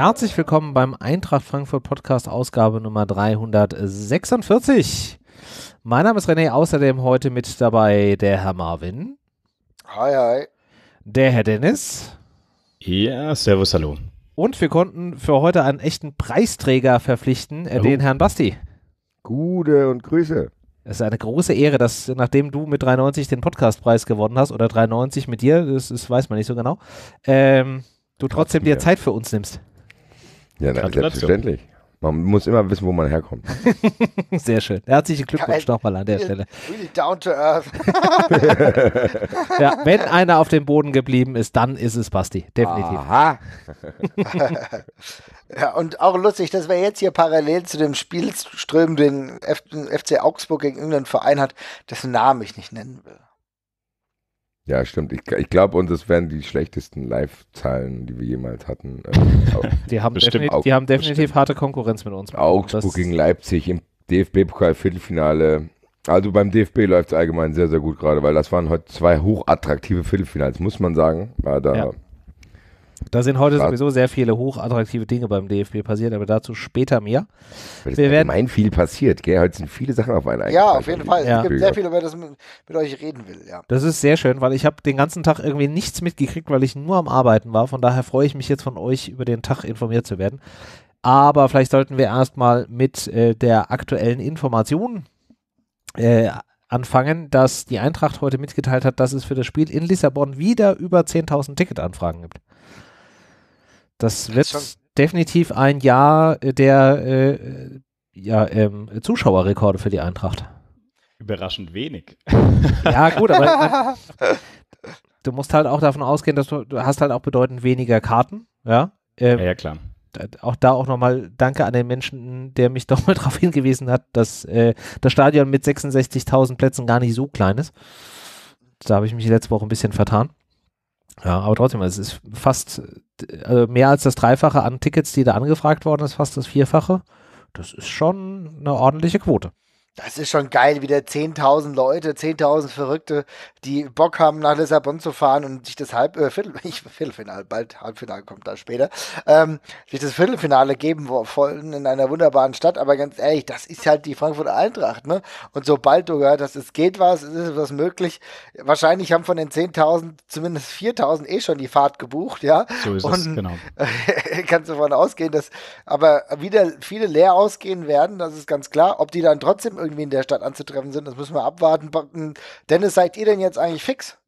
Herzlich willkommen beim Eintracht Frankfurt Podcast Ausgabe Nummer 346. Mein Name ist René, außerdem heute mit dabei der Herr Marvin. Hi, hi. Der Herr Dennis. Ja, servus, hallo. Und wir konnten für heute einen echten Preisträger verpflichten, äh, hallo. den Herrn Basti. Gute und Grüße. Es ist eine große Ehre, dass nachdem du mit 93 den Podcastpreis gewonnen hast oder 93 mit dir, das, das weiß man nicht so genau, ähm, du trotzdem dir Zeit für uns nimmst. Ja, na, selbstverständlich. Man muss immer wissen, wo man herkommt. Sehr schön. Herzlichen Glückwunsch nochmal an der Stelle. Really down to earth. ja, wenn einer auf dem Boden geblieben ist, dann ist es Basti. Definitiv. Aha. ja, und auch lustig, dass wir jetzt hier parallel zu dem Spielström den FC Augsburg gegen irgendeinen Verein hat, dessen Namen ich nicht nennen will. Ja, stimmt. Ich, ich glaube, uns das wären die schlechtesten Live-Zahlen, die wir jemals hatten. Also, die, haben bestimmt, die haben definitiv bestimmt. harte Konkurrenz mit uns. Augsburg gegen Leipzig im DFB-Pokal-Viertelfinale. Also beim DFB läuft es allgemein sehr, sehr gut gerade, weil das waren heute zwei hochattraktive Viertelfinals, muss man sagen. Da ja. Da sind heute sowieso sehr viele hochattraktive Dinge beim DFB passiert, aber dazu später mehr. Es wir werden mein viel passiert, gell? Heute sind viele Sachen auf einen Ja, auf jeden Fall. Es gibt sehr viele, über das mit, mit euch reden will. Ja. Das ist sehr schön, weil ich habe den ganzen Tag irgendwie nichts mitgekriegt, weil ich nur am Arbeiten war. Von daher freue ich mich jetzt von euch, über den Tag informiert zu werden. Aber vielleicht sollten wir erstmal mit äh, der aktuellen Information äh, anfangen, dass die Eintracht heute mitgeteilt hat, dass es für das Spiel in Lissabon wieder über 10.000 Ticketanfragen gibt. Das wird das definitiv ein Jahr äh, der äh, ja, ähm, Zuschauerrekorde für die Eintracht. Überraschend wenig. ja, gut, aber man, äh, du musst halt auch davon ausgehen, dass du, du hast halt auch bedeutend weniger Karten. Ja, ähm, ja, ja, klar. Auch da auch nochmal Danke an den Menschen, der mich doch mal darauf hingewiesen hat, dass äh, das Stadion mit 66.000 Plätzen gar nicht so klein ist. Da habe ich mich letzte Woche ein bisschen vertan. Ja, aber trotzdem, es ist fast also mehr als das Dreifache an Tickets, die da angefragt worden ist, fast das Vierfache. Das ist schon eine ordentliche Quote das ist schon geil, wieder 10.000 Leute, 10.000 Verrückte, die Bock haben, nach Lissabon zu fahren und sich das Halb, äh, Viertel, nicht Viertelfinale, bald Halbfinale kommt da später, ähm, sich das Viertelfinale geben wollen in einer wunderbaren Stadt. Aber ganz ehrlich, das ist halt die Frankfurter Eintracht, ne? Und sobald du gehört hast, es geht was, es ist was möglich. Wahrscheinlich haben von den 10.000 zumindest 4.000 eh schon die Fahrt gebucht, ja? So ist und, es, genau. kannst du davon ausgehen, dass aber wieder viele leer ausgehen werden, das ist ganz klar. Ob die dann trotzdem irgendwie in der Stadt anzutreffen sind. Das müssen wir abwarten. Dennis, seid ihr denn jetzt eigentlich fix?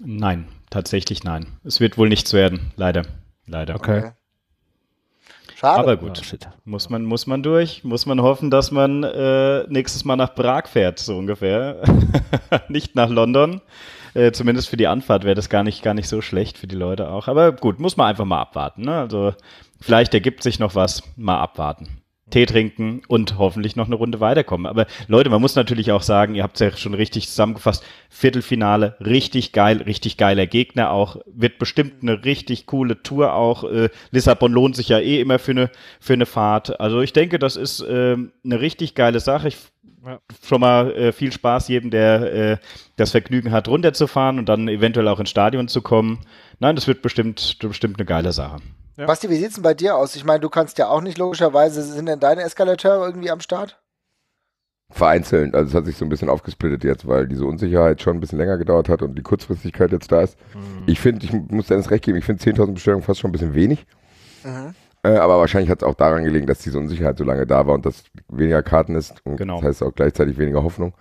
Nein, tatsächlich nein. Es wird wohl nichts werden, leider. Leider. Okay. okay. Schade. Aber gut, ja, ah, muss, man, muss man durch, muss man hoffen, dass man äh, nächstes Mal nach Prag fährt, so ungefähr. nicht nach London. Äh, zumindest für die Anfahrt wäre das gar nicht, gar nicht so schlecht für die Leute auch. Aber gut, muss man einfach mal abwarten. Ne? Also vielleicht ergibt sich noch was, mal abwarten. Tee trinken und hoffentlich noch eine Runde weiterkommen. Aber Leute, man muss natürlich auch sagen, ihr habt es ja schon richtig zusammengefasst, Viertelfinale, richtig geil, richtig geiler Gegner auch, wird bestimmt eine richtig coole Tour auch. Äh, Lissabon lohnt sich ja eh immer für eine, für eine Fahrt. Also ich denke, das ist äh, eine richtig geile Sache. Ich ja. schon mal äh, viel Spaß jedem, der äh, das Vergnügen hat, runterzufahren und dann eventuell auch ins Stadion zu kommen. Nein, das wird bestimmt, bestimmt eine geile Sache. Ja. Basti, wie sieht es denn bei dir aus? Ich meine, du kannst ja auch nicht logischerweise, sind denn deine Eskalateure irgendwie am Start? Vereinzelt, also es hat sich so ein bisschen aufgesplittet jetzt, weil diese Unsicherheit schon ein bisschen länger gedauert hat und die Kurzfristigkeit jetzt da ist. Mhm. Ich finde, ich muss dir das recht geben, ich finde 10.000 Bestellungen fast schon ein bisschen wenig. Mhm. Äh, aber wahrscheinlich hat es auch daran gelegen, dass diese Unsicherheit so lange da war und dass weniger Karten ist. Und genau. Das heißt auch gleichzeitig weniger Hoffnung.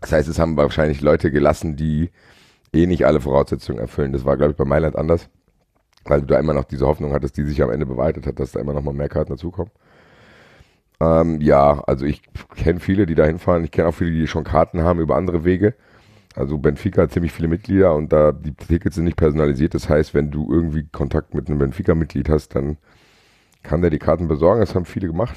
Das heißt, es haben wahrscheinlich Leute gelassen, die eh nicht alle Voraussetzungen erfüllen. Das war, glaube ich, bei Mailand anders weil du da immer noch diese Hoffnung hattest, die sich am Ende beweitet hat, dass da immer noch mal mehr Karten dazukommen. Ähm, ja, also ich kenne viele, die da hinfahren. Ich kenne auch viele, die schon Karten haben über andere Wege. Also Benfica hat ziemlich viele Mitglieder und da die Tickets sind nicht personalisiert. Das heißt, wenn du irgendwie Kontakt mit einem Benfica-Mitglied hast, dann kann der die Karten besorgen. Das haben viele gemacht.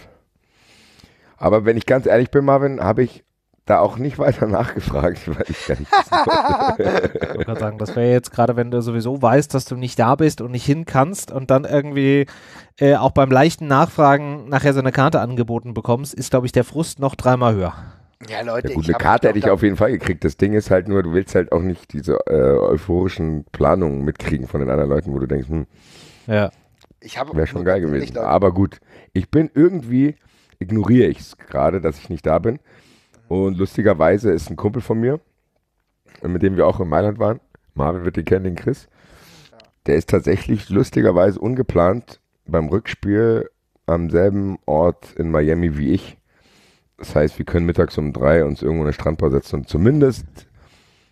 Aber wenn ich ganz ehrlich bin, Marvin, habe ich da auch nicht weiter nachgefragt, weil ich gar nichts Ich wollte sagen, das wäre jetzt gerade, wenn du sowieso weißt, dass du nicht da bist und nicht hin kannst und dann irgendwie äh, auch beim leichten Nachfragen nachher so eine Karte angeboten bekommst, ist, glaube ich, der Frust noch dreimal höher. Ja, Leute, ja, gut, eine Karte hätte ich auf jeden Fall gekriegt. Das Ding ist halt nur, du willst halt auch nicht diese äh, euphorischen Planungen mitkriegen von den anderen Leuten, wo du denkst, hm, ja. wäre schon geil gewesen. Aber gut, ich bin irgendwie, ignoriere ich es gerade, dass ich nicht da bin. Und lustigerweise ist ein Kumpel von mir, mit dem wir auch in Mailand waren, Marvin wird den kennen, den Chris, der ist tatsächlich lustigerweise ungeplant beim Rückspiel am selben Ort in Miami wie ich. Das heißt, wir können mittags um drei uns irgendwo in den Strandbar setzen und zumindest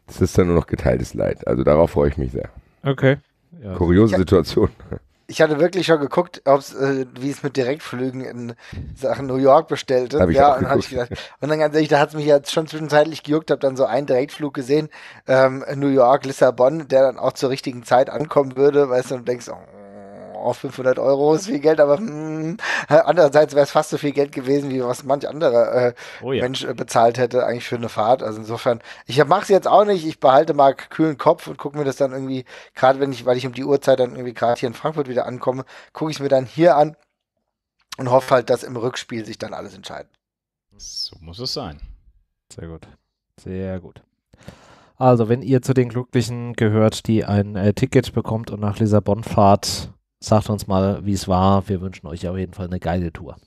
das ist dann nur noch geteiltes Leid. Also darauf freue ich mich sehr. Okay. Ja. Kuriose Situation. Ich hatte wirklich schon geguckt, ob's, äh, wie es mit Direktflügen in Sachen New York bestellt ist. Ja, und, hab ich gedacht, und dann ganz ehrlich, da hat es mich jetzt schon zwischenzeitlich gejuckt, habe dann so einen Direktflug gesehen, ähm, New York, Lissabon, der dann auch zur richtigen Zeit ankommen würde, weißt du, und denkst, oh, oh, 500 Euro ist viel Geld, aber mh, hm, andererseits wäre es fast so viel Geld gewesen, wie was manch anderer äh, oh ja. Mensch äh, bezahlt hätte eigentlich für eine Fahrt. Also insofern, ich mache es jetzt auch nicht. Ich behalte mal kühlen Kopf und gucke mir das dann irgendwie, gerade wenn ich, weil ich um die Uhrzeit dann irgendwie gerade hier in Frankfurt wieder ankomme, gucke ich es mir dann hier an und hoffe halt, dass im Rückspiel sich dann alles entscheidet. So muss es sein. Sehr gut. Sehr gut. Also, wenn ihr zu den Glücklichen gehört, die ein äh, Ticket bekommt und nach Lissabon fahrt, sagt uns mal, wie es war. Wir wünschen euch auf jeden Fall eine geile Tour.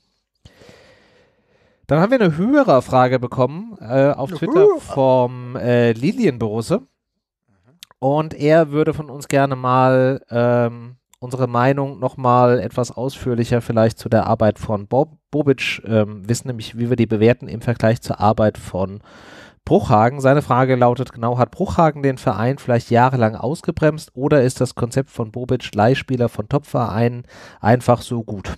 Dann haben wir eine höhere Frage bekommen äh, auf Twitter vom äh, Lilienborusse. Und er würde von uns gerne mal ähm, unsere Meinung nochmal etwas ausführlicher vielleicht zu der Arbeit von Bob Bobic ähm, wissen, nämlich wie wir die bewerten im Vergleich zur Arbeit von äh, Bruchhagen. Seine Frage lautet genau, hat Bruchhagen den Verein vielleicht jahrelang ausgebremst oder ist das Konzept von Bobic, Leihspieler von Topvereinen, einfach so gut?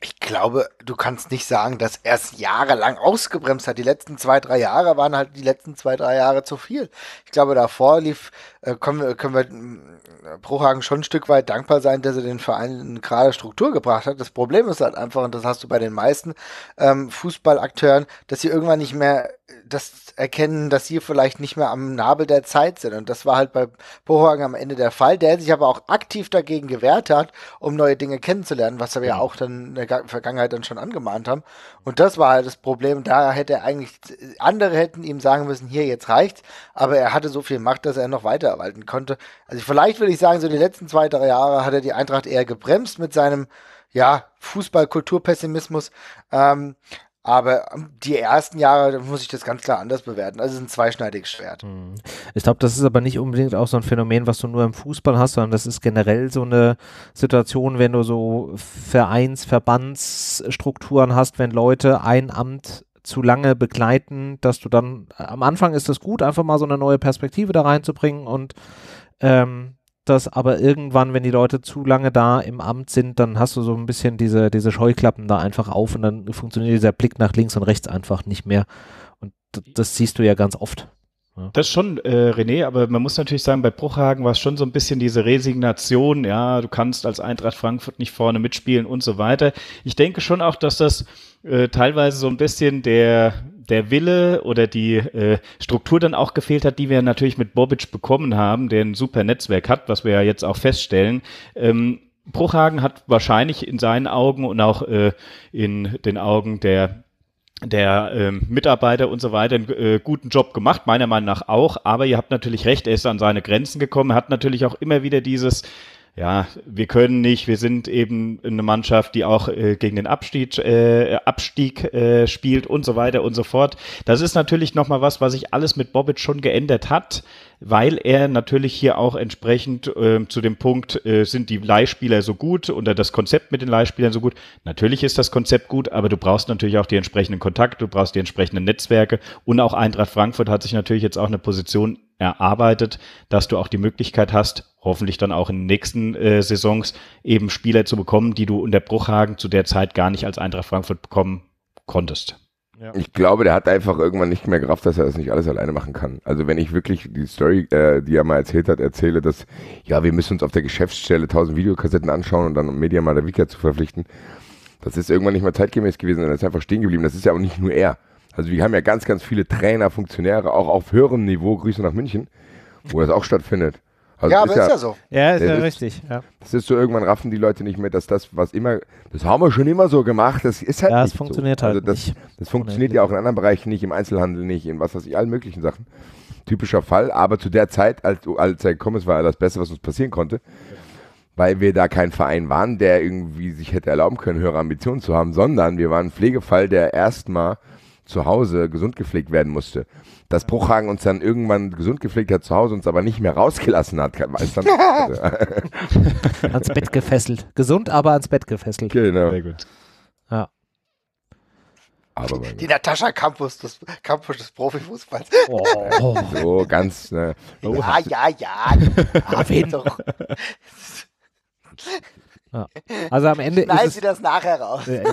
Ich glaube, du kannst nicht sagen, dass er es jahrelang ausgebremst hat. Die letzten zwei, drei Jahre waren halt die letzten zwei, drei Jahre zu viel. Ich glaube, davor lief, äh, können, können wir äh, Bruchhagen schon ein Stück weit dankbar sein, dass er den Verein in gerade Struktur gebracht hat. Das Problem ist halt einfach, und das hast du bei den meisten ähm, Fußballakteuren, dass sie irgendwann nicht mehr das erkennen, dass sie vielleicht nicht mehr am Nabel der Zeit sind. Und das war halt bei Bohagen am Ende der Fall, der sich aber auch aktiv dagegen gewehrt hat, um neue Dinge kennenzulernen, was wir ja genau. auch dann in der Vergangenheit dann schon angemahnt haben. Und das war halt das Problem. Da hätte er eigentlich, andere hätten ihm sagen müssen, hier, jetzt reicht's. Aber er hatte so viel Macht, dass er noch weiter erhalten konnte. Also vielleicht würde ich sagen, so die letzten zwei, drei Jahre hat er die Eintracht eher gebremst mit seinem, ja, Fußballkulturpessimismus. Ähm, aber die ersten Jahre muss ich das ganz klar anders bewerten. Also es ist ein zweischneidiges Schwert. Hm. Ich glaube, das ist aber nicht unbedingt auch so ein Phänomen, was du nur im Fußball hast, sondern das ist generell so eine Situation, wenn du so Vereins-, Verbandsstrukturen hast, wenn Leute ein Amt zu lange begleiten, dass du dann am Anfang ist es gut, einfach mal so eine neue Perspektive da reinzubringen und ähm, das, aber irgendwann, wenn die Leute zu lange da im Amt sind, dann hast du so ein bisschen diese, diese Scheuklappen da einfach auf und dann funktioniert dieser Blick nach links und rechts einfach nicht mehr. Und das siehst du ja ganz oft. Das schon, äh, René, aber man muss natürlich sagen, bei Bruchhagen war es schon so ein bisschen diese Resignation, ja, du kannst als Eintracht Frankfurt nicht vorne mitspielen und so weiter. Ich denke schon auch, dass das äh, teilweise so ein bisschen der, der Wille oder die äh, Struktur dann auch gefehlt hat, die wir natürlich mit Bobic bekommen haben, der ein super Netzwerk hat, was wir ja jetzt auch feststellen. Ähm, Bruchhagen hat wahrscheinlich in seinen Augen und auch äh, in den Augen der der ähm, Mitarbeiter und so weiter einen äh, guten Job gemacht, meiner Meinung nach auch. Aber ihr habt natürlich recht, er ist an seine Grenzen gekommen, hat natürlich auch immer wieder dieses ja, wir können nicht, wir sind eben eine Mannschaft, die auch äh, gegen den Abstieg, äh, Abstieg äh, spielt und so weiter und so fort. Das ist natürlich nochmal was, was sich alles mit Bobbit schon geändert hat, weil er natürlich hier auch entsprechend ähm, zu dem Punkt, äh, sind die Leihspieler so gut oder das Konzept mit den Leihspielern so gut. Natürlich ist das Konzept gut, aber du brauchst natürlich auch die entsprechenden Kontakte, du brauchst die entsprechenden Netzwerke und auch Eintracht Frankfurt hat sich natürlich jetzt auch eine Position erarbeitet, dass du auch die Möglichkeit hast, hoffentlich dann auch in den nächsten äh, Saisons eben Spieler zu bekommen, die du unter Bruchhagen zu der Zeit gar nicht als Eintracht Frankfurt bekommen konntest. Ja. Ich glaube, der hat einfach irgendwann nicht mehr Kraft, dass er das nicht alles alleine machen kann. Also wenn ich wirklich die Story, äh, die er mal erzählt hat, erzähle, dass ja, wir müssen uns auf der Geschäftsstelle tausend Videokassetten anschauen und dann um Media mal der Vika zu verpflichten, das ist irgendwann nicht mehr zeitgemäß gewesen, sondern ist einfach stehen geblieben. Das ist ja auch nicht nur er. Also wir haben ja ganz, ganz viele Trainer, Funktionäre, auch auf höherem Niveau, Grüße nach München, wo das auch stattfindet. Also ja, aber ist ja, ist ja, so. Ja, ist ja richtig. Ja. Das ist so, irgendwann raffen die Leute nicht mehr, dass das, was immer, das haben wir schon immer so gemacht, das ist halt ja, nicht das funktioniert so. halt also das, nicht. Das funktioniert ja auch in anderen Bereichen nicht, im Einzelhandel nicht, in was weiß ich, allen möglichen Sachen. Typischer Fall, aber zu der Zeit, als, als er gekommen ist, war das Beste, was uns passieren konnte, weil wir da kein Verein waren, der irgendwie sich hätte erlauben können, höhere Ambitionen zu haben, sondern wir waren ein Pflegefall, der erstmal zu Hause gesund gepflegt werden musste. Dass Bruchhagen uns dann irgendwann gesund gepflegt hat zu Hause, uns aber nicht mehr rausgelassen hat. Weiß dann also- ans Bett gefesselt. Gesund, aber ans Bett gefesselt. Genau. Sehr gut. Ja. Aber die Natascha Campus des, Campus des Profifußballs. Oh. So ganz. Ne, ja, ja, ja. ja. Auf jeden also- Fall. Ja. Also am Ende. Schneiden Sie das nachher raus. Äh,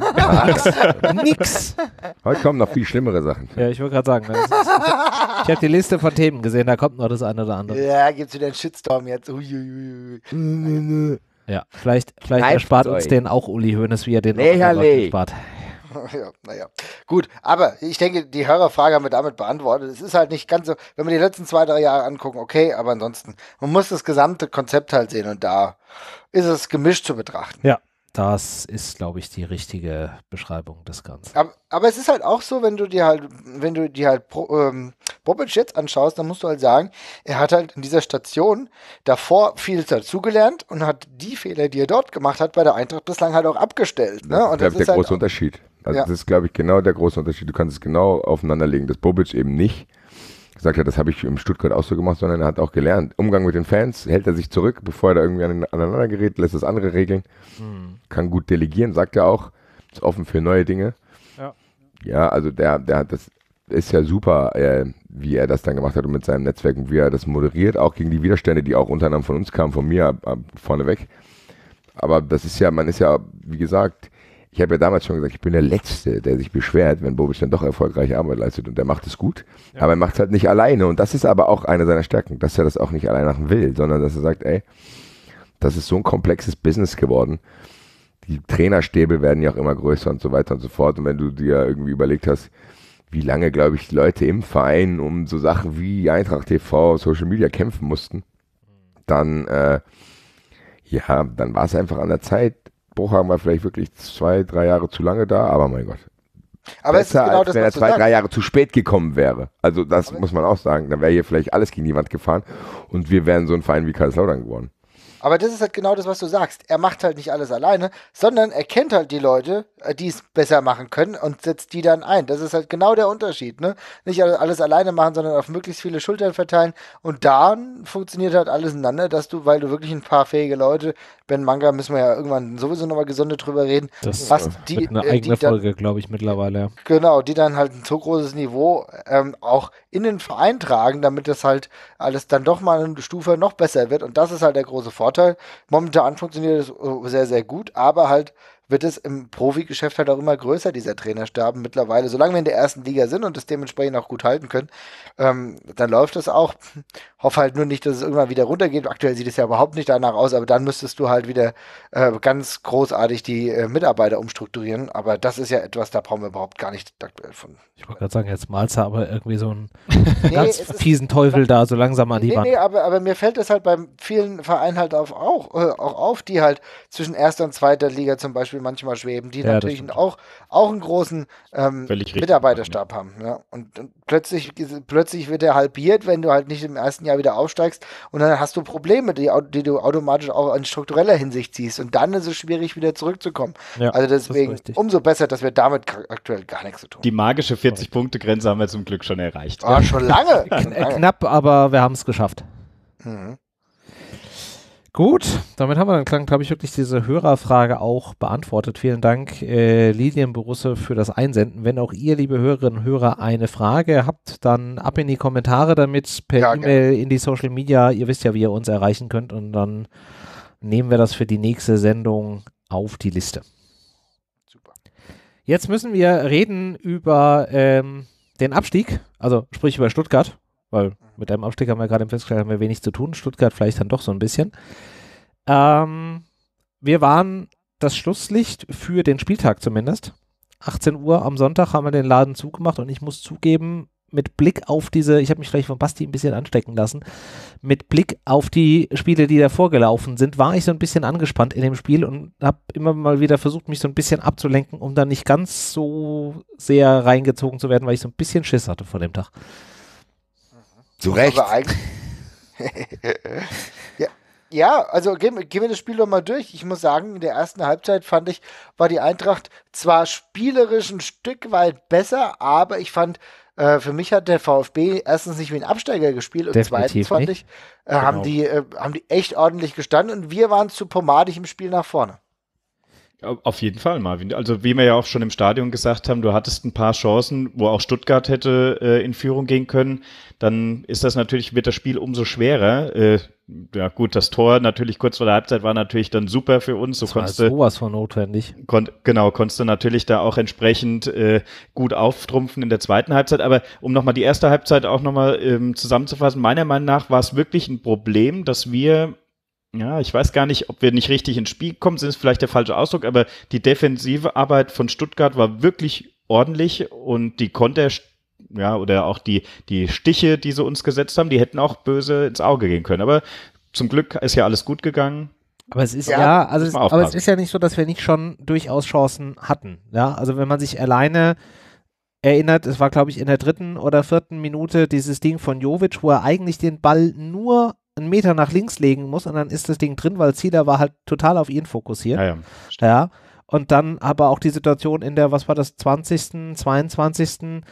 nix, Heute kommen noch viel schlimmere Sachen. Ja, ich wollte gerade sagen. Ist, ich habe die Liste von Themen gesehen, da kommt noch das eine oder andere. Ja, gibt es wieder einen Shitstorm jetzt. Uiuiui. Ja, vielleicht, vielleicht erspart uns den auch Uli Hoeneß, wie er den Lächerlich. erspart. ja, naja. Gut, aber ich denke, die Hörerfrage haben wir damit beantwortet. Es ist halt nicht ganz so, wenn wir die letzten zwei, drei Jahre angucken, okay, aber ansonsten, man muss das gesamte Konzept halt sehen und da ist es gemischt zu betrachten. Ja. Das ist, glaube ich, die richtige Beschreibung des Ganzen. Aber, aber, es ist halt auch so, wenn du die halt, wenn du dir halt pro, ähm, Bobic jetzt anschaust, dann musst du halt sagen, er hat halt in dieser Station davor viel dazugelernt und hat die Fehler, die er dort gemacht hat, bei der Eintracht bislang halt auch abgestellt. Ne? Und das, das halt ist, der halt große Unterschied. Also ja. Das ist, glaube ich, genau der große Unterschied. Du kannst es genau aufeinanderlegen, dass Bobic eben nicht gesagt hat, das habe ich im Stuttgart auch so gemacht, sondern er hat auch gelernt. Umgang mit den Fans, hält er sich zurück, bevor er da irgendwie aneinander gerät, lässt das andere regeln, mhm. kann gut delegieren, sagt er auch, ist offen für neue Dinge. Ja, ja also der, der hat das ist ja super, äh, wie er das dann gemacht hat und mit seinem Netzwerk und wie er das moderiert, auch gegen die Widerstände, die auch unter anderem von uns kamen, von mir ab, ab vorneweg. Aber das ist ja, man ist ja, wie gesagt, ich habe ja damals schon gesagt, ich bin der Letzte, der sich beschwert, wenn Bobic dann doch erfolgreiche Arbeit leistet und der macht es gut. Ja. Aber er macht es halt nicht alleine und das ist aber auch eine seiner Stärken, dass er das auch nicht alleine machen will, sondern dass er sagt, ey, das ist so ein komplexes Business geworden. Die Trainerstäbe werden ja auch immer größer und so weiter und so fort. Und wenn du dir irgendwie überlegt hast, wie lange, glaube ich, Leute im Verein um so Sachen wie Eintracht TV, Social Media kämpfen mussten, dann, äh, ja, dann war es einfach an der Zeit. Bruchhagen war vielleicht wirklich zwei, drei Jahre zu lange da, aber mein Gott. Aber Besser, es ist genau als das, wenn er zwei, drei Jahre zu spät gekommen wäre. Also das aber muss man auch sagen. Dann wäre hier vielleicht alles gegen die Wand gefahren und wir wären so ein Verein wie Karlslautern geworden. Aber das ist halt genau das, was du sagst. Er macht halt nicht alles alleine, sondern er kennt halt die Leute, äh, die es besser machen können und setzt die dann ein. Das ist halt genau der Unterschied. Ne? Nicht alles alleine machen, sondern auf möglichst viele Schultern verteilen. Und dann funktioniert halt alles ineinander, dass du, weil du wirklich ein paar fähige Leute, Ben Manga müssen wir ja irgendwann sowieso nochmal gesunde drüber reden. Das was äh, die, eine äh, eigene die Folge, glaube ich, mittlerweile. Genau, die dann halt ein so großes Niveau ähm, auch in den Verein tragen, damit das halt alles dann doch mal eine Stufe noch besser wird. Und das ist halt der große Vorteil. Vorteil. Momentan funktioniert es äh, sehr, sehr gut, aber halt wird es im Profigeschäft halt auch immer größer, dieser Trainerstaben mittlerweile. Solange wir in der ersten Liga sind und es dementsprechend auch gut halten können, ähm, dann läuft es auch. Hoffe halt nur nicht, dass es irgendwann wieder runtergeht. Aktuell sieht es ja überhaupt nicht danach aus, aber dann müsstest du halt wieder äh, ganz großartig die äh, Mitarbeiter umstrukturieren. Aber das ist ja etwas, da brauchen wir überhaupt gar nicht aktuell von. Ich wollte gerade sagen, jetzt malst du aber irgendwie so einen nee, ganz fiesen Teufel da so langsam an die nee, Wand. Nee, aber, aber mir fällt das halt bei vielen Vereinen halt auf, auch, äh, auch auf, die halt zwischen erster und zweiter Liga zum Beispiel manchmal schweben, die ja, natürlich auch auch einen großen ähm, Mitarbeiterstab haben. Ja. Und, und, plötzlich, plötzlich wird er halbiert, wenn du halt nicht im ersten Jahr wieder aufsteigst und dann hast du Probleme, die, die du automatisch auch in struktureller Hinsicht siehst. Und dann ist es schwierig, wieder zurückzukommen. Ja, also deswegen umso besser, dass wir damit aktuell gar nichts zu tun haben. Die magische 40-Punkte-Grenze haben wir zum Glück schon erreicht. Oh, schon lange. Äh, knapp, aber wir haben es geschafft. Mhm. Gut, damit haben wir dann, glaube ich, wirklich diese Hörerfrage auch beantwortet. Vielen Dank, äh, Lilian Borusse, für das Einsenden. Wenn auch ihr, liebe Hörerinnen und Hörer, eine Frage habt, dann ab in die Kommentare damit, per ja, E-Mail in die Social Media. Ihr wisst ja, wie ihr uns erreichen könnt und dann nehmen wir das für die nächste Sendung auf die Liste. Super. Jetzt müssen wir reden über ähm, den Abstieg, also sprich über Stuttgart weil mhm. mit einem Abstieg haben wir gerade festgestellt, haben wir wenig zu tun. Stuttgart vielleicht dann doch so ein bisschen. Ähm, wir waren das Schlusslicht für den Spieltag zumindest. 18 Uhr am Sonntag haben wir den Laden zugemacht und ich muss zugeben, mit Blick auf diese, ich habe mich vielleicht von Basti ein bisschen anstecken lassen, mit Blick auf die Spiele, die davor gelaufen sind, war ich so ein bisschen angespannt in dem Spiel und habe immer mal wieder versucht, mich so ein bisschen abzulenken, um dann nicht ganz so sehr reingezogen zu werden, weil ich so ein bisschen Schiss hatte vor dem Tag. Zu Recht. ja, ja, also gehen, gehen wir das Spiel doch mal durch. Ich muss sagen, in der ersten Halbzeit fand ich, war die Eintracht zwar spielerisch ein Stück weit besser, aber ich fand, äh, für mich hat der VfB erstens nicht wie ein Absteiger gespielt und Definitiv zweitens fand nicht. ich, äh, genau. haben, die, äh, haben die echt ordentlich gestanden und wir waren zu pomadig im Spiel nach vorne. Auf jeden Fall, Marvin. Also wie wir ja auch schon im Stadion gesagt haben, du hattest ein paar Chancen, wo auch Stuttgart hätte äh, in Führung gehen können. Dann ist das natürlich, wird das Spiel umso schwerer. Äh, ja gut, das Tor natürlich kurz vor der Halbzeit war natürlich dann super für uns. So das konntest war sowas von notwendig. Konnt, genau, konntest du natürlich da auch entsprechend äh, gut auftrumpfen in der zweiten Halbzeit. Aber um nochmal die erste Halbzeit auch nochmal ähm, zusammenzufassen, meiner Meinung nach war es wirklich ein Problem, dass wir ja, ich weiß gar nicht, ob wir nicht richtig ins Spiel kommen, sind ist vielleicht der falsche Ausdruck, aber die defensive Arbeit von Stuttgart war wirklich ordentlich und die Konter, ja, oder auch die, die Stiche, die sie uns gesetzt haben, die hätten auch böse ins Auge gehen können. Aber zum Glück ist ja alles gut gegangen. Aber es ist ja, ja also es, aber es ist ja nicht so, dass wir nicht schon durchaus Chancen hatten. Ja, also wenn man sich alleine erinnert, es war glaube ich in der dritten oder vierten Minute dieses Ding von Jovic, wo er eigentlich den Ball nur einen Meter nach links legen muss und dann ist das Ding drin, weil Zieler war halt total auf ihn fokussiert. Ja, ja. ja. Und dann aber auch die Situation in der, was war das, 20., 22.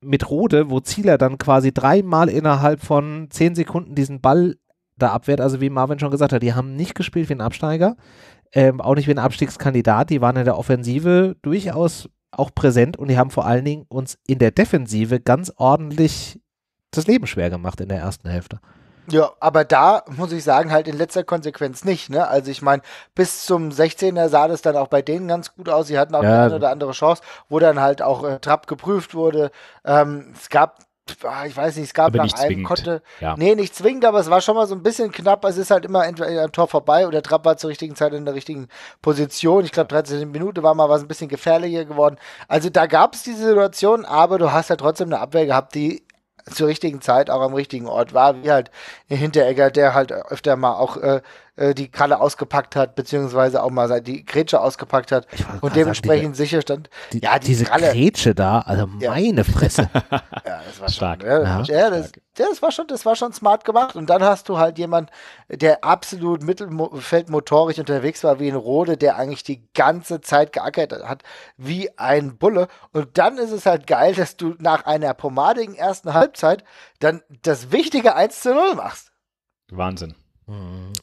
mit Rode, wo Zieler dann quasi dreimal innerhalb von 10 Sekunden diesen Ball da abwehrt. Also wie Marvin schon gesagt hat, die haben nicht gespielt wie ein Absteiger, ähm, auch nicht wie ein Abstiegskandidat. Die waren in der Offensive durchaus auch präsent und die haben vor allen Dingen uns in der Defensive ganz ordentlich das Leben schwer gemacht in der ersten Hälfte. Ja, aber da muss ich sagen, halt in letzter Konsequenz nicht. Ne? Also ich meine, bis zum 16er sah das dann auch bei denen ganz gut aus. Sie hatten auch ja. eine oder andere Chance, wo dann halt auch äh, Trapp geprüft wurde. Ähm, es gab ah, ich weiß nicht, es gab aber nach einem konnte. Ja. Nee, nicht zwingend, aber es war schon mal so ein bisschen knapp. Es ist halt immer entweder am Tor vorbei oder Trapp war zur richtigen Zeit in der richtigen Position. Ich glaube, 13 Minute war mal was ein bisschen gefährlicher geworden. Also da gab es diese Situation, aber du hast ja trotzdem eine Abwehr gehabt, die zur richtigen Zeit auch am richtigen Ort war, wie halt Hinteregger, der halt öfter mal auch äh, äh, die Kralle ausgepackt hat, beziehungsweise auch mal die Grätsche ausgepackt hat und dementsprechend die, sicher stand. Die, ja, die diese Kralle. Grätsche da, also meine Fresse. ja, das war Schon, ja, das, war schon, das war schon smart gemacht. Und dann hast du halt jemanden, der absolut mittelfeldmotorisch unterwegs war, wie ein Rode, der eigentlich die ganze Zeit geackert hat, wie ein Bulle. Und dann ist es halt geil, dass du nach einer pomadigen ersten Halbzeit dann das wichtige 1 zu 0 machst. Wahnsinn.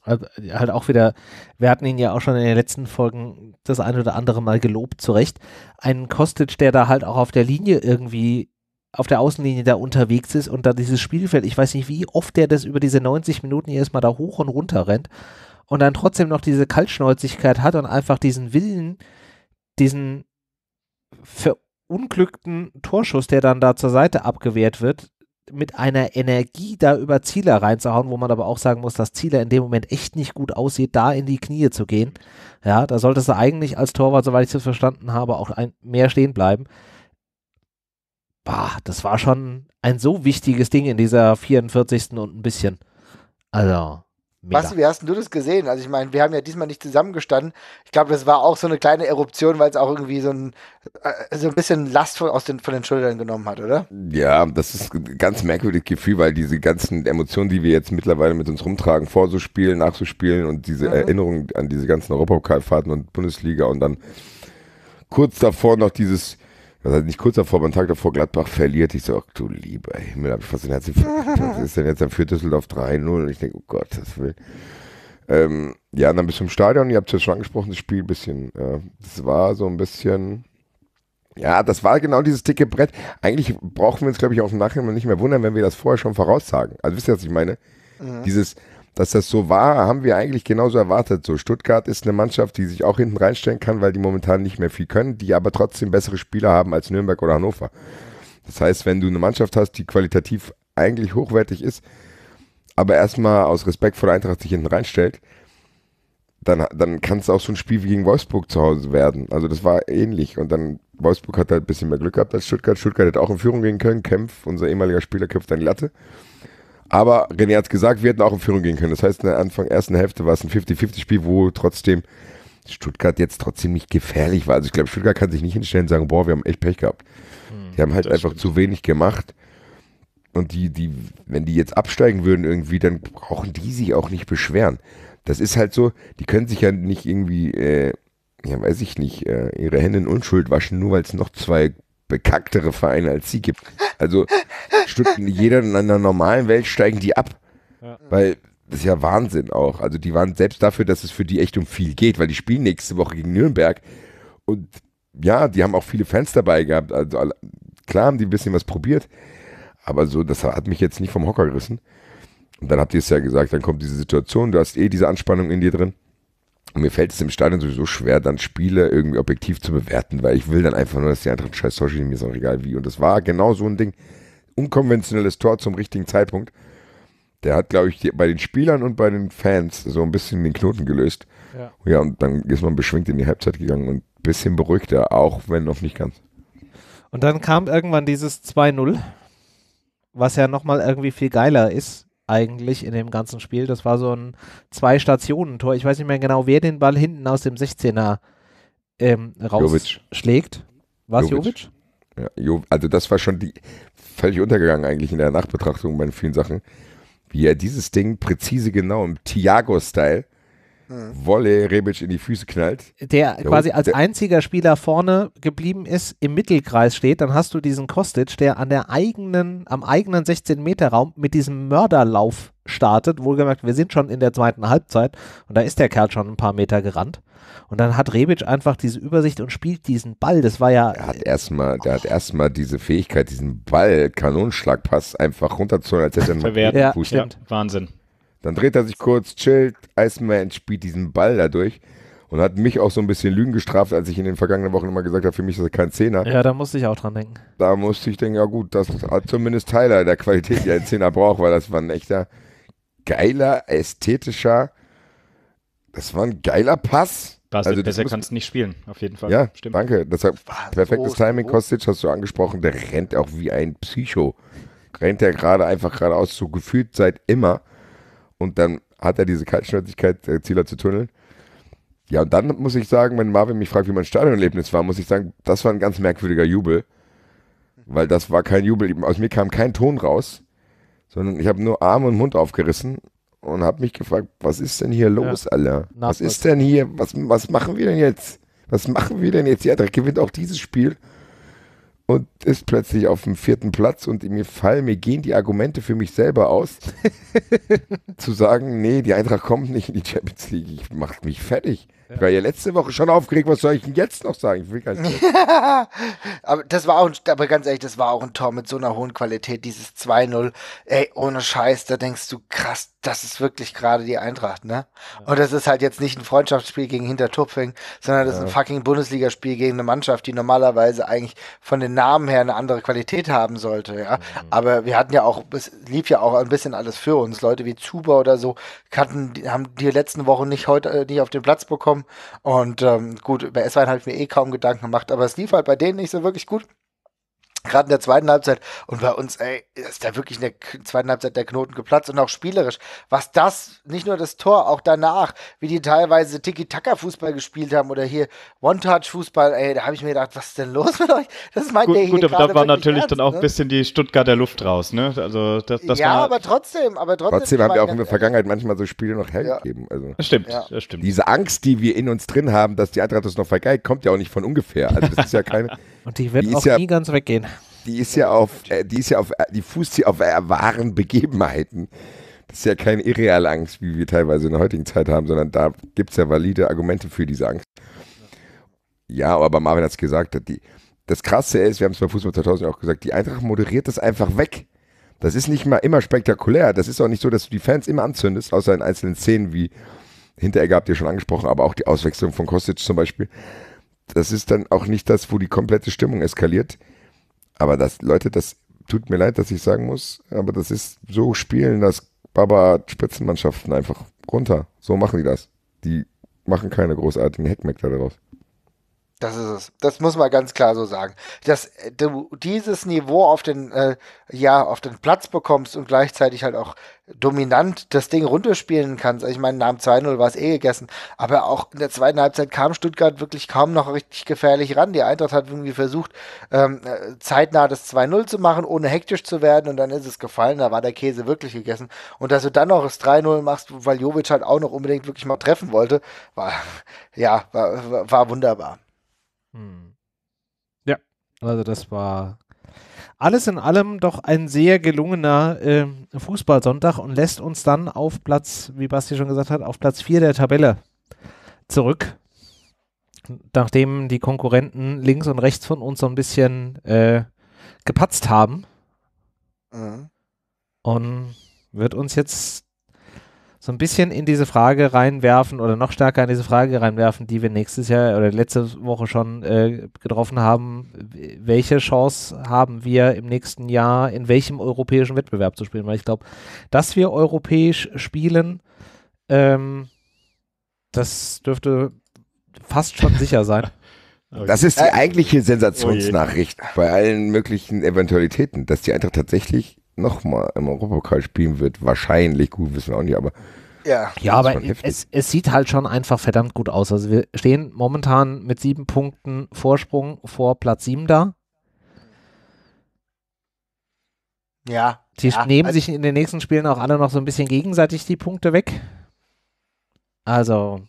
Also, halt auch wieder, wir hatten ihn ja auch schon in den letzten Folgen das ein oder andere Mal gelobt, zurecht. Ein Kostic, der da halt auch auf der Linie irgendwie, auf der Außenlinie da unterwegs ist und da dieses Spielfeld, ich weiß nicht, wie oft der das über diese 90 Minuten hier erstmal da hoch und runter rennt und dann trotzdem noch diese Kaltschnäuzigkeit hat und einfach diesen Willen, diesen verunglückten Torschuss, der dann da zur Seite abgewehrt wird, mit einer Energie da über Zieler reinzuhauen, wo man aber auch sagen muss, dass Zieler in dem Moment echt nicht gut aussieht, da in die Knie zu gehen. Ja, da solltest du eigentlich als Torwart, soweit ich das verstanden habe, auch ein, mehr stehen bleiben. Bah, das war schon ein so wichtiges Ding in dieser 44. und ein bisschen. Also, was, wie hast du das gesehen? Also ich meine, wir haben ja diesmal nicht zusammengestanden. Ich glaube, das war auch so eine kleine Eruption, weil es auch irgendwie so ein, äh, so ein bisschen Last von, aus den, von den Schultern genommen hat, oder? Ja, das ist ein ganz merkwürdiges Gefühl, weil diese ganzen Emotionen, die wir jetzt mittlerweile mit uns rumtragen, vorzuspielen, nachzuspielen und diese mhm. Erinnerung an diese ganzen Europapokalfahrten und Bundesliga und dann kurz davor noch dieses das heißt nicht kurz davor, aber einen Tag davor Gladbach verliert. Ich so, ach du lieber Himmel, hab ich fast den Herzen Was ist denn jetzt dann für Düsseldorf 3-0? Und ich denke, oh Gott, das will. Ähm, ja, und dann bist du im Stadion, ihr habt es ja schon angesprochen, das Spiel ein bisschen, äh, das war so ein bisschen, ja, das war genau dieses dicke Brett. Eigentlich brauchen wir uns, glaube ich, auch im Nachhinein nicht mehr wundern, wenn wir das vorher schon voraussagen. Also wisst ihr, was ich meine? Mhm. Dieses, dass das so war, haben wir eigentlich genauso erwartet. So, Stuttgart ist eine Mannschaft, die sich auch hinten reinstellen kann, weil die momentan nicht mehr viel können, die aber trotzdem bessere Spieler haben als Nürnberg oder Hannover. Das heißt, wenn du eine Mannschaft hast, die qualitativ eigentlich hochwertig ist, aber erstmal aus Respekt vor der Eintracht sich hinten reinstellt, dann, dann kann es auch so ein Spiel wie gegen Wolfsburg zu Hause werden. Also das war ähnlich. Und dann Wolfsburg hat halt ein bisschen mehr Glück gehabt als Stuttgart. Stuttgart hat auch in Führung gehen können. Kempf, unser ehemaliger Spieler, köpft dann die Latte. Aber René hat gesagt, wir hätten auch in Führung gehen können. Das heißt, in der Anfang ersten Hälfte war es ein 50-50-Spiel, wo trotzdem Stuttgart jetzt trotzdem nicht gefährlich war. Also ich glaube, Stuttgart kann sich nicht hinstellen und sagen, boah, wir haben echt Pech gehabt. Hm, die haben halt einfach stimmt. zu wenig gemacht. Und die, die, wenn die jetzt absteigen würden irgendwie, dann brauchen die sich auch nicht beschweren. Das ist halt so, die können sich ja nicht irgendwie, äh, ja weiß ich nicht, äh, ihre Hände in Unschuld waschen, nur weil es noch zwei bekacktere Vereine als sie gibt. Also in jeder in einer normalen Welt steigen die ab. Ja. Weil das ist ja Wahnsinn auch. Also die waren selbst dafür, dass es für die echt um viel geht, weil die spielen nächste Woche gegen Nürnberg. Und ja, die haben auch viele Fans dabei gehabt. Also klar haben die ein bisschen was probiert. Aber so, das hat mich jetzt nicht vom Hocker gerissen. Und dann habt ihr es ja gesagt, dann kommt diese Situation, du hast eh diese Anspannung in dir drin. Und mir fällt es im Stadion sowieso schwer, dann Spiele irgendwie objektiv zu bewerten, weil ich will dann einfach nur, dass die anderen scheiß Torschi, mir ist auch egal wie. Und das war genau so ein Ding. Unkonventionelles Tor zum richtigen Zeitpunkt. Der hat, glaube ich, bei den Spielern und bei den Fans so ein bisschen den Knoten gelöst. Ja. ja, und dann ist man beschwingt in die Halbzeit gegangen und ein bisschen beruhigter, auch wenn noch nicht ganz. Und dann kam irgendwann dieses 2-0, was ja nochmal irgendwie viel geiler ist eigentlich in dem ganzen Spiel. Das war so ein Zwei-Stationen-Tor. Ich weiß nicht mehr genau, wer den Ball hinten aus dem 16er ähm, rausschlägt. War es Jovic? Jovic? Ja, jo, also das war schon die völlig untergegangen eigentlich in der Nachbetrachtung bei vielen Sachen. Wie er dieses Ding präzise genau im Thiago-Style Wolle Rebic in die Füße knallt. Der, der quasi als der, einziger Spieler vorne geblieben ist, im Mittelkreis steht, dann hast du diesen Kostic, der an der eigenen, am eigenen 16-Meter-Raum mit diesem Mörderlauf startet. Wohlgemerkt, wir sind schon in der zweiten Halbzeit und da ist der Kerl schon ein paar Meter gerannt. Und dann hat Rebic einfach diese Übersicht und spielt diesen Ball. Das war ja. Er hat erstmal, der hat erstmal diese Fähigkeit, diesen Ball, Kanonschlagpass einfach runterzuholen, als hätte er einen ja, Fuß. Ja, Wahnsinn. Dann dreht er sich kurz, chillt, Iceman spielt diesen Ball dadurch und hat mich auch so ein bisschen Lügen gestraft, als ich in den vergangenen Wochen immer gesagt habe, für mich ist er kein Zehner. Ja, da musste ich auch dran denken. Da musste ich denken, ja gut, das hat zumindest Teile der Qualität, die ein Zehner braucht, weil das war ein echter geiler, ästhetischer, das war ein geiler Pass. Also das also besser kannst du nicht spielen, auf jeden Fall. Ja, stimmt. Danke. Deshalb perfektes so, Timing. So. Kostic hast du angesprochen, der rennt auch wie ein Psycho. Rennt er gerade einfach geradeaus, so gefühlt seit immer. Und dann hat er diese Kaltschnäuzigkeit, äh, Zieler zu tunneln. Ja, und dann muss ich sagen, wenn Marvin mich fragt, wie mein Stadionerlebnis war, muss ich sagen, das war ein ganz merkwürdiger Jubel. Weil das war kein Jubel. Aus mir kam kein Ton raus, sondern ich habe nur Arm und Mund aufgerissen und habe mich gefragt, was ist denn hier los, ja. Alter? Was ist denn hier? Was, was machen wir denn jetzt? Was machen wir denn jetzt? Ja, der gewinnt auch dieses Spiel und ist plötzlich auf dem vierten Platz und mir fallen, mir gehen die Argumente für mich selber aus, zu sagen, nee, die Eintracht kommt nicht in die Champions League, ich mach mich fertig. Ja. Ich war ja letzte Woche schon aufgeregt, was soll ich denn jetzt noch sagen? Ich will gar nicht. aber das war auch, aber ganz ehrlich, das war auch ein Tor mit so einer hohen Qualität, dieses 2-0. Ey, ohne Scheiß, da denkst du, krass, das ist wirklich gerade die Eintracht, ne? Ja. Und das ist halt jetzt nicht ein Freundschaftsspiel gegen Hintertupfing, sondern das ja. ist ein fucking Bundesligaspiel gegen eine Mannschaft, die normalerweise eigentlich von den Namen her eine andere Qualität haben sollte, ja? Mhm. Aber wir hatten ja auch, es lief ja auch ein bisschen alles für uns. Leute wie Zuba oder so hatten, haben die letzten Wochen nicht heute, äh, nicht auf den Platz bekommen. Und ähm, gut, bei S-Wein habe ich mir eh kaum Gedanken gemacht, aber es lief halt bei denen nicht so wirklich gut gerade in der zweiten Halbzeit und bei uns, ey, ist da wirklich in der zweiten Halbzeit der Knoten geplatzt und auch spielerisch. Was das, nicht nur das Tor, auch danach, wie die teilweise Tiki-Taka-Fußball gespielt haben oder hier One-Touch-Fußball, ey, da habe ich mir gedacht, was ist denn los mit euch? Das meint gut, der hier Gut, aber da war natürlich ernst, dann auch ne? ein ne? bisschen die Stuttgarter Luft raus, ne? Also, das, das ja, aber trotzdem, aber trotzdem. Trotzdem haben wir auch in der Vergangenheit manchmal so Spiele noch hergegeben. Ja. Also, das stimmt, ja. das stimmt. Diese Angst, die wir in uns drin haben, dass die Eintracht das noch vergeigt, kommt ja auch nicht von ungefähr. Also, das ist ja keine. Und die wird die auch ja, nie ganz weggehen. Die ist ja auf, äh, die ist ja auf, äh, die fußt ja auf äh, wahren Begebenheiten. Das ist ja keine irreale Angst, wie wir teilweise in der heutigen Zeit haben, sondern da gibt es ja valide Argumente für diese Angst. Ja, aber Marvin hat es gesagt, die, das Krasse ist, wir haben es bei Fußball 2000 auch gesagt, die Eintracht moderiert das einfach weg. Das ist nicht mal immer spektakulär. Das ist auch nicht so, dass du die Fans immer anzündest, außer in einzelnen Szenen wie Hinteregger habt ihr schon angesprochen, aber auch die Auswechslung von Kostic zum Beispiel das ist dann auch nicht das, wo die komplette Stimmung eskaliert. Aber das, Leute, das tut mir leid, dass ich sagen muss, aber das ist so spielen, dass Baba Spitzenmannschaften einfach runter. So machen die das. Die machen keine großartigen Hackmeck daraus. Das ist es. Das muss man ganz klar so sagen. Dass äh, du dieses Niveau auf den, äh, ja, auf den Platz bekommst und gleichzeitig halt auch dominant das Ding runterspielen kannst. Also ich meine, nach dem 2-0 war es eh gegessen. Aber auch in der zweiten Halbzeit kam Stuttgart wirklich kaum noch richtig gefährlich ran. Die Eintracht hat irgendwie versucht, ähm, äh, zeitnah das 2-0 zu machen, ohne hektisch zu werden. Und dann ist es gefallen. Da war der Käse wirklich gegessen. Und dass du dann noch das 3-0 machst, weil Jovic halt auch noch unbedingt wirklich mal treffen wollte, war, ja, war, war wunderbar. Hm. Ja, also das war alles in allem doch ein sehr gelungener äh, Fußballsonntag und lässt uns dann auf Platz, wie Basti schon gesagt hat, auf Platz 4 der Tabelle zurück. Nachdem die Konkurrenten links und rechts von uns so ein bisschen äh, gepatzt haben. Mhm. Und wird uns jetzt so ein bisschen in diese Frage reinwerfen oder noch stärker in diese Frage reinwerfen, die wir nächstes Jahr oder letzte Woche schon äh, getroffen haben. Welche Chance haben wir im nächsten Jahr in welchem europäischen Wettbewerb zu spielen? Weil ich glaube, dass wir europäisch spielen, ähm, das dürfte fast schon sicher sein. Das ist die eigentliche Sensationsnachricht oh bei allen möglichen Eventualitäten, dass die Eintracht tatsächlich nochmal im Europapokal spielen wird. Wahrscheinlich, gut, wissen wir auch nicht, aber. Ja, ja aber es, es, sieht halt schon einfach verdammt gut aus. Also wir stehen momentan mit sieben Punkten Vorsprung vor Platz sieben da. Ja. Sie ja, nehmen also sich in den nächsten Spielen auch alle noch so ein bisschen gegenseitig die Punkte weg. Also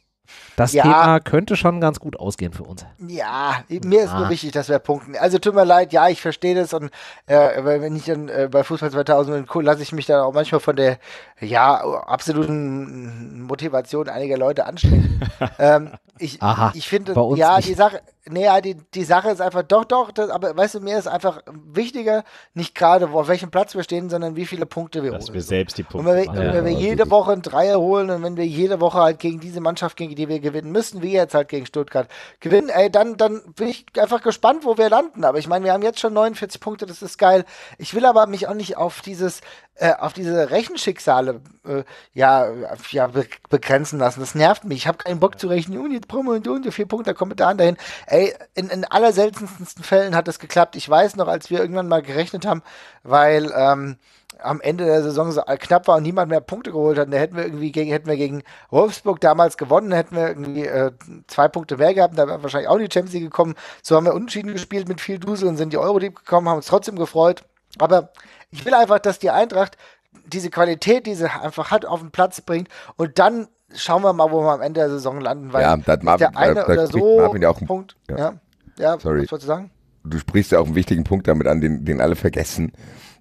das ja. Thema könnte schon ganz gut ausgehen für uns. Ja, mir ist ah. nur wichtig, dass wir punkten. Also tut mir leid, ja, ich verstehe das und äh, wenn ich dann äh, bei Fußball 2000 bin, lasse ich mich dann auch manchmal von der ja absoluten Motivation einiger Leute anstecken. ähm, ich, Aha, ich finde, ja, nicht. die Sache, nee, die, die Sache ist einfach, doch, doch, das, aber weißt du, mir ist einfach wichtiger, nicht gerade, auf welchem Platz wir stehen, sondern wie viele Punkte wir Dass holen. Dass wir selbst die Punkte Und wenn wir, ja, wenn wir jede also Woche einen Dreier holen und wenn wir jede Woche halt gegen diese Mannschaft, gegen die wir gewinnen, müssen wir jetzt halt gegen Stuttgart gewinnen. Ey, dann, dann bin ich einfach gespannt, wo wir landen. Aber ich meine, wir haben jetzt schon 49 Punkte, das ist geil. Ich will aber mich auch nicht auf dieses, äh, auf diese Rechenschicksale äh, ja, ja, begrenzen lassen. Das nervt mich. Ich habe keinen Bock zu rechnen. Juni, Promo und, Juni, vier Punkte, da kommen wir da dahin. Ey, in, in allerseltensten Fällen hat das geklappt. Ich weiß noch, als wir irgendwann mal gerechnet haben, weil ähm, am Ende der Saison so knapp war und niemand mehr Punkte geholt hat. Und hätten wir irgendwie gegen, hätten wir gegen Wolfsburg damals gewonnen, hätten wir irgendwie äh, zwei Punkte mehr gehabt, dann wären wahrscheinlich auch in die Champions League gekommen. So haben wir unentschieden gespielt mit viel Dusel und sind die Eurodeep gekommen, haben uns trotzdem gefreut. Aber ich will einfach, dass die Eintracht diese Qualität, die sie einfach hat, auf den Platz bringt und dann schauen wir mal, wo wir am Ende der Saison landen, weil ja, das Marvin, der eine da, oder so ja auch einen, Punkt. Ja, ja, ja Sorry. was wolltest du sagen? Du sprichst ja auch einen wichtigen Punkt damit an, den, den alle vergessen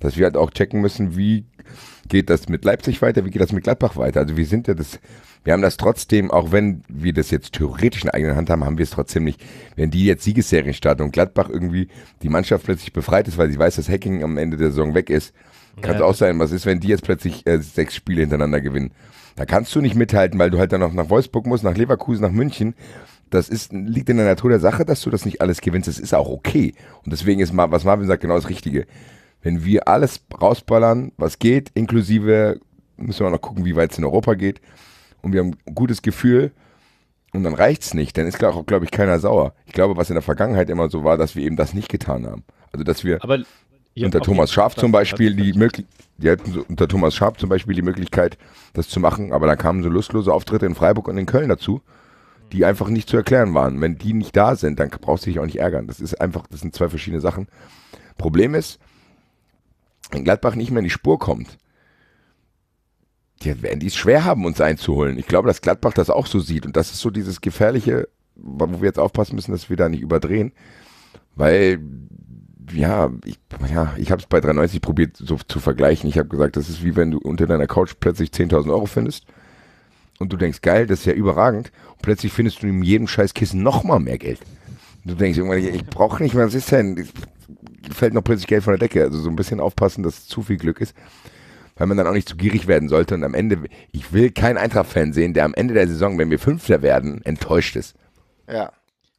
dass wir halt auch checken müssen, wie geht das mit Leipzig weiter, wie geht das mit Gladbach weiter. Also wir sind ja das, wir haben das trotzdem, auch wenn wir das jetzt theoretisch in eigener Hand haben, haben wir es trotzdem nicht. Wenn die jetzt Siegesserien starten und Gladbach irgendwie die Mannschaft plötzlich befreit ist, weil sie weiß, dass Hacking am Ende der Saison weg ist, kann es ja. auch sein, was ist, wenn die jetzt plötzlich äh, sechs Spiele hintereinander gewinnen. Da kannst du nicht mithalten, weil du halt dann noch nach Wolfsburg musst, nach Leverkusen, nach München. Das ist, liegt in der Natur der Sache, dass du das nicht alles gewinnst. Das ist auch okay. Und deswegen ist, was Marvin sagt, genau das Richtige wenn wir alles rausballern, was geht, inklusive müssen wir noch gucken, wie weit es in Europa geht. Und wir haben ein gutes Gefühl und dann reicht es nicht. Dann ist klar auch, glaube ich, keiner sauer. Ich glaube, was in der Vergangenheit immer so war, dass wir eben das nicht getan haben. Also dass wir Aber, unter Thomas Schaf zum Beispiel die Möglichkeit, die hatten so unter Thomas Schaf zum Beispiel die Möglichkeit, das zu machen, aber dann kamen so lustlose Auftritte in Freiburg und in Köln dazu, die einfach nicht zu erklären waren. Wenn die nicht da sind, dann brauchst du dich auch nicht ärgern. Das ist einfach, das sind zwei verschiedene Sachen. Problem ist, wenn Gladbach nicht mehr in die Spur kommt, die werden die es schwer haben, uns einzuholen. Ich glaube, dass Gladbach das auch so sieht. Und das ist so dieses gefährliche, wo wir jetzt aufpassen müssen, dass wir da nicht überdrehen. Weil, ja, ich, ja, ich habe es bei 93 probiert so zu vergleichen. Ich habe gesagt, das ist wie wenn du unter deiner Couch plötzlich 10.000 Euro findest. Und du denkst, geil, das ist ja überragend. Und plötzlich findest du in jedem Scheißkissen nochmal mehr Geld. Und du denkst irgendwann, ich brauche nicht mehr, was ist denn? fällt noch plötzlich Geld von der Decke. Also so ein bisschen aufpassen, dass zu viel Glück ist, weil man dann auch nicht zu gierig werden sollte. Und am Ende, ich will keinen Eintracht-Fan sehen, der am Ende der Saison, wenn wir Fünfter werden, enttäuscht ist. Ja.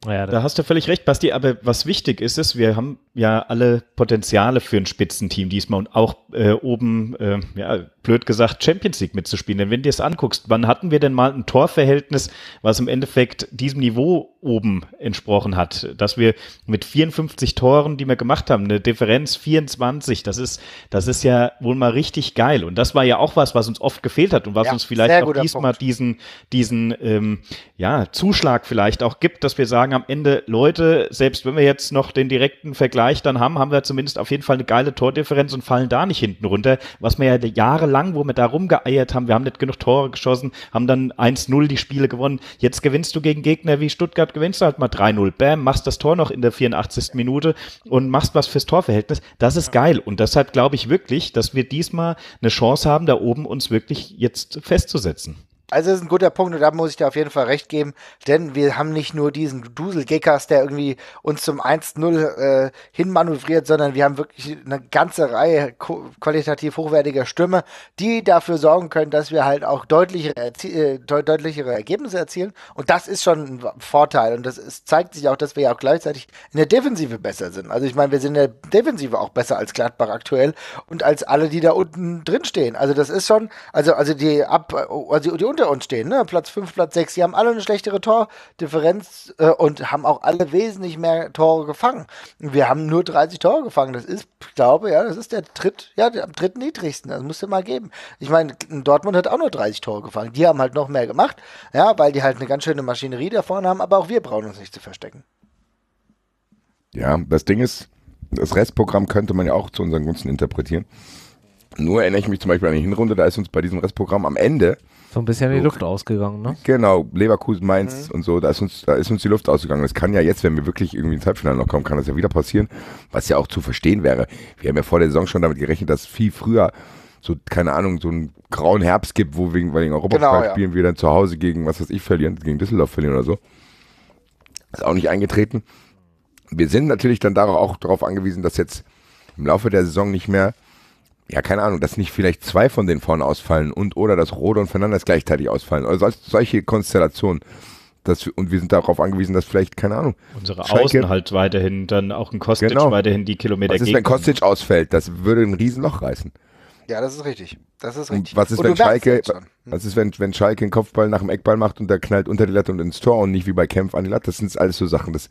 Ja, da hast du völlig recht, Basti. Aber was wichtig ist, ist, wir haben ja alle Potenziale für ein Spitzenteam diesmal und auch äh, oben, äh, ja, blöd gesagt, Champions League mitzuspielen. Denn wenn du es anguckst, wann hatten wir denn mal ein Torverhältnis, was im Endeffekt diesem Niveau oben entsprochen hat? Dass wir mit 54 Toren, die wir gemacht haben, eine Differenz 24, das ist, das ist ja wohl mal richtig geil. Und das war ja auch was, was uns oft gefehlt hat und was ja, uns vielleicht auch diesmal Punkt. diesen, diesen ähm, ja, Zuschlag vielleicht auch gibt, dass wir sagen, sagen am Ende, Leute, selbst wenn wir jetzt noch den direkten Vergleich dann haben, haben wir zumindest auf jeden Fall eine geile Tordifferenz und fallen da nicht hinten runter. Was wir ja jahrelang, wo wir da rumgeeiert haben, wir haben nicht genug Tore geschossen, haben dann 1-0 die Spiele gewonnen. Jetzt gewinnst du gegen Gegner wie Stuttgart, gewinnst du halt mal 3-0. Bam, machst das Tor noch in der 84. Minute und machst was fürs Torverhältnis. Das ist geil. Und deshalb glaube ich wirklich, dass wir diesmal eine Chance haben, da oben uns wirklich jetzt festzusetzen. Also das ist ein guter Punkt und da muss ich dir auf jeden Fall recht geben, denn wir haben nicht nur diesen Duselgeckers, der irgendwie uns zum 1-0 äh, hinmanövriert, sondern wir haben wirklich eine ganze Reihe qualitativ hochwertiger Stürme, die dafür sorgen können, dass wir halt auch deutlichere, äh, deutlichere Ergebnisse erzielen und das ist schon ein Vorteil und das ist, zeigt sich auch, dass wir ja auch gleichzeitig in der Defensive besser sind. Also ich meine, wir sind in der Defensive auch besser als Gladbach aktuell und als alle, die da unten drin stehen. Also das ist schon, also also die Ab, also die unter uns stehen, ne? Platz 5, Platz 6, die haben alle eine schlechtere Tordifferenz äh, und haben auch alle wesentlich mehr Tore gefangen. Wir haben nur 30 Tore gefangen. Das ist, ich glaube, ja, das ist der dritt, ja, der, am drittniedrigsten. Das musst du mal geben. Ich meine, Dortmund hat auch nur 30 Tore gefangen. Die haben halt noch mehr gemacht, ja, weil die halt eine ganz schöne Maschinerie da vorne haben, aber auch wir brauchen uns nicht zu verstecken. Ja, das Ding ist, das Restprogramm könnte man ja auch zu unseren Gunsten interpretieren. Nur erinnere ich mich zum Beispiel an die Hinrunde, da ist uns bei diesem Restprogramm am Ende so ein bisschen so, die Luft ausgegangen, ne? Genau, Leverkusen, Mainz mhm. und so, da ist, uns, da ist uns die Luft ausgegangen. Das kann ja jetzt, wenn wir wirklich irgendwie ins Halbfinale noch kommen, kann das ja wieder passieren, was ja auch zu verstehen wäre. Wir haben ja vor der Saison schon damit gerechnet, dass viel früher so, keine Ahnung, so einen grauen Herbst gibt, wo wegen, weil wegen Europapokal genau, ja. spielen wir dann zu Hause gegen, was weiß ich, verlieren, gegen Düsseldorf verlieren oder so. Ist auch nicht eingetreten. Wir sind natürlich dann darauf auch darauf angewiesen, dass jetzt im Laufe der Saison nicht mehr ja, keine Ahnung, dass nicht vielleicht zwei von den vorne ausfallen und oder dass Rode und Fernandes gleichzeitig ausfallen. Also solche Konstellationen. Das, und wir sind darauf angewiesen, dass vielleicht, keine Ahnung. Unsere Schalke, Außen halt weiterhin, dann auch ein Kostic genau. weiterhin die Kilometer gehen. Was ist, wenn ne? Kostic ausfällt? Das würde ein Riesenloch reißen. Ja, das ist richtig. Das ist richtig. was ist, wenn Schalke, was ist, wenn, wenn Schalke einen Kopfball nach dem Eckball macht und der knallt unter die Latte und ins Tor und nicht wie bei Kempf an die Latte? Das sind alles so Sachen. Das,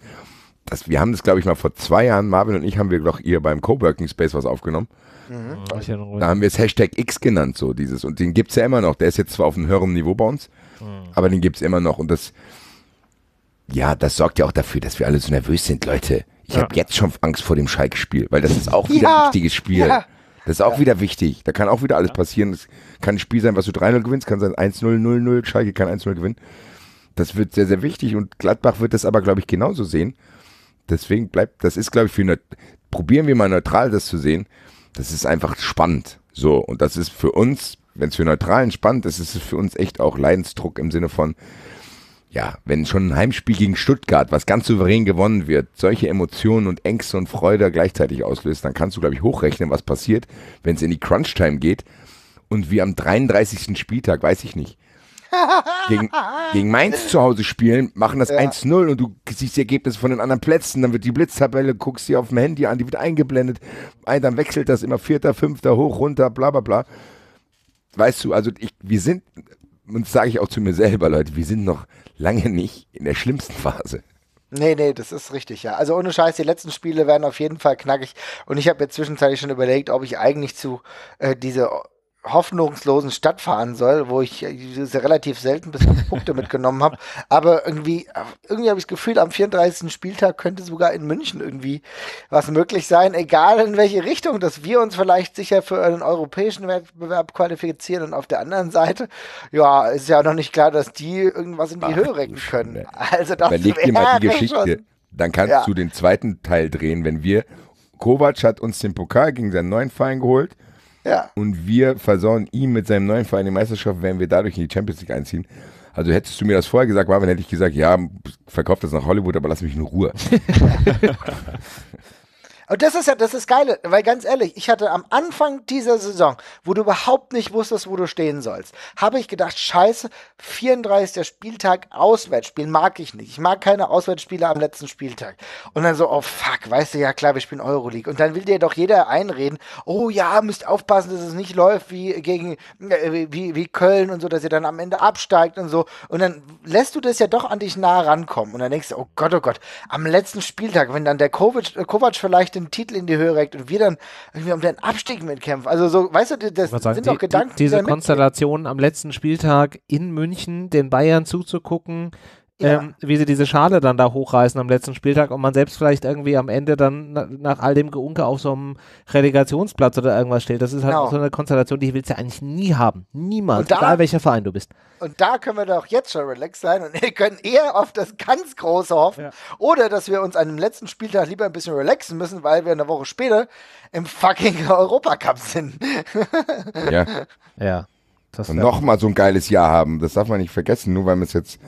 das, wir haben das, glaube ich, mal vor zwei Jahren, Marvin und ich, haben wir doch hier beim Coworking Space was aufgenommen. Mhm. Da haben wir es Hashtag X genannt, so dieses. Und den gibt es ja immer noch. Der ist jetzt zwar auf einem höheren Niveau bei uns, mhm. aber den gibt es immer noch. Und das, ja, das sorgt ja auch dafür, dass wir alle so nervös sind, Leute. Ich ja. habe jetzt schon Angst vor dem Schalke-Spiel, weil das ist auch wieder ja. ein wichtiges Spiel. Ja. Das ist auch wieder wichtig. Da kann auch wieder alles passieren. Es kann ein Spiel sein, was du 3-0 gewinnst, kann sein 1-0, 0-0, Schalke kann 1-0 gewinnen. Das wird sehr, sehr wichtig und Gladbach wird das aber, glaube ich, genauso sehen. Deswegen bleibt, das ist, glaube ich, für probieren wir mal neutral das zu sehen. Das ist einfach spannend. So, und das ist für uns, wenn es für Neutralen spannend ist, ist es für uns echt auch Leidensdruck im Sinne von, ja, wenn schon ein Heimspiel gegen Stuttgart, was ganz souverän gewonnen wird, solche Emotionen und Ängste und Freude gleichzeitig auslöst, dann kannst du, glaube ich, hochrechnen, was passiert, wenn es in die Crunch-Time geht. Und wie am 33. Spieltag, weiß ich nicht, gegen, gegen Mainz zu Hause spielen, machen das ja. 1-0 und du siehst die Ergebnisse von den anderen Plätzen, dann wird die Blitztabelle, guckst sie auf dem Handy an, die wird eingeblendet, dann wechselt das immer Vierter, Fünfter, hoch, runter, bla bla bla. Weißt du, also ich, wir sind, und das sage ich auch zu mir selber, Leute, wir sind noch lange nicht in der schlimmsten Phase. Nee, nee, das ist richtig, ja. Also ohne Scheiß, die letzten Spiele werden auf jeden Fall knackig. Und ich habe mir zwischenzeitlich schon überlegt, ob ich eigentlich zu äh, diese hoffnungslosen Stadt fahren soll, wo ich äh, relativ selten bis Punkte mitgenommen habe. Aber irgendwie, irgendwie habe ich das Gefühl, am 34. Spieltag könnte sogar in München irgendwie was möglich sein, egal in welche Richtung, dass wir uns vielleicht sicher für einen europäischen Wettbewerb qualifizieren und auf der anderen Seite, ja, ist ja noch nicht klar, dass die irgendwas in die Höhe recken können. Also das Überleg dir mal die Geschichte. Schon. Dann kannst ja. du den zweiten Teil drehen, wenn wir Kovac hat uns den Pokal gegen seinen neuen Verein geholt ja. Und wir versorgen ihn mit seinem neuen Verein die Meisterschaft, wenn wir dadurch in die Champions League einziehen. Also hättest du mir das vorher gesagt, Marvin, hätte ich gesagt, ja, verkauf das nach Hollywood, aber lass mich in Ruhe. Und das ist ja, das ist geil, weil ganz ehrlich, ich hatte am Anfang dieser Saison, wo du überhaupt nicht wusstest, wo du stehen sollst, habe ich gedacht, scheiße, 34. Spieltag Auswärtsspiel mag ich nicht. Ich mag keine Auswärtsspiele am letzten Spieltag. Und dann so, oh fuck, weißt du, ja klar, wir spielen Euroleague. Und dann will dir doch jeder einreden, oh ja, müsst aufpassen, dass es nicht läuft wie gegen, äh, wie, wie Köln und so, dass ihr dann am Ende absteigt und so. Und dann lässt du das ja doch an dich nah rankommen. Und dann denkst du, oh Gott, oh Gott, am letzten Spieltag, wenn dann der Kovac, Kovac vielleicht den Titel in die Höhe reckt und wir dann irgendwie um den Abstieg mitkämpfen. Also so, weißt du, das sagen, sind doch Gedanken. Die, diese Konstellation am letzten Spieltag in München, den Bayern zuzugucken, ja. ähm, wie sie diese Schale dann da hochreißen am letzten Spieltag und man selbst vielleicht irgendwie am Ende dann na, nach all dem Geunke auf so einem Relegationsplatz oder irgendwas steht. Das ist halt genau. so eine Konstellation, die willst du eigentlich nie haben. Niemals, da, egal welcher Verein du bist. Und da können wir doch jetzt schon relaxed sein und wir können eher auf das ganz Große hoffen ja. oder dass wir uns an dem letzten Spieltag lieber ein bisschen relaxen müssen, weil wir eine Woche später im fucking Europacup sind. ja. Ja. Das und nochmal so ein geiles Jahr haben, das darf man nicht vergessen, nur weil man es jetzt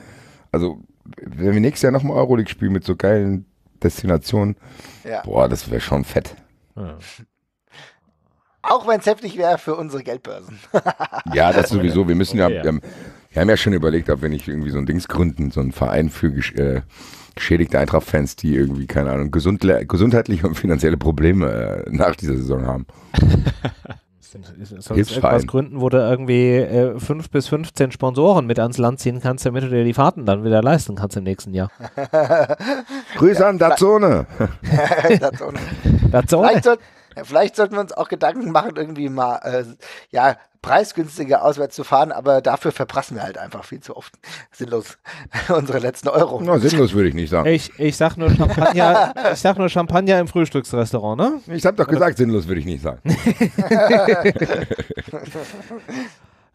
also, wenn wir nächstes Jahr nochmal Euroleague spielen mit so geilen Destinationen, ja. boah, das wäre schon fett. Ja. Auch wenn es heftig wäre für unsere Geldbörsen. ja, das sowieso. Wir müssen okay, ja, ähm, wir haben ja schon überlegt, ob wir nicht irgendwie so ein Dings gründen, so einen Verein für gesch äh, geschädigte Eintracht-Fans, die irgendwie, keine Ahnung, gesundheitliche und finanzielle Probleme äh, nach dieser Saison haben. sonst etwas gründen, wo du irgendwie äh, 5 bis 15 Sponsoren mit ans Land ziehen kannst, damit du dir die Fahrten dann wieder leisten kannst im nächsten Jahr. Grüße ja, an Dazone. Dazone. Dazone. Vielleicht, soll, vielleicht, sollten wir uns auch Gedanken machen, irgendwie mal, äh, ja, preisgünstiger auswärts zu fahren, aber dafür verprassen wir halt einfach viel zu oft sinnlos unsere letzten Euro. Na, sinnlos würde ich nicht sagen. Ich, ich, sag nur Champagner, ich sag nur Champagner im Frühstücksrestaurant, ne? Ich hab doch gesagt, sinnlos würde ich nicht sagen.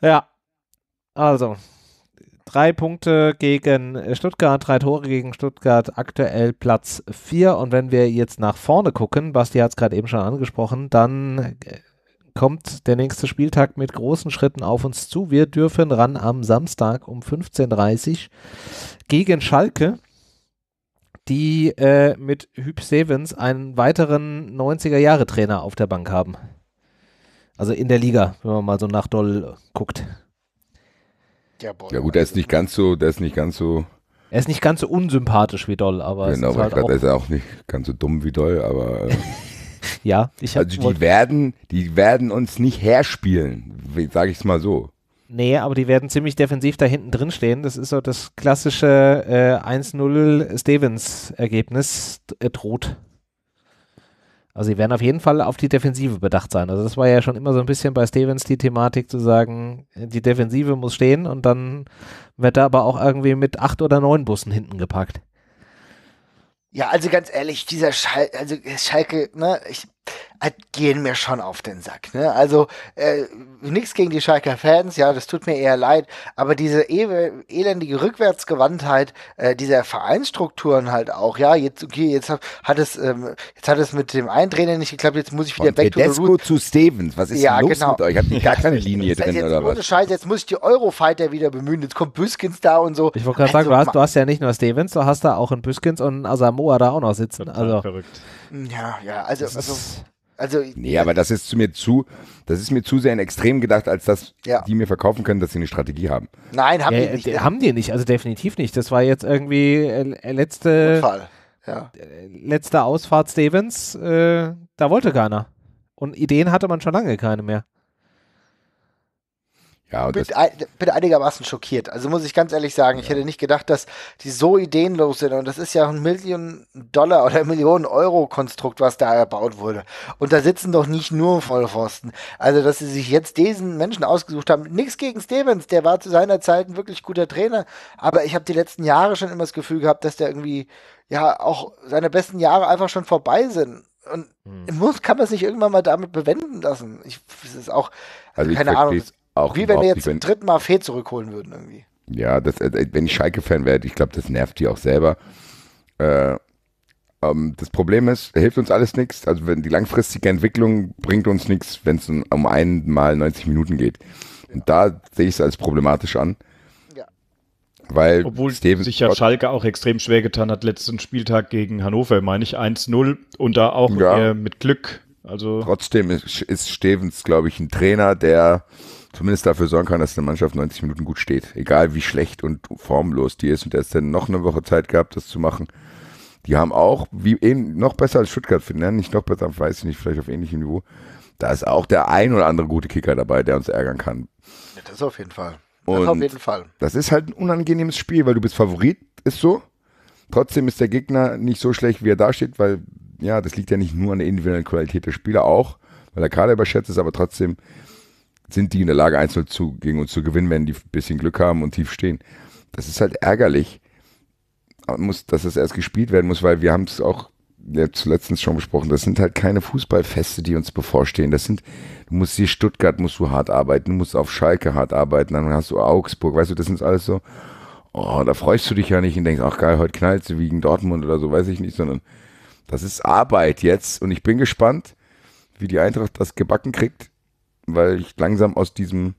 ja, also drei Punkte gegen Stuttgart, drei Tore gegen Stuttgart, aktuell Platz vier. Und wenn wir jetzt nach vorne gucken, Basti hat es gerade eben schon angesprochen, dann äh, kommt der nächste Spieltag mit großen Schritten auf uns zu. Wir dürfen ran am Samstag um 15.30 Uhr gegen Schalke, die äh, mit Hüb Sevens einen weiteren 90er-Jahre-Trainer auf der Bank haben. Also in der Liga, wenn man mal so nach Doll guckt. Ja, boah, ja gut, der ist nicht ganz so, der ist nicht ganz so er ist nicht ganz so unsympathisch wie Doll, aber genau, es ist halt auch, er ist auch nicht ganz so dumm wie Doll, aber äh Ja, ich habe. Also die werden, die werden uns nicht herspielen, sage ich es mal so. Nee, aber die werden ziemlich defensiv da hinten drin stehen. Das ist so das klassische äh, 1-0 Stevens-Ergebnis äh, droht. Also sie werden auf jeden Fall auf die Defensive bedacht sein. Also das war ja schon immer so ein bisschen bei Stevens die Thematik zu sagen, äh, die Defensive muss stehen und dann wird da aber auch irgendwie mit acht oder neun Bussen hinten gepackt. Ja, also ganz ehrlich, dieser Schalke, also Schalke, ne, ich, gehen mir schon auf den Sack. Ne? Also äh, nichts gegen die Schalker Fans, ja, das tut mir eher leid, aber diese e elendige Rückwärtsgewandtheit äh, dieser Vereinsstrukturen halt auch, ja, jetzt okay, jetzt hat, hat es ähm, jetzt hat es mit dem einen Trainer nicht geklappt, jetzt muss ich wieder weg. back Tedesco to zu Stevens, was ist ja, los genau. mit euch? Habt ihr gar keine Linie drin jetzt, oder was? Ohne Scheiß, jetzt muss ich die Eurofighter wieder bemühen, jetzt kommt Büskins da und so. Ich wollte gerade also, sagen, du hast, du hast ja nicht nur Stevens, du hast da auch einen Büskins und einen Asamoah da auch noch sitzen. also verrückt. Hm, ja, ja, also, also, also. Nee, aber das ist zu mir zu, das ist mir zu sehr in Extrem gedacht, als dass ja. die mir verkaufen können, dass sie eine Strategie haben. Nein, haben ja, die nicht. Äh, haben die nicht, also definitiv nicht. Das war jetzt irgendwie äh, äh letzte. Unfall. Ja. Äh, letzte Ausfahrt Stevens, äh, da wollte keiner. Und Ideen hatte man schon lange keine mehr. Ja, bin, bin, einigermaßen schockiert. Also muss ich ganz ehrlich sagen, ja. ich hätte nicht gedacht, dass die so ideenlos sind. Und das ist ja ein Millionen Dollar oder Millionen Euro Konstrukt, was da erbaut wurde. Und da sitzen doch nicht nur Vollpfosten. Also, dass sie sich jetzt diesen Menschen ausgesucht haben, nichts gegen Stevens, der war zu seiner Zeit ein wirklich guter Trainer. Aber ich habe die letzten Jahre schon immer das Gefühl gehabt, dass der irgendwie, ja, auch seine besten Jahre einfach schon vorbei sind. Und hm. muss, kann man sich irgendwann mal damit bewenden lassen. Ich, es ist auch, also, also keine Ahnung. Auch Wie wenn wir jetzt zum dritten Mal Fee zurückholen würden irgendwie. Ja, das, äh, äh, wenn ich Schalke-Fan werde, ich glaube, das nervt die auch selber. Äh, ähm, das Problem ist, hilft uns alles nichts. Also wenn die langfristige Entwicklung bringt uns nichts, wenn es um einmal 90 Minuten geht. Ja. Und da sehe ich es als problematisch an. Ja. Weil Obwohl Steven sich ja Gott, Schalke auch extrem schwer getan hat, letzten Spieltag gegen Hannover, meine ich, 1-0 und da auch ja. mit Glück. Also Trotzdem ist, ist Stevens, glaube ich, ein Trainer, der zumindest dafür sorgen kann, dass eine Mannschaft 90 Minuten gut steht. Egal wie schlecht und formlos die ist. Und der hat dann noch eine Woche Zeit gehabt, das zu machen. Die haben auch, wie eben, noch besser als Stuttgart, finde ich, ne? nicht noch besser, weiß ich nicht, vielleicht auf ähnlichem Niveau. Da ist auch der ein oder andere gute Kicker dabei, der uns ärgern kann. Ja, das auf jeden Fall. Das und auf jeden Fall. Das ist halt ein unangenehmes Spiel, weil du bist Favorit, ist so. Trotzdem ist der Gegner nicht so schlecht, wie er dasteht, weil, ja, das liegt ja nicht nur an der individuellen Qualität der Spieler auch, weil er gerade überschätzt ist, aber trotzdem sind die in der Lage, 1 zu, gegen uns zu gewinnen, wenn die ein bisschen Glück haben und tief stehen. Das ist halt ärgerlich, muss, dass das erst gespielt werden muss, weil wir haben es auch ja, letztens schon besprochen, das sind halt keine Fußballfeste, die uns bevorstehen. Das sind, du musst hier Stuttgart musst du hart arbeiten, du musst auf Schalke hart arbeiten, dann hast du Augsburg, weißt du, das sind alles so, oh, da freust du dich ja nicht und denkst, ach geil, heute knallt sie wie wegen Dortmund oder so, weiß ich nicht, sondern das ist Arbeit jetzt und ich bin gespannt, wie die Eintracht das gebacken kriegt, weil ich langsam aus diesem,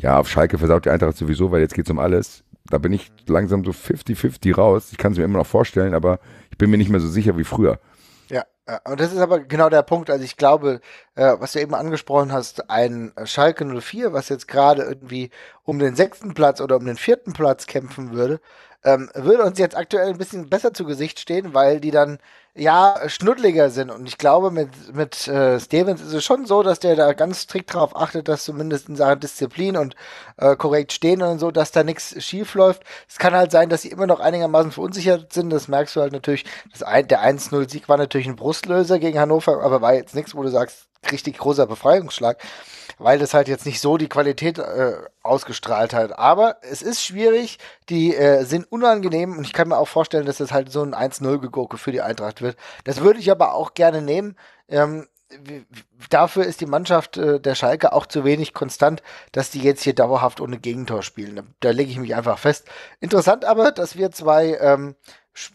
ja, auf Schalke versaut die Eintracht sowieso, weil jetzt geht es um alles. Da bin ich langsam so 50-50 raus. Ich kann es mir immer noch vorstellen, aber ich bin mir nicht mehr so sicher wie früher. Ja, äh, und das ist aber genau der Punkt. Also ich glaube, äh, was du eben angesprochen hast, ein äh, Schalke 04, was jetzt gerade irgendwie um den sechsten Platz oder um den vierten Platz kämpfen würde, ähm, würde uns jetzt aktuell ein bisschen besser zu Gesicht stehen, weil die dann ja schnuddeliger sind. Und ich glaube, mit, mit äh, Stevens ist es schon so, dass der da ganz strikt darauf achtet, dass zumindest in Sachen Disziplin und äh, korrekt stehen und so, dass da nichts schief läuft. Es kann halt sein, dass sie immer noch einigermaßen verunsichert sind. Das merkst du halt natürlich. Das ein, der 1-0-Sieg war natürlich ein Brustlöser gegen Hannover, aber war jetzt nichts, wo du sagst, richtig großer Befreiungsschlag weil das halt jetzt nicht so die Qualität äh, ausgestrahlt hat. Aber es ist schwierig, die äh, sind unangenehm und ich kann mir auch vorstellen, dass das halt so ein 1-0-Gegurke für die Eintracht wird. Das würde ich aber auch gerne nehmen. Ähm, dafür ist die Mannschaft äh, der Schalke auch zu wenig konstant, dass die jetzt hier dauerhaft ohne Gegentor spielen. Da, da lege ich mich einfach fest. Interessant aber, dass wir zwei ähm,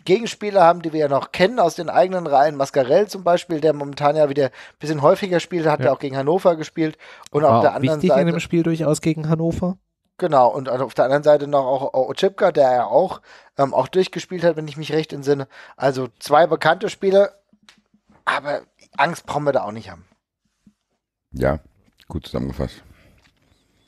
Gegenspieler haben, die wir ja noch kennen aus den eigenen Reihen. Mascarell zum Beispiel, der momentan ja wieder ein bisschen häufiger spielt, hat ja, ja auch gegen Hannover gespielt. Und War auf der anderen wichtig Seite. in dem Spiel durchaus gegen Hannover. Genau, und auf der anderen Seite noch auch Ochipka, der ja auch, ähm, auch durchgespielt hat, wenn ich mich recht entsinne. Also zwei bekannte Spiele, aber Angst brauchen wir da auch nicht haben. Ja, gut zusammengefasst.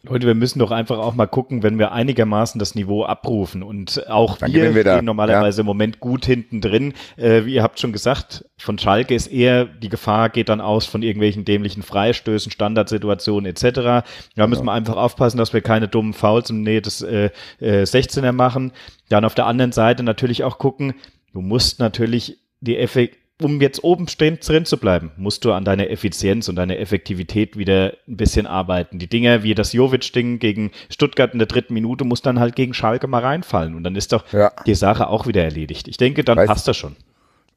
Leute, wir müssen doch einfach auch mal gucken, wenn wir einigermaßen das Niveau abrufen. Und auch Dann wir, wir stehen normalerweise ja. im Moment gut hinten drin. Äh, wie ihr habt schon gesagt, von Schalke ist eher die Gefahr geht dann aus von irgendwelchen dämlichen Freistößen, Standardsituationen etc. Da genau. müssen wir einfach aufpassen, dass wir keine dummen Fouls im Nähe des äh, äh, 16er machen. Dann auf der anderen Seite natürlich auch gucken, du musst natürlich die Effekt um jetzt oben stehen, drin zu bleiben, musst du an deiner Effizienz und deiner Effektivität wieder ein bisschen arbeiten. Die Dinger wie das Jovic-Ding gegen Stuttgart in der dritten Minute muss dann halt gegen Schalke mal reinfallen und dann ist doch ja. die Sache auch wieder erledigt. Ich denke, dann Weiß, passt das schon.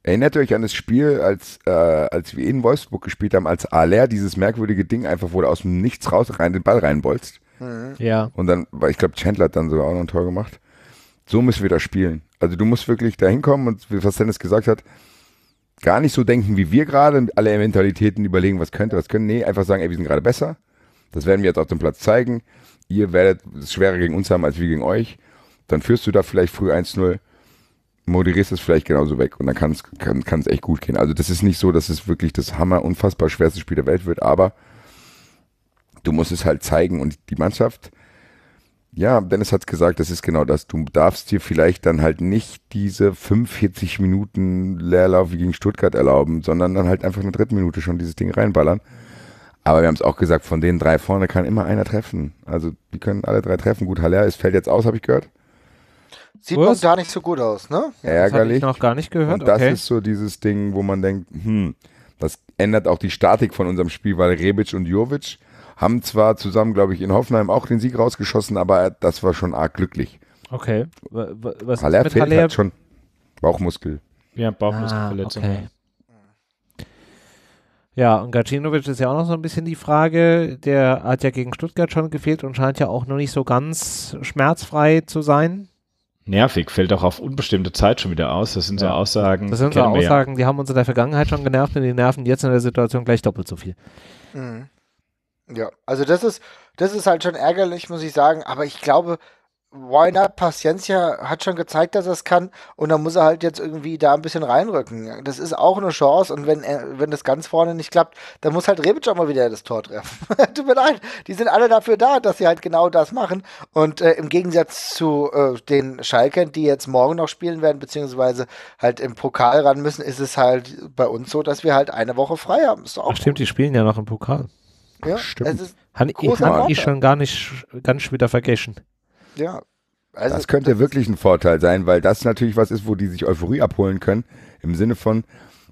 Erinnert ihr euch an das Spiel, als, äh, als wir in Wolfsburg gespielt haben, als Aller dieses merkwürdige Ding einfach wurde aus dem Nichts raus rein den Ball reinbolzt? Mhm. Ja. Und dann, weil ich glaube, Chandler hat dann sogar auch noch ein Tor gemacht. So müssen wir das spielen. Also du musst wirklich da hinkommen und was Dennis gesagt hat, gar nicht so denken wie wir gerade, alle Eventualitäten überlegen, was könnte, was können. Nee, einfach sagen, ey, wir sind gerade besser. Das werden wir jetzt auf dem Platz zeigen. Ihr werdet es schwerer gegen uns haben als wir gegen euch. Dann führst du da vielleicht früh 1-0, moderierst es vielleicht genauso weg und dann kann's, kann es echt gut gehen. Also das ist nicht so, dass es wirklich das hammer unfassbar schwerste Spiel der Welt wird, aber du musst es halt zeigen und die Mannschaft ja, Dennis hat es gesagt, das ist genau das. Du darfst dir vielleicht dann halt nicht diese 45 Minuten Leerlauf wie gegen Stuttgart erlauben, sondern dann halt einfach eine dritte Minute schon dieses Ding reinballern. Aber wir haben es auch gesagt, von den drei vorne kann immer einer treffen. Also die können alle drei treffen. Gut, Haller, es fällt jetzt aus, habe ich gehört. Sieht Was? man gar nicht so gut aus, ne? Ärgerlich. Das ich noch gar nicht gehört. Und das ist so dieses Ding, wo man denkt, hm, das ändert auch die Statik von unserem Spiel, weil Rebic und Jovic – haben zwar zusammen, glaube ich, in Hoffenheim auch den Sieg rausgeschossen, aber das war schon arg glücklich. Okay. Was Haller ist mit Haller? hat schon Bauchmuskel. Ja, ah, Bauchmuskelverletzung. Ah, okay. Ja, und Gacinovic ist ja auch noch so ein bisschen die Frage. Der hat ja gegen Stuttgart schon gefehlt und scheint ja auch noch nicht so ganz schmerzfrei zu sein. Nervig, fällt auch auf unbestimmte Zeit schon wieder aus. Das sind ja. so Aussagen. Das sind so Aussagen, ja. die haben uns in der Vergangenheit schon genervt und die nerven jetzt in der Situation gleich doppelt so viel. Mhm. Ja, also das ist, das ist halt schon ärgerlich, muss ich sagen, aber ich glaube, why not? Paciencia hat schon gezeigt, dass er es kann und dann muss er halt jetzt irgendwie da ein bisschen reinrücken. Das ist auch eine Chance und wenn, wenn das ganz vorne nicht klappt, dann muss halt Rebic auch mal wieder das Tor treffen. Tut mir leid, die sind alle dafür da, dass sie halt genau das machen und äh, im Gegensatz zu äh, den Schalkern, die jetzt morgen noch spielen werden, beziehungsweise halt im Pokal ran müssen, ist es halt bei uns so, dass wir halt eine Woche frei haben. Ist doch auch Ach, stimmt, gut. die spielen ja noch im Pokal. Ja, Stimmt. Habe ich, hab ich schon gar nicht ganz wieder vergessen. Ja. Also das könnte das wirklich ein Vorteil sein, weil das natürlich was ist, wo die sich Euphorie abholen können. Im Sinne von,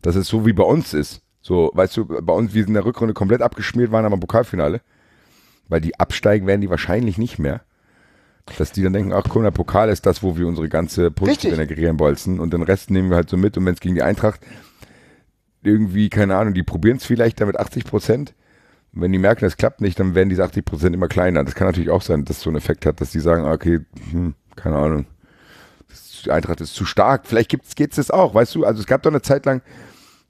dass es so wie bei uns ist. So, weißt du, bei uns, wir sind in der Rückrunde komplett abgeschmiert, waren aber Pokalfinale. Weil die absteigen werden die wahrscheinlich nicht mehr. Dass die dann denken, ach komm, der Pokal ist das, wo wir unsere ganze Position integrieren bolzen und den Rest nehmen wir halt so mit und wenn es gegen die Eintracht irgendwie, keine Ahnung, die probieren es vielleicht damit 80 Prozent wenn die merken, es klappt nicht, dann werden diese 80 Prozent immer kleiner. Das kann natürlich auch sein, dass das so einen Effekt hat, dass die sagen, ah, okay, hm, keine Ahnung, die Eintracht ist zu stark. Vielleicht gibt's, geht's das auch, weißt du? Also es gab doch eine Zeit lang,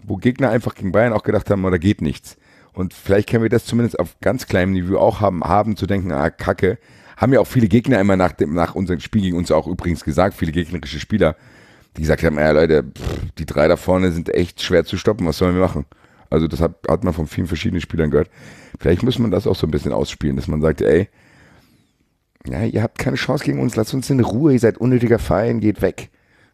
wo Gegner einfach gegen Bayern auch gedacht haben, oh, da geht nichts. Und vielleicht können wir das zumindest auf ganz kleinem Niveau auch haben, haben zu denken, ah, kacke. Haben ja auch viele Gegner immer nach, dem, nach unserem Spiel gegen uns auch übrigens gesagt, viele gegnerische Spieler, die gesagt haben, ja Leute, pff, die drei da vorne sind echt schwer zu stoppen, was sollen wir machen? Also das hat, hat man von vielen verschiedenen Spielern gehört. Vielleicht muss man das auch so ein bisschen ausspielen, dass man sagt, ey, ja, ihr habt keine Chance gegen uns, lasst uns in Ruhe, ihr seid unnötiger Feind, geht weg.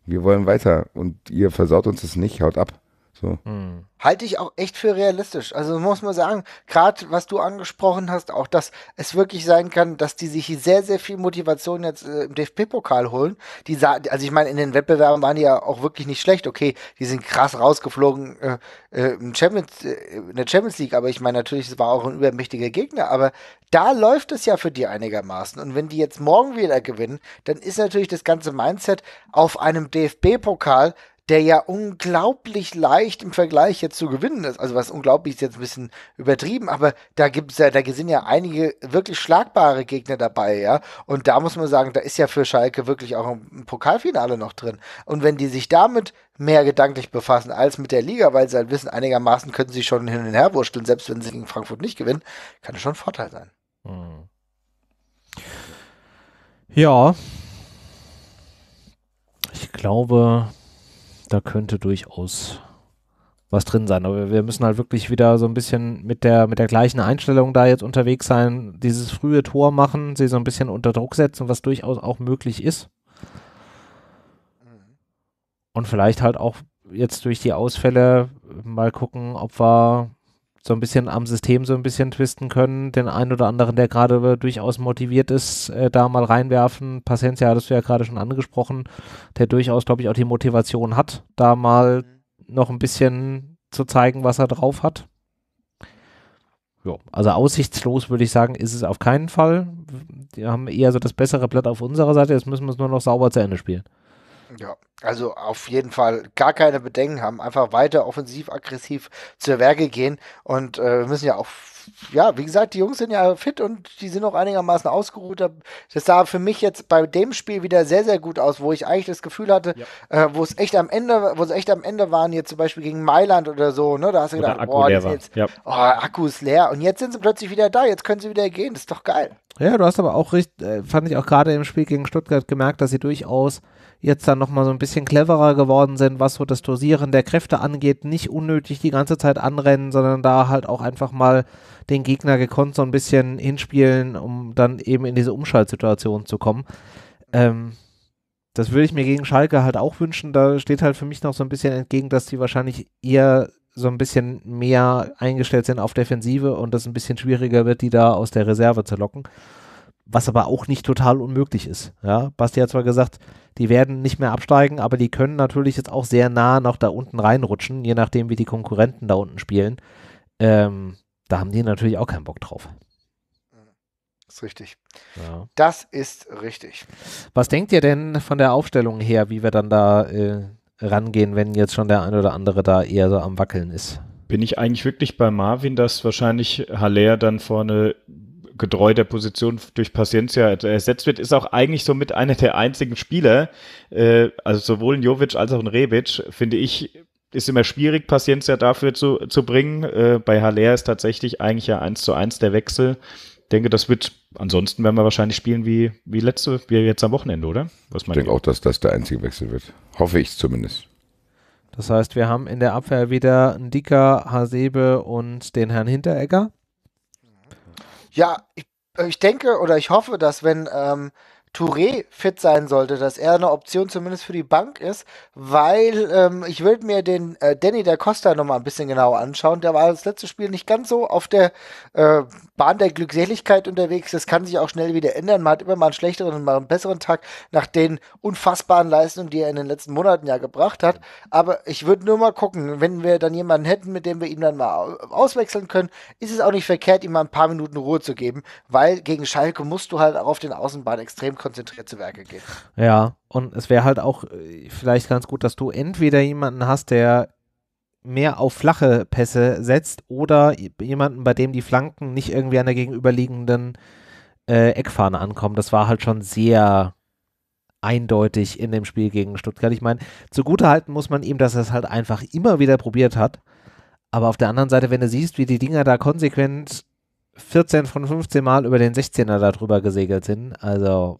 Wir wollen weiter und ihr versaut uns das nicht, haut ab. So. Hm. Halte ich auch echt für realistisch. Also muss man sagen, gerade was du angesprochen hast, auch dass es wirklich sein kann, dass die sich sehr, sehr viel Motivation jetzt äh, im DFB-Pokal holen. Die also ich meine, in den Wettbewerben waren die ja auch wirklich nicht schlecht. Okay, die sind krass rausgeflogen äh, äh, in, Champions, äh, in der Champions League, aber ich meine natürlich, es war auch ein übermächtiger Gegner, aber da läuft es ja für die einigermaßen. Und wenn die jetzt morgen wieder gewinnen, dann ist natürlich das ganze Mindset auf einem DFB-Pokal der ja unglaublich leicht im Vergleich jetzt zu gewinnen ist. Also was unglaublich ist jetzt ein bisschen übertrieben, aber da gibt's ja, da sind ja einige wirklich schlagbare Gegner dabei, ja. Und da muss man sagen, da ist ja für Schalke wirklich auch ein Pokalfinale noch drin. Und wenn die sich damit mehr gedanklich befassen als mit der Liga, weil sie halt wissen, einigermaßen können sie schon hin und her wursteln, selbst wenn sie gegen Frankfurt nicht gewinnen, kann es schon ein Vorteil sein. Hm. Ja. Ich glaube, da könnte durchaus was drin sein. Aber wir müssen halt wirklich wieder so ein bisschen mit der, mit der gleichen Einstellung da jetzt unterwegs sein, dieses frühe Tor machen, sie so ein bisschen unter Druck setzen, was durchaus auch möglich ist. Und vielleicht halt auch jetzt durch die Ausfälle mal gucken, ob wir so ein bisschen am System so ein bisschen twisten können, den einen oder anderen, der gerade durchaus motiviert ist, äh, da mal reinwerfen. Pacencia hattest du ja gerade schon angesprochen, der durchaus, glaube ich, auch die Motivation hat, da mal noch ein bisschen zu zeigen, was er drauf hat. Jo, also aussichtslos würde ich sagen, ist es auf keinen Fall. Wir haben eher so das bessere Blatt auf unserer Seite, jetzt müssen wir es nur noch sauber zu Ende spielen. Ja, also auf jeden Fall gar keine Bedenken haben, einfach weiter offensiv, aggressiv zur Werke gehen und äh, wir müssen ja auch, ja, wie gesagt, die Jungs sind ja fit und die sind auch einigermaßen ausgeruht. Das sah für mich jetzt bei dem Spiel wieder sehr, sehr gut aus, wo ich eigentlich das Gefühl hatte, ja. äh, wo es echt am Ende, wo es echt am Ende waren, jetzt zum Beispiel gegen Mailand oder so, ne? Da hast du gedacht, Akku boah, jetzt, ja. oh, Akku ist leer und jetzt sind sie plötzlich wieder da, jetzt können sie wieder gehen, das ist doch geil. Ja, du hast aber auch, richtig, äh, fand ich auch gerade im Spiel gegen Stuttgart gemerkt, dass sie durchaus jetzt dann nochmal so ein bisschen cleverer geworden sind, was so das Dosieren der Kräfte angeht, nicht unnötig die ganze Zeit anrennen, sondern da halt auch einfach mal den Gegner gekonnt so ein bisschen hinspielen, um dann eben in diese Umschaltsituation zu kommen. Ähm, das würde ich mir gegen Schalke halt auch wünschen. Da steht halt für mich noch so ein bisschen entgegen, dass die wahrscheinlich eher so ein bisschen mehr eingestellt sind auf Defensive und das ein bisschen schwieriger wird, die da aus der Reserve zu locken was aber auch nicht total unmöglich ist. Ja, Basti hat zwar gesagt, die werden nicht mehr absteigen, aber die können natürlich jetzt auch sehr nah noch da unten reinrutschen, je nachdem, wie die Konkurrenten da unten spielen. Ähm, da haben die natürlich auch keinen Bock drauf. Das mhm. ist richtig. Ja. Das ist richtig. Was denkt ihr denn von der Aufstellung her, wie wir dann da äh, rangehen, wenn jetzt schon der ein oder andere da eher so am Wackeln ist? Bin ich eigentlich wirklich bei Marvin, dass wahrscheinlich Haller dann vorne getreu der Position durch Paciencia ersetzt wird, ist auch eigentlich somit einer der einzigen Spieler, äh, also sowohl ein Jovic als auch ein Rebic, finde ich, ist immer schwierig, Paciencia dafür zu, zu bringen. Äh, bei Haller ist tatsächlich eigentlich ja eins zu eins der Wechsel. Ich denke, das wird, ansonsten werden wir wahrscheinlich spielen wie, wie letzte, wie jetzt am Wochenende, oder? Was ich denke auch, dass das der einzige Wechsel wird. Hoffe ich zumindest. Das heißt, wir haben in der Abwehr wieder Dicker, Hasebe und den Herrn Hinteregger. Ja, ich, äh, ich denke oder ich hoffe, dass wenn ähm, Touré fit sein sollte, dass er eine Option zumindest für die Bank ist, weil ähm, ich würde mir den äh, Danny da Costa nochmal ein bisschen genauer anschauen. Der war das letzte Spiel nicht ganz so auf der äh, Bahn der Glückseligkeit unterwegs. Das kann sich auch schnell wieder ändern. Man hat immer mal einen schlechteren und mal einen besseren Tag nach den unfassbaren Leistungen, die er in den letzten Monaten ja gebracht hat. Aber ich würde nur mal gucken, wenn wir dann jemanden hätten, mit dem wir ihn dann mal auswechseln können, ist es auch nicht verkehrt, ihm mal ein paar Minuten Ruhe zu geben, weil gegen Schalke musst du halt auch auf den Außenbahn extrem konzentriert zu Werke geht. Ja, und es wäre halt auch äh, vielleicht ganz gut, dass du entweder jemanden hast, der mehr auf flache Pässe setzt oder jemanden, bei dem die Flanken nicht irgendwie an der gegenüberliegenden äh, Eckfahne ankommen. Das war halt schon sehr eindeutig in dem Spiel gegen Stuttgart. Ich meine, zugutehalten muss man ihm, dass er es halt einfach immer wieder probiert hat. Aber auf der anderen Seite, wenn du siehst, wie die Dinger da konsequent 14 von 15 Mal über den 16er da drüber gesegelt sind. Also.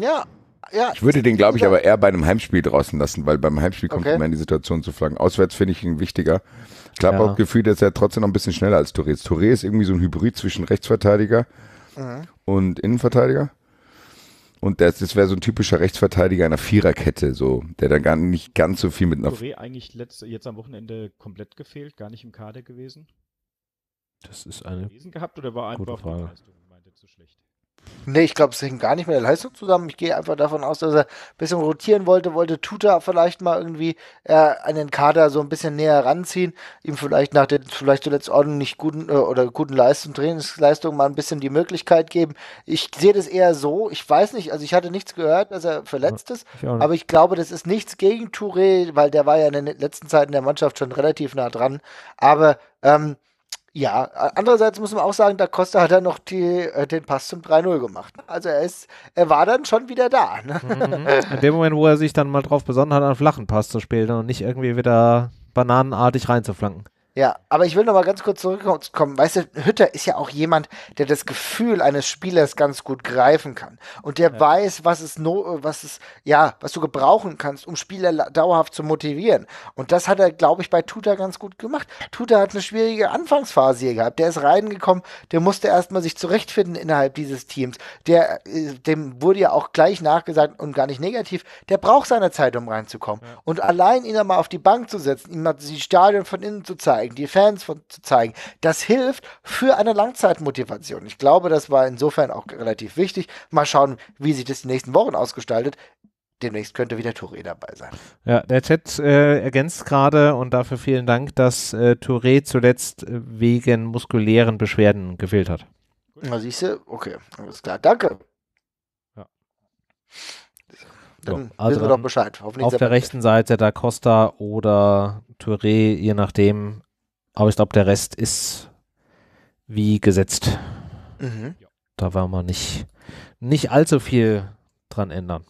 Ja, ja, ich würde den, glaube ich, aber eher bei einem Heimspiel draußen lassen, weil beim Heimspiel kommt okay. immer in die Situation zu flanken. Auswärts finde ich ihn wichtiger. Ich glaube ja. auch das Gefühl, dass er trotzdem noch ein bisschen schneller als Touré ist. Touré ist irgendwie so ein Hybrid zwischen Rechtsverteidiger mhm. und Innenverteidiger. Und das, das wäre so ein typischer Rechtsverteidiger einer Viererkette, so, der dann gar nicht ganz so viel mit einer. Touré eigentlich letzte, jetzt am Wochenende komplett gefehlt, gar nicht im Kader gewesen. Das ist eine. Lesen gehabt oder war einfach Frage. die Leistung meinte zu schlecht? Nee, ich glaube, es hängt gar nicht mit der Leistung zusammen. Ich gehe einfach davon aus, dass er ein bisschen rotieren wollte, wollte Tuta vielleicht mal irgendwie äh, an den Kader so ein bisschen näher ranziehen, ihm vielleicht nach der vielleicht zuletzt ordentlich guten äh, oder guten Leistung, Trainingsleistung mal ein bisschen die Möglichkeit geben. Ich sehe das eher so, ich weiß nicht, also ich hatte nichts gehört, dass er verletzt ist, ich aber ich glaube, das ist nichts gegen Touré, weil der war ja in den letzten Zeiten der Mannschaft schon relativ nah dran. Aber ähm, ja, andererseits muss man auch sagen, da Costa hat er noch die, äh, den Pass zum 3-0 gemacht. Also er ist, er war dann schon wieder da. Ne? Mhm. In dem Moment, wo er sich dann mal drauf besonnen hat, einen flachen Pass zu spielen und nicht irgendwie wieder bananenartig reinzuflanken. Ja, aber ich will noch mal ganz kurz zurückkommen. Weißt du, Hütter ist ja auch jemand, der das Gefühl eines Spielers ganz gut greifen kann und der ja. weiß, was es no, was es ja, was du gebrauchen kannst, um Spieler dauerhaft zu motivieren. Und das hat er, glaube ich, bei Tuta ganz gut gemacht. Tuta hat eine schwierige Anfangsphase hier gehabt. Der ist reingekommen, der musste erstmal sich zurechtfinden innerhalb dieses Teams. Der äh, dem wurde ja auch gleich nachgesagt und gar nicht negativ, der braucht seine Zeit, um reinzukommen. Ja. Und allein ihn mal auf die Bank zu setzen, ihm mal die Stadion von innen zu zeigen, zeigen, die Fans von, zu zeigen. Das hilft für eine Langzeitmotivation. Ich glaube, das war insofern auch relativ wichtig. Mal schauen, wie sich das in den nächsten Wochen ausgestaltet demnächst könnte wieder Touré dabei sein. Ja, der Chat äh, ergänzt gerade und dafür vielen Dank, dass äh, Touré zuletzt äh, wegen muskulären Beschwerden gefehlt hat. Na, siehst du, okay, alles klar, danke. Ja. Dann so, also wissen wir doch Bescheid. auf der rechten Seite da Costa oder Touré, je nachdem, aber ich glaube, der Rest ist wie gesetzt. Mhm. Da war wir nicht, nicht allzu viel dran ändern.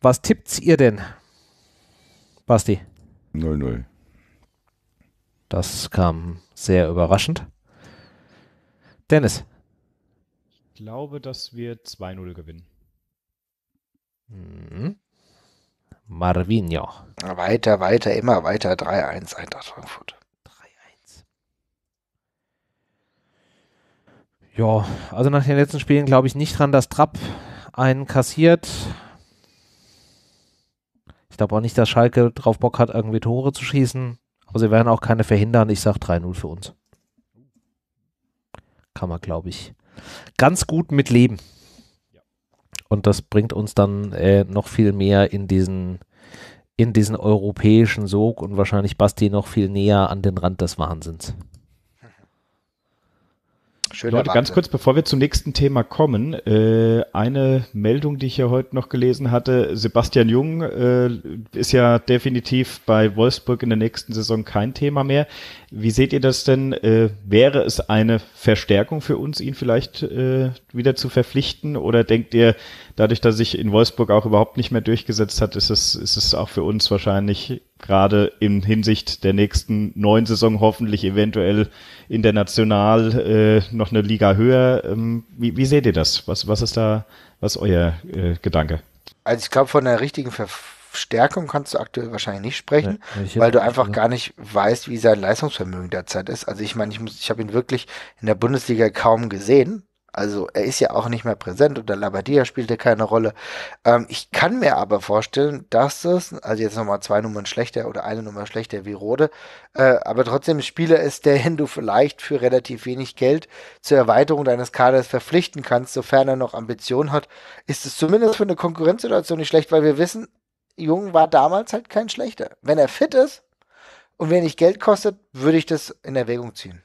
Was tippt ihr denn, Basti? 0-0. Das kam sehr überraschend. Dennis? Ich glaube, dass wir 2-0 gewinnen. Mhm. Marvinho. Weiter, weiter, immer weiter. 3-1 Eintracht Frankfurt. Ja, also nach den letzten Spielen glaube ich nicht dran, dass Trapp einen kassiert. Ich glaube auch nicht, dass Schalke drauf Bock hat, irgendwie Tore zu schießen. Aber sie werden auch keine verhindern. Ich sage 3-0 für uns. Kann man, glaube ich, ganz gut mit leben. Und das bringt uns dann äh, noch viel mehr in diesen, in diesen europäischen Sog und wahrscheinlich Basti noch viel näher an den Rand des Wahnsinns. Schöner Leute, Wahnsinn. ganz kurz, bevor wir zum nächsten Thema kommen, äh, eine Meldung, die ich ja heute noch gelesen hatte. Sebastian Jung äh, ist ja definitiv bei Wolfsburg in der nächsten Saison kein Thema mehr. Wie seht ihr das denn? Äh, wäre es eine Verstärkung für uns, ihn vielleicht äh, wieder zu verpflichten? Oder denkt ihr, dadurch, dass sich in Wolfsburg auch überhaupt nicht mehr durchgesetzt hat, ist es, ist es auch für uns wahrscheinlich gerade in Hinsicht der nächsten neuen Saison hoffentlich eventuell international äh, noch eine Liga höher. Ähm, wie, wie seht ihr das? Was, was ist da, was euer äh, Gedanke? Also ich glaube, von der richtigen Verstärkung kannst du aktuell wahrscheinlich nicht sprechen, ja, weil du einfach gar nicht weißt, wie sein Leistungsvermögen derzeit ist. Also ich meine, ich muss, ich habe ihn wirklich in der Bundesliga kaum gesehen also er ist ja auch nicht mehr präsent und der Labadia spielte keine Rolle. Ähm, ich kann mir aber vorstellen, dass das, also jetzt nochmal zwei Nummern schlechter oder eine Nummer schlechter wie Rode, äh, aber trotzdem ein Spieler ist, der du vielleicht für relativ wenig Geld zur Erweiterung deines Kaders verpflichten kannst, sofern er noch Ambitionen hat, ist es zumindest für eine Konkurrenzsituation nicht schlecht, weil wir wissen, Jung war damals halt kein schlechter. Wenn er fit ist und wenig Geld kostet, würde ich das in Erwägung ziehen.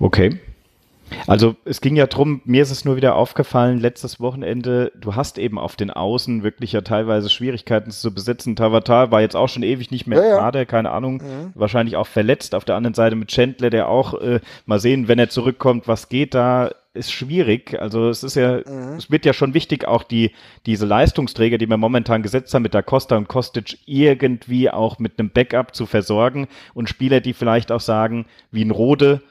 Okay, also es ging ja drum, mir ist es nur wieder aufgefallen, letztes Wochenende, du hast eben auf den Außen wirklich ja teilweise Schwierigkeiten zu besetzen. Tavatar war jetzt auch schon ewig nicht mehr ja, ja. keine Ahnung, mhm. wahrscheinlich auch verletzt. Auf der anderen Seite mit Chandler, der auch, äh, mal sehen, wenn er zurückkommt, was geht da, ist schwierig. Also es ist ja, mhm. es wird ja schon wichtig, auch die, diese Leistungsträger, die wir momentan gesetzt haben, mit der Costa und Kostic irgendwie auch mit einem Backup zu versorgen und Spieler, die vielleicht auch sagen, wie ein Rode,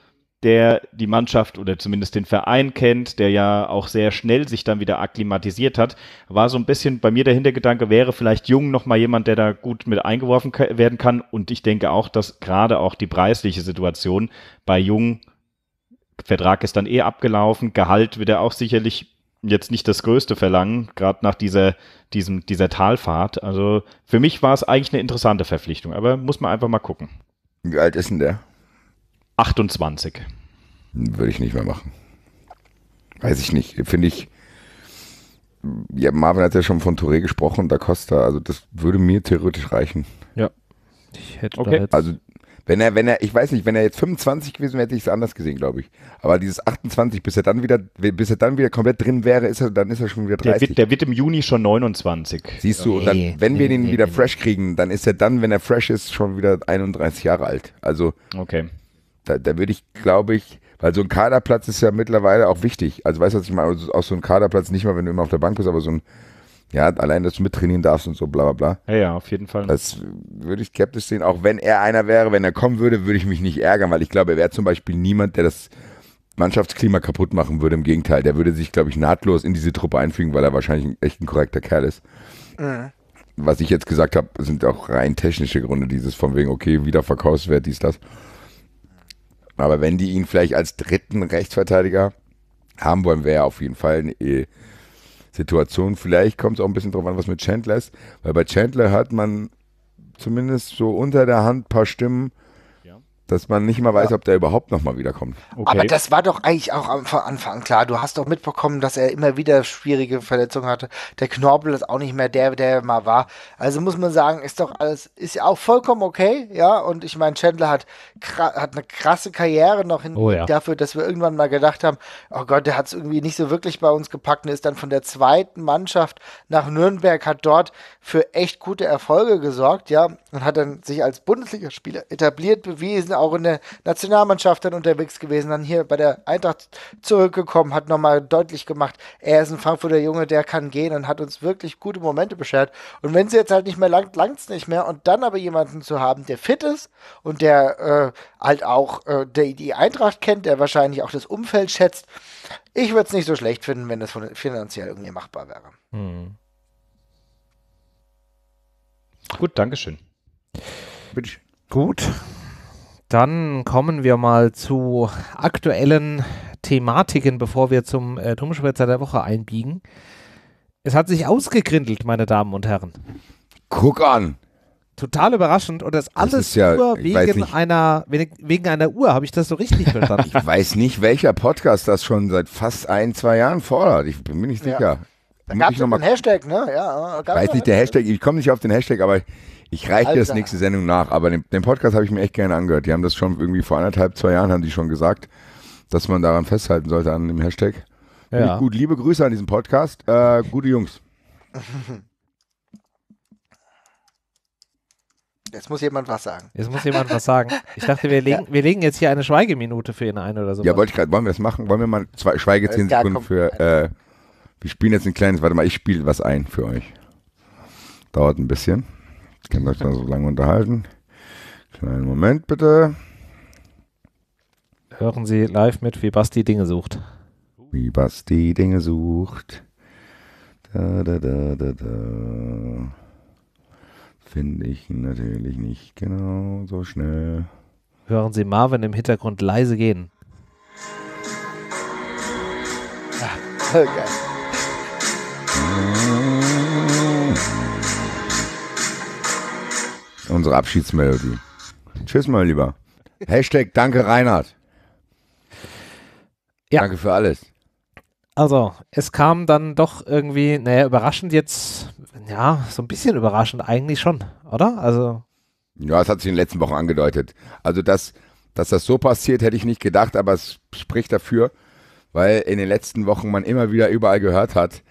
der die Mannschaft oder zumindest den Verein kennt, der ja auch sehr schnell sich dann wieder akklimatisiert hat, war so ein bisschen bei mir der Hintergedanke, wäre vielleicht Jung nochmal jemand, der da gut mit eingeworfen werden kann. Und ich denke auch, dass gerade auch die preisliche Situation bei Jung, Vertrag ist dann eh abgelaufen, Gehalt wird er auch sicherlich jetzt nicht das größte verlangen, gerade nach dieser, diesem, dieser Talfahrt. Also für mich war es eigentlich eine interessante Verpflichtung, aber muss man einfach mal gucken. Wie alt ist denn der? 28. Würde ich nicht mehr machen. Weiß ich nicht. Finde ich. Ja, Marvin hat ja schon von Touré gesprochen, da Costa. Also, das würde mir theoretisch reichen. Ja. Ich hätte okay. Also, wenn er, wenn er, ich weiß nicht, wenn er jetzt 25 gewesen wäre, hätte ich es anders gesehen, glaube ich. Aber dieses 28, bis er dann wieder, bis er dann wieder komplett drin wäre, ist er, dann ist er schon wieder 30. Der wird, der wird im Juni schon 29. Siehst du, nee, und dann, wenn wir ihn wieder fresh kriegen, dann ist er dann, wenn er fresh ist, schon wieder 31 Jahre alt. Also. Okay da, da würde ich, glaube ich, weil so ein Kaderplatz ist ja mittlerweile auch wichtig. Also weißt du, was ich meine? Also, auch so ein Kaderplatz, nicht mal, wenn du immer auf der Bank bist, aber so ein, ja, allein, dass du mittrainieren darfst und so, bla bla bla. Ja, ja, auf jeden Fall. Das würde ich skeptisch sehen. Auch wenn er einer wäre, wenn er kommen würde, würde ich mich nicht ärgern, weil ich glaube, er wäre zum Beispiel niemand, der das Mannschaftsklima kaputt machen würde. Im Gegenteil, der würde sich, glaube ich, nahtlos in diese Truppe einfügen, weil er wahrscheinlich ein, echt ein korrekter Kerl ist. Mhm. Was ich jetzt gesagt habe, sind auch rein technische Gründe, dieses von wegen, okay, wieder Verkaufswert, dies, das. Aber wenn die ihn vielleicht als dritten Rechtsverteidiger haben wollen, wäre auf jeden Fall eine äh, Situation. Vielleicht kommt es auch ein bisschen drauf an, was mit Chandler ist, weil bei Chandler hört man zumindest so unter der Hand ein paar Stimmen, dass man nicht mal weiß, ja. ob der überhaupt nochmal wiederkommt. Okay. Aber das war doch eigentlich auch am Anfang klar. Du hast doch mitbekommen, dass er immer wieder schwierige Verletzungen hatte. Der Knorpel ist auch nicht mehr der, der er mal war. Also muss man sagen, ist doch alles, ist ja auch vollkommen okay, ja. Und ich meine, Chandler hat, hat eine krasse Karriere noch hin oh, ja. dafür, dass wir irgendwann mal gedacht haben, oh Gott, der hat es irgendwie nicht so wirklich bei uns gepackt und ist dann von der zweiten Mannschaft nach Nürnberg, hat dort für echt gute Erfolge gesorgt, ja und hat dann sich als Bundesligaspieler etabliert bewiesen, auch in der Nationalmannschaft dann unterwegs gewesen, dann hier bei der Eintracht zurückgekommen, hat nochmal deutlich gemacht, er ist ein Frankfurter Junge, der kann gehen und hat uns wirklich gute Momente beschert. Und wenn sie jetzt halt nicht mehr langt, langt es nicht mehr und dann aber jemanden zu haben, der fit ist und der äh, halt auch äh, der, die Eintracht kennt, der wahrscheinlich auch das Umfeld schätzt, ich würde es nicht so schlecht finden, wenn das finanziell irgendwie machbar wäre. Hm. Gut, Dankeschön. Bitte schön. Gut. Dann kommen wir mal zu aktuellen Thematiken, bevor wir zum äh, Dummschwätzer der Woche einbiegen. Es hat sich ausgegrindelt, meine Damen und Herren. Guck an. Total überraschend und das, das alles ja, nur wegen einer, wegen einer Uhr. Habe ich das so richtig verstanden? ich weiß nicht, welcher Podcast das schon seit fast ein, zwei Jahren fordert. Ich bin mir nicht sicher. Ja. Da gab es einen Hashtag, ne? Ja, äh, weiß nicht, der Hashtag, ich komme nicht auf den Hashtag, aber ich reiche dir das nächste Sendung nach, aber den, den Podcast habe ich mir echt gerne angehört. Die haben das schon irgendwie vor anderthalb, zwei Jahren haben die schon gesagt, dass man daran festhalten sollte an dem Hashtag. Ja. gut. Liebe Grüße an diesem Podcast. Äh, gute Jungs. Jetzt muss jemand was sagen. Jetzt muss jemand was sagen. Ich dachte, wir legen, ja. wir legen jetzt hier eine Schweigeminute für ihn ein oder so. Ja, wollte ich gerade, wollen wir das machen? Wollen wir mal zwei, Schweige 10 Sekunden für. Äh, wir spielen jetzt ein kleines, warte mal, ich spiele was ein für euch. Dauert ein bisschen. Können wir uns mal so lange unterhalten? Kleinen Moment bitte. Hören Sie live mit, wie Basti Dinge sucht. Wie Basti Dinge sucht. Da, da, da, da, da. Finde ich natürlich nicht genau so schnell. Hören Sie Marvin im Hintergrund leise gehen. Ja, geil. Unsere Abschiedsmelodie. Tschüss, mein Lieber. Hashtag Danke Reinhard. Ja. Danke für alles. Also, es kam dann doch irgendwie, naja, überraschend jetzt, ja, so ein bisschen überraschend eigentlich schon, oder? Also. Ja, es hat sich in den letzten Wochen angedeutet. Also, dass, dass das so passiert, hätte ich nicht gedacht, aber es spricht dafür, weil in den letzten Wochen man immer wieder überall gehört hat,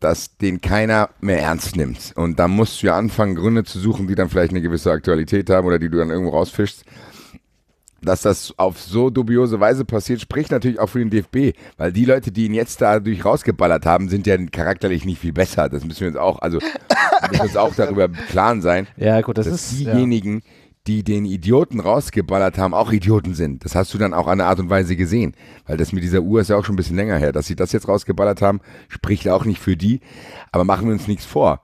dass den keiner mehr ernst nimmt. Und da musst du ja anfangen, Gründe zu suchen, die dann vielleicht eine gewisse Aktualität haben oder die du dann irgendwo rausfischst. Dass das auf so dubiose Weise passiert, spricht natürlich auch für den DFB, weil die Leute, die ihn jetzt dadurch rausgeballert haben, sind ja charakterlich nicht viel besser. Das müssen wir uns auch, also müssen wir uns auch darüber im Klaren sein. Ja, gut, das dass ist diejenigen, ja die den Idioten rausgeballert haben, auch Idioten sind. Das hast du dann auch an der Art und Weise gesehen. Weil das mit dieser Uhr ist ja auch schon ein bisschen länger her. Dass sie das jetzt rausgeballert haben, spricht auch nicht für die. Aber machen wir uns nichts vor.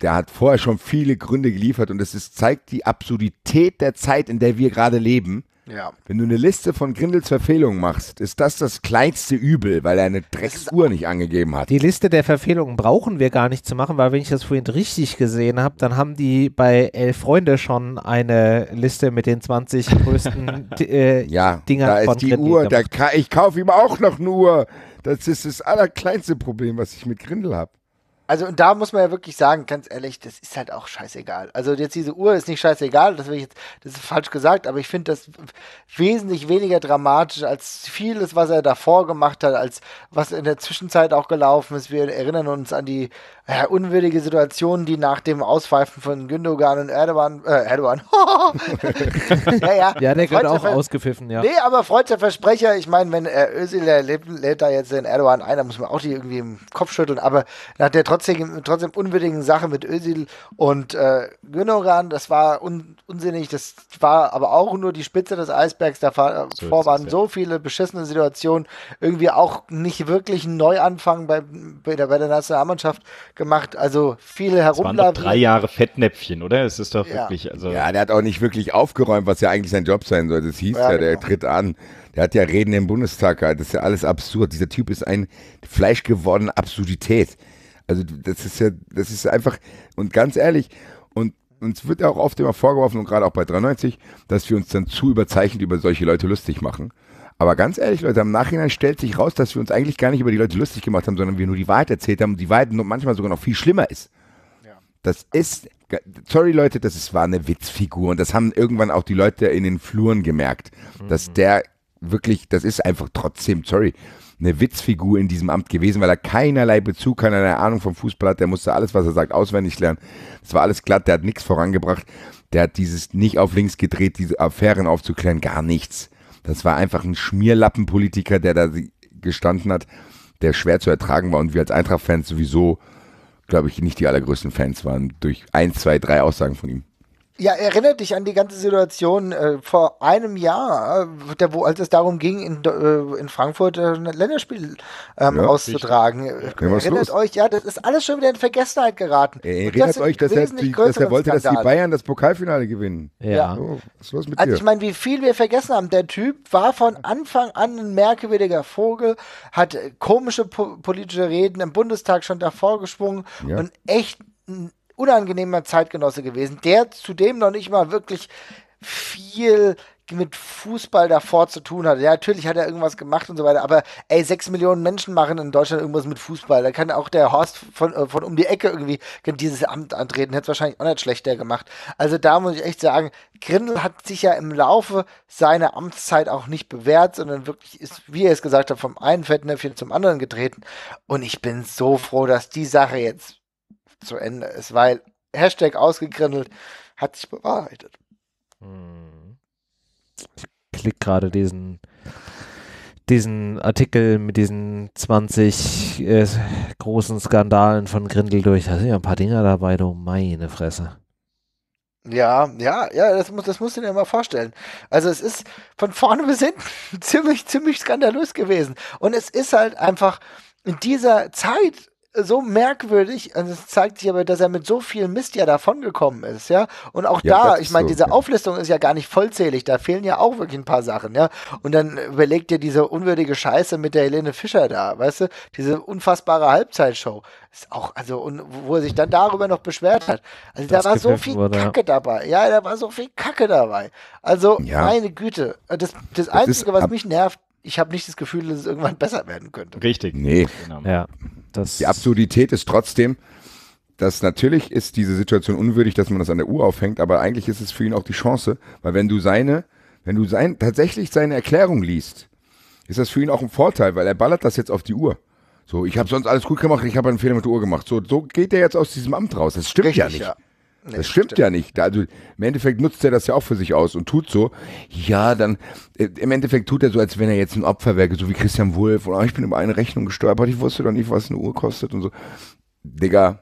Der hat vorher schon viele Gründe geliefert und es zeigt die Absurdität der Zeit, in der wir gerade leben, ja. Wenn du eine Liste von Grindels Verfehlungen machst, ist das das kleinste Übel, weil er eine Drecksuhr nicht angegeben hat. Die Liste der Verfehlungen brauchen wir gar nicht zu machen, weil wenn ich das vorhin richtig gesehen habe, dann haben die bei Elf Freunde schon eine Liste mit den 20 größten äh, ja, Dingern da ist die Grindel Uhr, gemacht. da ich kaufe ihm auch noch eine Uhr. Das ist das allerkleinste Problem, was ich mit Grindel habe. Also und da muss man ja wirklich sagen, ganz ehrlich, das ist halt auch scheißegal. Also jetzt diese Uhr ist nicht scheißegal, das, will ich jetzt, das ist falsch gesagt, aber ich finde das wesentlich weniger dramatisch als vieles, was er davor gemacht hat, als was in der Zwischenzeit auch gelaufen ist. Wir erinnern uns an die ja, äh, unwürdige Situationen, die nach dem Auspfeifen von Gündogan und Erdogan, äh, Erdogan, ja, ja. ja, der gehört auch ausgepfiffen, ja. Nee, aber Freund der Versprecher, ich meine, wenn äh, Özil lädt, lädt da jetzt den Erdogan ein, da muss man auch die irgendwie im Kopf schütteln, aber nach der trotzdem, trotzdem unwürdigen Sache mit Özil und äh, Gündogan, das war un unsinnig, das war aber auch nur die Spitze des Eisbergs, davor so waren so viele beschissene Situationen, irgendwie auch nicht wirklich ein Neuanfang bei, bei, der, bei der Nationalmannschaft, gemacht. Also viele herumlaufen. drei Jahre Fettnäpfchen, oder? Es ist doch ja. wirklich. Also ja, der hat auch nicht wirklich aufgeräumt, was ja eigentlich sein Job sein sollte. Das hieß ja, ja der genau. tritt an. Der hat ja Reden im Bundestag gehalten. Das ist ja alles absurd. Dieser Typ ist ein fleischgewordene Absurdität. Also das ist ja, das ist einfach, und ganz ehrlich, und uns wird ja auch oft immer vorgeworfen, und gerade auch bei 93, dass wir uns dann zu überzeichnet über solche Leute lustig machen. Aber ganz ehrlich, Leute, im Nachhinein stellt sich raus, dass wir uns eigentlich gar nicht über die Leute lustig gemacht haben, sondern wir nur die Wahrheit erzählt haben und die Wahrheit manchmal sogar noch viel schlimmer ist. Ja. Das ist, sorry Leute, das ist, war eine Witzfigur und das haben irgendwann auch die Leute in den Fluren gemerkt, mhm. dass der wirklich, das ist einfach trotzdem, sorry, eine Witzfigur in diesem Amt gewesen, weil er keinerlei Bezug, keinerlei Ahnung vom Fußball hat. Der musste alles, was er sagt, auswendig lernen. Es war alles glatt, der hat nichts vorangebracht. Der hat dieses nicht auf links gedreht, diese Affären aufzuklären, gar nichts. Das war einfach ein Schmierlappenpolitiker, der da gestanden hat, der schwer zu ertragen war und wir als Eintracht-Fans sowieso, glaube ich, nicht die allergrößten Fans waren durch ein, zwei, drei Aussagen von ihm. Ja, erinnert dich an die ganze Situation äh, vor einem Jahr, äh, wo, als es darum ging, in, äh, in Frankfurt äh, ein Länderspiel ähm, ja, auszutragen. Ja, äh, erinnert euch, ja, das ist alles schon wieder in Vergessenheit geraten. erinnert euch, dass er, die, dass er wollte, Skandal. dass die Bayern das Pokalfinale gewinnen. Ja. Oh, was ist los mit also dir? ich meine, wie viel wir vergessen haben. Der Typ war von Anfang an ein merkwürdiger Vogel, hat komische po politische Reden im Bundestag schon davor geschwungen ja. und echt ein unangenehmer Zeitgenosse gewesen, der zudem noch nicht mal wirklich viel mit Fußball davor zu tun hatte. Ja, natürlich hat er irgendwas gemacht und so weiter, aber ey, sechs Millionen Menschen machen in Deutschland irgendwas mit Fußball. Da kann auch der Horst von, äh, von um die Ecke irgendwie dieses Amt antreten. Hätte es wahrscheinlich auch nicht schlechter gemacht. Also da muss ich echt sagen, Grindel hat sich ja im Laufe seiner Amtszeit auch nicht bewährt, sondern wirklich ist, wie er es gesagt hat, vom einen Fettnäpfchen zum anderen getreten. Und ich bin so froh, dass die Sache jetzt zu Ende ist, weil Hashtag ausgegrindelt hat sich bewahrheitet. Ich klick gerade diesen, diesen Artikel mit diesen 20 äh, großen Skandalen von Grindel durch. Da sind ja ein paar Dinger dabei, du meine Fresse. Ja, ja, ja, das, muss, das musst du dir mal vorstellen. Also es ist von vorne bis hinten ziemlich, ziemlich skandalös gewesen. Und es ist halt einfach in dieser Zeit so merkwürdig, also es zeigt sich aber, dass er mit so viel Mist ja davongekommen ist, ja. Und auch ja, da, ich meine, so, diese ja. Auflistung ist ja gar nicht vollzählig, da fehlen ja auch wirklich ein paar Sachen, ja. Und dann überlegt ihr diese unwürdige Scheiße mit der Helene Fischer da, weißt du, diese unfassbare Halbzeitshow. Ist auch, also, und wo er sich dann darüber noch beschwert hat. Also das da war so viel wurde. Kacke dabei. Ja, da war so viel Kacke dabei. Also, ja. meine Güte. Das, das, das Einzige, was mich nervt, ich habe nicht das Gefühl, dass es irgendwann besser werden könnte. Richtig. Nee. Genau. Ja. Das die Absurdität ist trotzdem, dass natürlich ist diese Situation unwürdig, dass man das an der Uhr aufhängt, aber eigentlich ist es für ihn auch die Chance, weil wenn du seine, wenn du sein, tatsächlich seine Erklärung liest, ist das für ihn auch ein Vorteil, weil er ballert das jetzt auf die Uhr. So, ich habe sonst alles gut gemacht, ich habe einen Fehler mit der Uhr gemacht. So, so geht er jetzt aus diesem Amt raus. Das stimmt Richtig, ja nicht. Ja. Nee, das stimmt, stimmt, ja nicht. Also im Endeffekt nutzt er das ja auch für sich aus und tut so. Ja, dann äh, im Endeffekt tut er so, als wenn er jetzt ein Opfer wäre, so wie Christian Wulff. Und oh, ich bin über eine Rechnung gestolpert, ich wusste doch nicht, was eine Uhr kostet und so. Digga,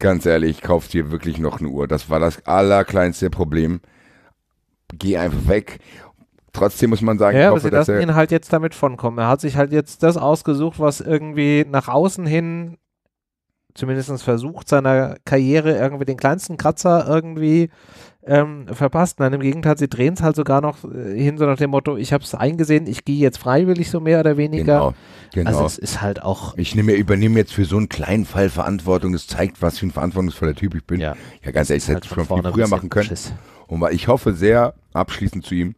ganz ehrlich, kauf dir wirklich noch eine Uhr. Das war das allerkleinste Problem. Geh einfach weg. Trotzdem muss man sagen, ja, ich hoffe, aber sie dass lassen er ihn halt jetzt damit vonkommen. Er hat sich halt jetzt das ausgesucht, was irgendwie nach außen hin zumindest versucht, seiner Karriere irgendwie den kleinsten Kratzer irgendwie ähm, verpasst. Nein, im Gegenteil, sie drehen es halt sogar noch äh, hin, so nach dem Motto, ich habe es eingesehen, ich gehe jetzt freiwillig so mehr oder weniger. Genau, genau. Also es ist halt auch... Ich nehme, übernehme jetzt für so einen kleinen Fall Verantwortung, es zeigt, was für ein verantwortungsvoller Typ ich bin. Ja, ja ganz ehrlich, das hätte ich halt schon viel früher machen können. Schiss. Und ich hoffe sehr, abschließend zu ihm,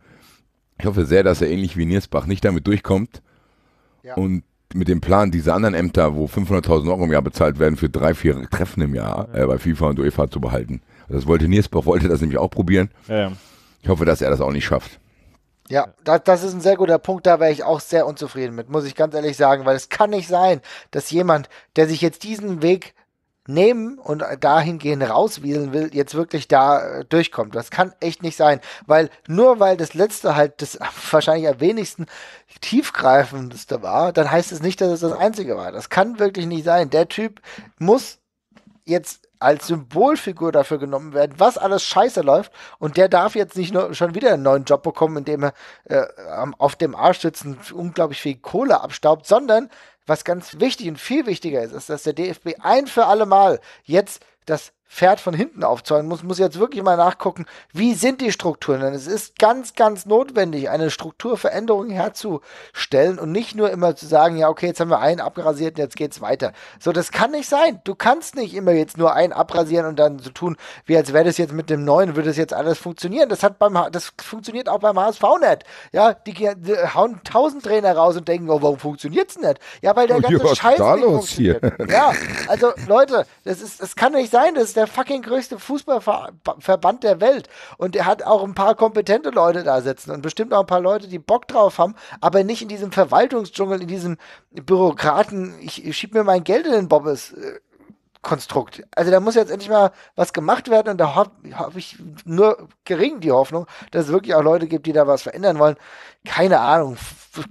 ich hoffe sehr, dass er ähnlich wie Niersbach nicht damit durchkommt ja. und mit dem Plan, diese anderen Ämter, wo 500.000 Euro im Jahr bezahlt werden, für drei, vier Treffen im Jahr äh, bei FIFA und UEFA zu behalten. Das wollte Niersbach, wollte das nämlich auch probieren. Ja. Ich hoffe, dass er das auch nicht schafft. Ja, das, das ist ein sehr guter Punkt, da wäre ich auch sehr unzufrieden mit, muss ich ganz ehrlich sagen, weil es kann nicht sein, dass jemand, der sich jetzt diesen Weg nehmen und dahingehend rauswieseln will, jetzt wirklich da äh, durchkommt. Das kann echt nicht sein, weil nur weil das letzte halt das wahrscheinlich am wenigsten tiefgreifendste war, dann heißt es nicht, dass es das einzige war. Das kann wirklich nicht sein. Der Typ muss jetzt als Symbolfigur dafür genommen werden, was alles scheiße läuft. Und der darf jetzt nicht nur schon wieder einen neuen Job bekommen, indem er äh, auf dem Arsch sitzend unglaublich viel Kohle abstaubt, sondern was ganz wichtig und viel wichtiger ist, ist, dass der DFB ein für alle Mal jetzt das Pferd von hinten aufzäunen muss, muss jetzt wirklich mal nachgucken, wie sind die Strukturen. Denn es ist ganz, ganz notwendig, eine Strukturveränderung herzustellen und nicht nur immer zu sagen, ja, okay, jetzt haben wir einen abrasiert und jetzt geht's weiter. So, das kann nicht sein. Du kannst nicht immer jetzt nur einen abrasieren und dann so tun, wie als wäre das jetzt mit dem neuen, würde das jetzt alles funktionieren. Das hat beim, das funktioniert auch beim HSV nicht. Ja, die, die hauen tausend Trainer raus und denken, oh, warum es nicht? Ja, weil der ganze oh, Scheiß nicht funktioniert. Hier? Ja, also Leute, das ist, das kann nicht sein, dass der fucking größte Fußballverband der Welt. Und er hat auch ein paar kompetente Leute da sitzen und bestimmt auch ein paar Leute, die Bock drauf haben, aber nicht in diesem Verwaltungsdschungel, in diesem Bürokraten, ich, ich schieb mir mein Geld in den Bobbes äh, Konstrukt. Also da muss jetzt endlich mal was gemacht werden und da habe hab ich nur gering die Hoffnung, dass es wirklich auch Leute gibt, die da was verändern wollen. Keine Ahnung,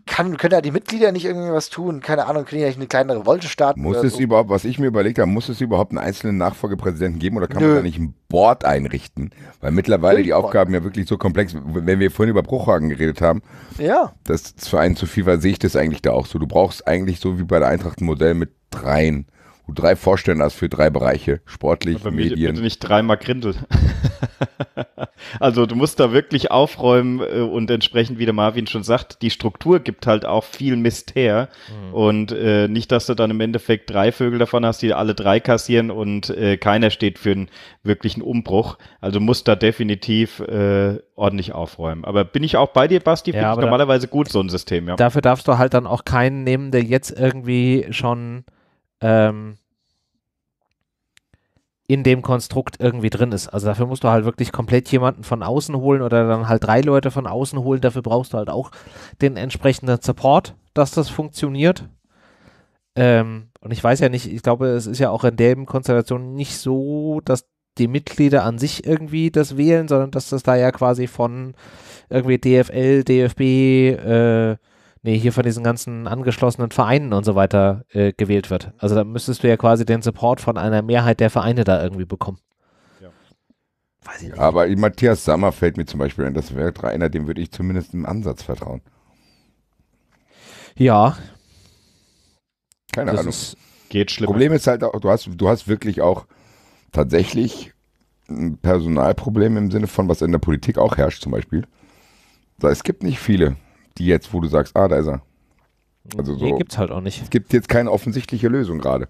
kann, können da die Mitglieder nicht irgendwie was tun? Keine Ahnung, können die nicht eine kleinere Wolte starten? Muss es so? überhaupt, was ich mir überlegt habe, muss es überhaupt einen einzelnen Nachfolgepräsidenten geben oder kann Nö. man da nicht ein Board einrichten? Weil mittlerweile die Aufgaben ja wirklich so komplex, wenn wir vorhin über Bruchhagen geredet haben, ja. das ist für einen zu viel war, sehe ich das eigentlich da auch so. Du brauchst eigentlich so wie bei der Eintracht ein Modell mit dreien du drei Vorstände hast für drei Bereiche, sportlich, Aber Medien. Bitte nicht dreimal Grindel. also du musst da wirklich aufräumen äh, und entsprechend, wie der Marvin schon sagt, die Struktur gibt halt auch viel Mist her mhm. und äh, nicht, dass du dann im Endeffekt drei Vögel davon hast, die alle drei kassieren und äh, keiner steht für einen wirklichen Umbruch. Also musst da definitiv äh, ordentlich aufräumen. Aber bin ich auch bei dir, Basti? Ja, ich normalerweise gut, so ein System, ja. Dafür darfst du halt dann auch keinen nehmen, der jetzt irgendwie schon ähm, in dem Konstrukt irgendwie drin ist. Also dafür musst du halt wirklich komplett jemanden von außen holen oder dann halt drei Leute von außen holen. Dafür brauchst du halt auch den entsprechenden Support, dass das funktioniert. Ähm, und ich weiß ja nicht, ich glaube, es ist ja auch in der Konstellation nicht so, dass die Mitglieder an sich irgendwie das wählen, sondern dass das da ja quasi von irgendwie DFL, DFB, äh, nee, hier von diesen ganzen angeschlossenen Vereinen und so weiter äh, gewählt wird. Also da müsstest du ja quasi den Support von einer Mehrheit der Vereine da irgendwie bekommen. Ja. Weiß ich nicht. Aber Matthias Sammer fällt mir zum Beispiel ein, das wäre einer, dem würde ich zumindest im Ansatz vertrauen. Ja. Keine das Ahnung. Ist, geht schlimm. Problem ist halt auch, du hast, du hast wirklich auch tatsächlich ein Personalproblem im Sinne von, was in der Politik auch herrscht zum Beispiel. Es gibt nicht viele die jetzt, wo du sagst, ah, da ist er. Also nee, gibt es halt auch nicht. Es gibt jetzt keine offensichtliche Lösung gerade.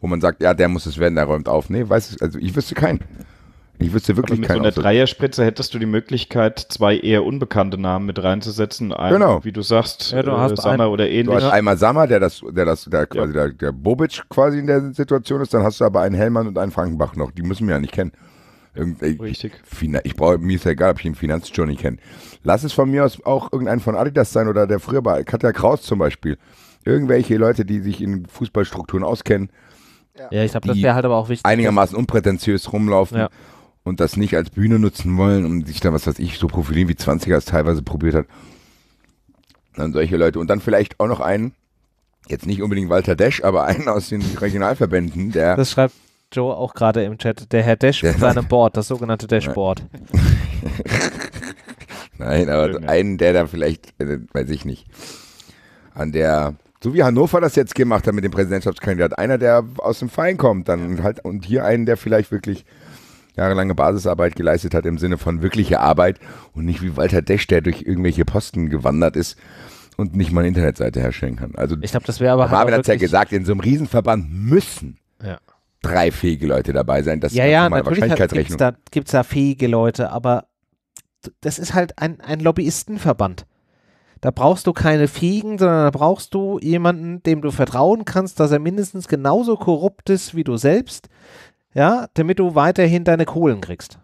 Wo man sagt, ja, der muss es werden, der räumt auf. Nee, weiß ich, also ich wüsste keinen. Ich wüsste wirklich Aber mit keinen. Mit so einer Dreierspritze hättest du die Möglichkeit, zwei eher unbekannte Namen mit reinzusetzen. Einen, genau. Wie du sagst, ja, du äh, Sammer oder ähnlich. Du hast einmal Sammer, der das, der das, der quasi ja. der, der Bobic quasi in der Situation ist, dann hast du aber einen Hellmann und einen Frankenbach noch. Die müssen wir ja nicht kennen. Richtig. Fina ich brauche, mir ist ja egal, ob ich den Finanzjourney kenne. Lass es von mir aus auch irgendein von Adidas sein oder der früher bei Katja Kraus zum Beispiel. Irgendwelche Leute, die sich in Fußballstrukturen auskennen. Ja, ich glaube, das wäre halt aber auch wichtig. Einigermaßen unprätentiös rumlaufen. Ja und das nicht als Bühne nutzen wollen, und sich dann, was weiß ich, so profilieren, wie 20er es teilweise probiert hat. Dann solche Leute. Und dann vielleicht auch noch einen, jetzt nicht unbedingt Walter Desch, aber einen aus den Regionalverbänden, der. Das schreibt Joe auch gerade im Chat, der Herr Dash mit seinem Board, das sogenannte Dashboard. Nein, aber Schön, einen, der da vielleicht, äh, weiß ich nicht, an der, so wie Hannover das jetzt gemacht hat mit dem Präsidentschaftskandidat, einer, der aus dem Verein kommt, dann halt, und hier einen, der vielleicht wirklich jahrelange Basisarbeit geleistet hat im Sinne von wirklicher Arbeit und nicht wie Walter Desch, der durch irgendwelche Posten gewandert ist und nicht mal eine Internetseite herstellen kann. Also ich glaube, das wäre aber Marvin hat es ja gesagt, in so einem Riesenverband müssen drei fähige Leute dabei sein. Das ja, ist ja, mal Wahrscheinlichkeitsrechnung. Gibt es da, gibt's da fähige Leute, aber das ist halt ein, ein Lobbyistenverband. Da brauchst du keine Fiegen, sondern da brauchst du jemanden, dem du vertrauen kannst, dass er mindestens genauso korrupt ist wie du selbst, ja, damit du weiterhin deine Kohlen kriegst.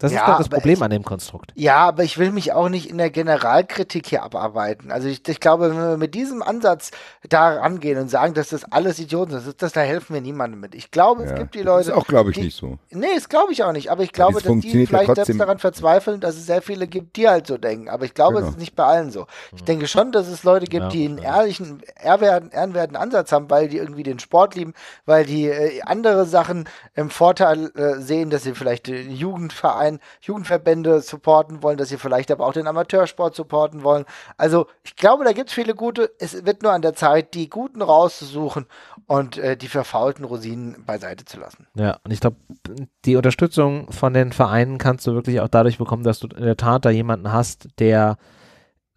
Das ja, ist doch das Problem ich, an dem Konstrukt. Ja, aber ich will mich auch nicht in der Generalkritik hier abarbeiten. Also ich, ich glaube, wenn wir mit diesem Ansatz da rangehen und sagen, dass das alles Idioten sind, das, da helfen wir niemandem mit. Ich glaube, ja, es gibt die Leute. Das ist auch, glaube ich, die, nicht so. Nee, das glaube ich auch nicht. Aber ich glaube, ja, dass die vielleicht selbst daran verzweifeln, dass es sehr viele gibt, die halt so denken. Aber ich glaube, genau. es ist nicht bei allen so. Ich hm. denke schon, dass es Leute gibt, die einen ehrlichen, ehrwerten, ehrenwerten Ansatz haben, weil die irgendwie den Sport lieben, weil die äh, andere Sachen im Vorteil äh, sehen, dass sie vielleicht den Jugendverein allgemein Jugendverbände supporten wollen, dass sie vielleicht aber auch den Amateursport supporten wollen. Also ich glaube, da gibt es viele gute. Es wird nur an der Zeit, die guten rauszusuchen und äh, die verfaulten Rosinen beiseite zu lassen. Ja, und ich glaube, die Unterstützung von den Vereinen kannst du wirklich auch dadurch bekommen, dass du in der Tat da jemanden hast, der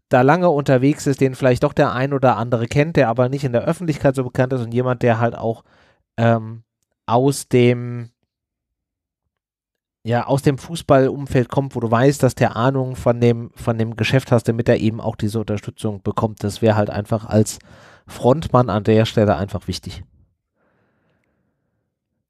da lange unterwegs ist, den vielleicht doch der ein oder andere kennt, der aber nicht in der Öffentlichkeit so bekannt ist und jemand, der halt auch ähm, aus dem ja aus dem Fußballumfeld kommt, wo du weißt, dass der Ahnung von dem, von dem Geschäft hast, damit er eben auch diese Unterstützung bekommt. Das wäre halt einfach als Frontmann an der Stelle einfach wichtig.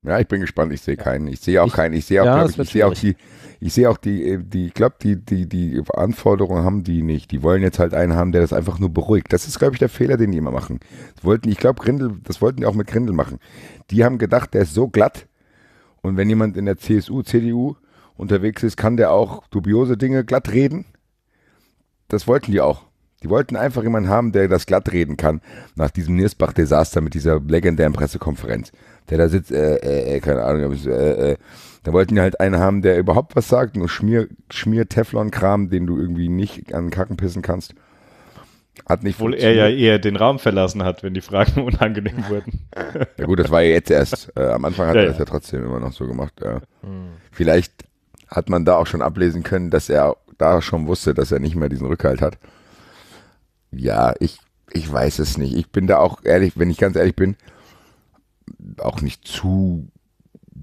Ja, ich bin gespannt. Ich sehe keinen. Ich sehe auch ich, keinen. Ich sehe auch, ja, ich, ich sehe auch die, ich sehe auch die, äh, die, ich glaube, die, die, die Anforderungen haben die nicht. Die wollen jetzt halt einen haben, der das einfach nur beruhigt. Das ist, glaube ich, der Fehler, den die immer machen. Das wollten, ich glaube, Grindel, das wollten die auch mit Grindel machen. Die haben gedacht, der ist so glatt, und wenn jemand in der CSU, CDU unterwegs ist, kann der auch dubiose Dinge glatt reden. Das wollten die auch. Die wollten einfach jemanden haben, der das glatt reden kann, nach diesem Niersbach-Desaster mit dieser legendären Pressekonferenz. Der da sitzt, äh, äh, äh keine Ahnung, äh, äh. Da wollten die halt einen haben, der überhaupt was sagt, nur Schmier-Teflon-Kram, den du irgendwie nicht an den Kacken pissen kannst. Hat nicht Obwohl er ja eher den Raum verlassen hat, wenn die Fragen unangenehm wurden. ja gut, das war ja jetzt erst. Äh, am Anfang hat ja, er das ja trotzdem immer noch so gemacht. Ja. Hm. Vielleicht hat man da auch schon ablesen können, dass er da schon wusste, dass er nicht mehr diesen Rückhalt hat. Ja, ich, ich weiß es nicht. Ich bin da auch ehrlich, wenn ich ganz ehrlich bin, auch nicht zu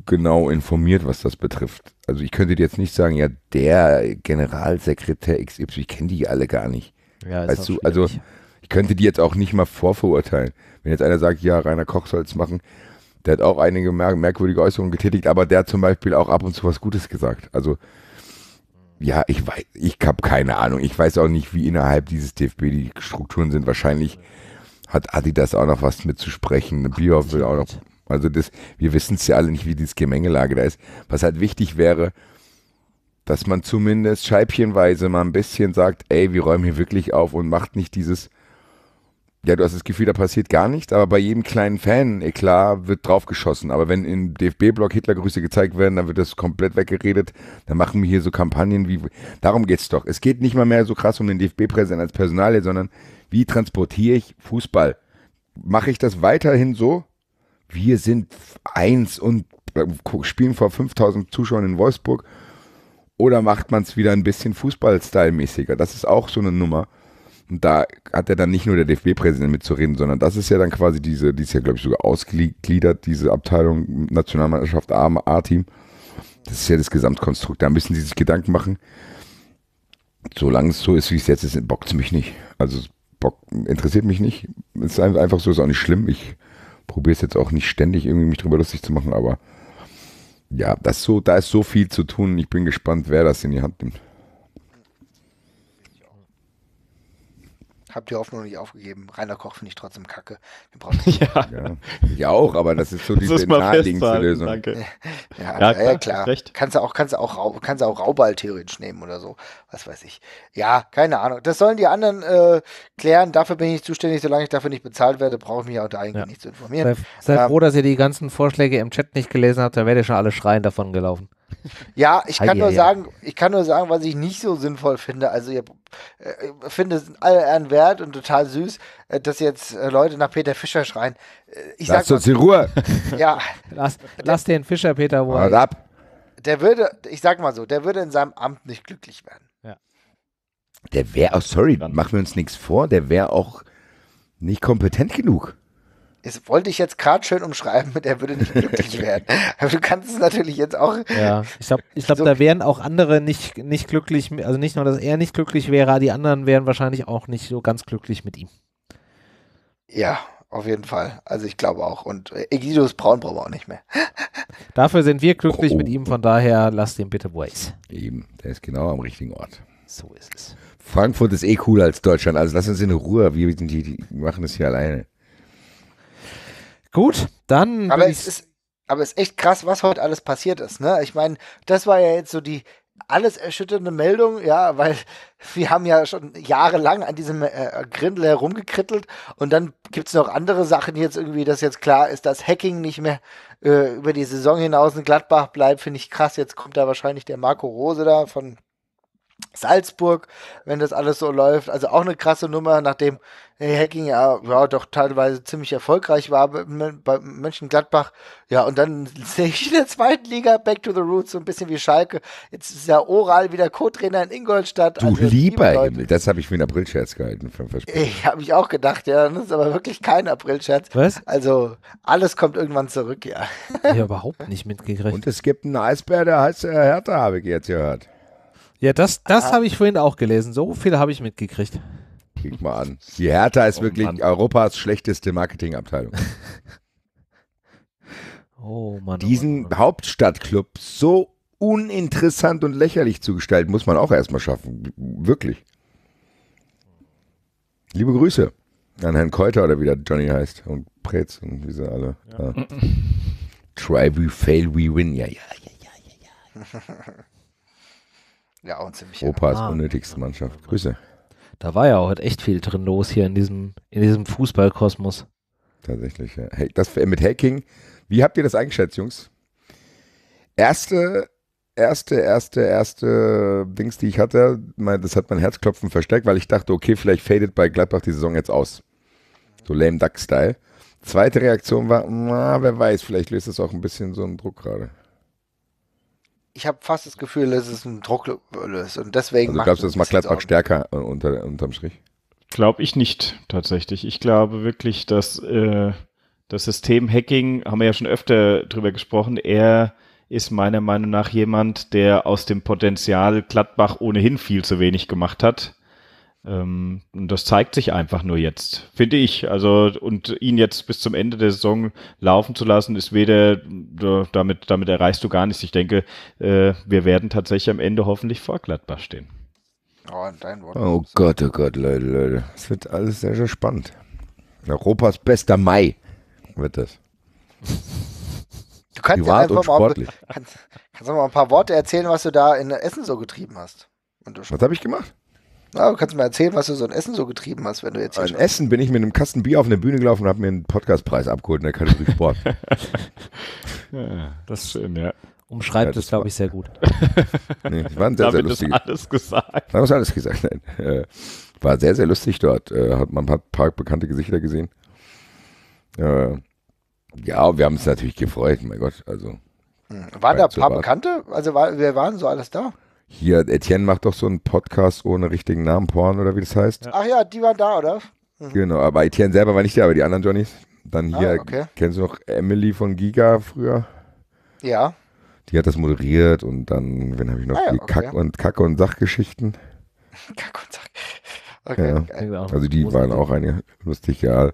genau informiert, was das betrifft. Also ich könnte dir jetzt nicht sagen, ja, der Generalsekretär XY, ich kenne die alle gar nicht. Ja, weißt du, also ich könnte die jetzt auch nicht mal vorverurteilen. Wenn jetzt einer sagt, ja, Rainer Koch soll es machen, der hat auch einige merk merkwürdige Äußerungen getätigt, aber der hat zum Beispiel auch ab und zu was Gutes gesagt. Also ja, ich weiß, ich habe keine Ahnung. Ich weiß auch nicht, wie innerhalb dieses DFB die Strukturen sind. Wahrscheinlich hat Adidas auch noch was mitzusprechen. Bierhoff will auch noch. Also das, wir wissen es ja alle nicht, wie dieses Gemengelage da ist. Was halt wichtig wäre, dass man zumindest scheibchenweise mal ein bisschen sagt, ey, wir räumen hier wirklich auf und macht nicht dieses, ja, du hast das Gefühl, da passiert gar nichts, aber bei jedem kleinen Fan, eh klar, wird draufgeschossen. Aber wenn im DFB-Blog Hitlergrüße gezeigt werden, dann wird das komplett weggeredet. Dann machen wir hier so Kampagnen wie, darum geht's doch. Es geht nicht mal mehr so krass um den DFB-Präsidenten als Personalie, sondern wie transportiere ich Fußball? Mache ich das weiterhin so? Wir sind eins und äh, spielen vor 5000 Zuschauern in Wolfsburg oder macht man es wieder ein bisschen Fußball-Style-mäßiger? Das ist auch so eine Nummer. Und da hat ja dann nicht nur der DFB-Präsident mitzureden, sondern das ist ja dann quasi diese, die ist ja, glaube ich, sogar ausgegliedert, diese Abteilung Nationalmannschaft A-Team. Das ist ja das Gesamtkonstrukt. Da müssen sie sich Gedanken machen. Solange es so ist, wie es jetzt ist, bockt es mich nicht. Also bock, interessiert mich nicht. Es Ist einfach so, ist auch nicht schlimm. Ich probiere es jetzt auch nicht ständig irgendwie mich drüber lustig zu machen, aber ja, das so, da ist so viel zu tun. Ich bin gespannt, wer das in die Hand nimmt. Habt die Hoffnung nicht aufgegeben. Rainer Koch finde ich trotzdem kacke. Wir brauchen ja. ja. Ich auch, aber das ist so das diese naheliegendste Lösung. Danke. Ja, ja, klar. Ja, klar. Kannst du auch, kannst auch, kannst auch Rauball theoretisch nehmen oder so. Was weiß ich. Ja, keine Ahnung. Das sollen die anderen äh, klären. Dafür bin ich nicht zuständig. Solange ich dafür nicht bezahlt werde, brauche ich mich auch da eigentlich ja. nicht zu informieren. Sei, sei ähm, froh, dass ihr die ganzen Vorschläge im Chat nicht gelesen habt. Da werdet ihr schon alle schreien davon gelaufen. Ja, ich kann nur sagen, ich kann nur sagen, was ich nicht so sinnvoll finde. Also ihr äh, finde es alle Ehren wert und total süß, äh, dass jetzt äh, Leute nach Peter Fischer schreien. Ich lass sag uns mal, die Ruhe. Ja. Lass, lass den Fischer Peter Ruhe. Halt ab. Der würde, ich sag mal so, der würde in seinem Amt nicht glücklich werden. Ja. Der wäre, auch, oh, sorry, machen wir uns nichts vor, der wäre auch nicht kompetent genug. Das wollte ich jetzt gerade schön umschreiben, mit er würde nicht glücklich werden. Aber du kannst es natürlich jetzt auch. Ja, ich glaube, ich glaub, so da wären auch andere nicht, nicht glücklich, also nicht nur, dass er nicht glücklich wäre, die anderen wären wahrscheinlich auch nicht so ganz glücklich mit ihm. Ja, auf jeden Fall. Also ich glaube auch. Und äh, Egidius Braun brauchen wir auch nicht mehr. Dafür sind wir glücklich oh. mit ihm, von daher lasst ihn bitte, Boys. Eben, der ist genau am richtigen Ort. So ist es. Frankfurt ist eh cooler als Deutschland, also lass uns in Ruhe, wir, die, die machen das hier alleine. Gut, dann. Aber es, ist, aber es ist echt krass, was heute alles passiert ist. Ne? Ich meine, das war ja jetzt so die alles erschütternde Meldung, ja, weil wir haben ja schon jahrelang an diesem äh, Grindel herumgekrittelt und dann gibt es noch andere Sachen jetzt irgendwie, dass jetzt klar ist, dass Hacking nicht mehr äh, über die Saison hinaus in Gladbach bleibt, finde ich krass. Jetzt kommt da wahrscheinlich der Marco Rose da von Salzburg, wenn das alles so läuft. Also auch eine krasse Nummer, nachdem äh, Hacking ja, ja doch teilweise ziemlich erfolgreich war bei Mönchengladbach. Ja, und dann sehe ich in der zweiten Liga Back to the Roots, so ein bisschen wie Schalke. Jetzt ist ja Oral wieder Co-Trainer in Ingolstadt. Du also, lieber Himmel, das habe ich für einen Aprilscherz gehalten. Ich habe mich auch gedacht, ja, das ist aber wirklich kein Aprilscherz. Was? Also alles kommt irgendwann zurück, ja. Ja, überhaupt nicht mitgekriegt. Und es gibt einen Eisbär, der heißt äh, Hertha, habe ich jetzt gehört. Ja, das, das ah. habe ich vorhin auch gelesen. So viel habe ich mitgekriegt. Krieg mal an. Die Hertha ist oh, wirklich Mann. Europas schlechteste Marketingabteilung. Oh, oh Mann. Diesen oh, Hauptstadtclub so uninteressant und lächerlich zu gestalten, muss man auch erstmal schaffen. Wirklich. Liebe Grüße an Herrn Keuter oder wie der Johnny heißt und Pretz und wie sie alle. Ja. Ja. Ah. Try, we fail, we win. Ja, ja, ja, ja, ja. ja. Ja, auch ein ziemlich. Opa ist ah, unnötigste Mannschaft. Grüße. Da war ja auch echt viel drin los hier in diesem, in diesem Fußballkosmos. Tatsächlich, ja. Hey, das äh, mit Hacking. Wie habt ihr das eingeschätzt, Jungs? Erste, erste, erste, erste Dings, die ich hatte, das hat mein Herzklopfen verstärkt, weil ich dachte, okay, vielleicht fadet bei Gladbach die Saison jetzt aus. So lame duck Style. Zweite Reaktion war, na, wer weiß, vielleicht löst es auch ein bisschen so einen Druck gerade ich habe fast das Gefühl, dass es ein Drucklöl ist und deswegen. Also glaubst du, das macht Gladbach stärker äh, unter, unterm Strich? Glaube ich nicht, tatsächlich. Ich glaube wirklich, dass äh, das System Hacking, haben wir ja schon öfter drüber gesprochen, er ist meiner Meinung nach jemand, der aus dem Potenzial Gladbach ohnehin viel zu wenig gemacht hat ähm, das zeigt sich einfach nur jetzt, finde ich. Also, und ihn jetzt bis zum Ende der Saison laufen zu lassen, ist weder, damit, damit erreichst du gar nichts. Ich denke, äh, wir werden tatsächlich am Ende hoffentlich vor Gladbach stehen. Oh, oh Gott, oh Gott, Leute, Leute. Es wird alles sehr, sehr spannend. Europas bester Mai wird das. Du kannst Privat ja einfach mal, kannst, kannst mal ein paar Worte erzählen, was du da in Essen so getrieben hast. was habe ich gemacht? Na, kannst du mal erzählen, was du so in Essen so getrieben hast, wenn du jetzt hier In Essen bin ich mit einem Kasten Bier auf eine Bühne gelaufen und habe mir einen Podcastpreis abgeholt in der Kategorie Sport. ja, das ist schön, ja. Umschreibt ja, glaube ich, sehr gut. nee, war ein sehr, sehr lustig. alles gesagt. Da ist alles gesagt. Nein. Äh, war sehr, sehr lustig dort. Äh, hat man ein paar bekannte Gesichter gesehen. Äh, ja, wir haben es natürlich gefreut, mein Gott. Also, hm, waren da ein paar Bekannte? Also war, wer waren so alles da? Hier, Etienne macht doch so einen Podcast ohne richtigen Namen, Porn oder wie das heißt. Ach ja, die war da, oder? Mhm. Genau, aber Etienne selber war nicht da, aber die anderen Johnnies. Dann hier, ah, okay. kennst du noch Emily von Giga früher? Ja. Die hat das moderiert und dann, wenn habe ich noch? Ah, ja, die okay. Kack und, Kacke und Sachgeschichten. Kack und Sach. Okay, ja. Genau. Also die waren auch eine lustig, ja.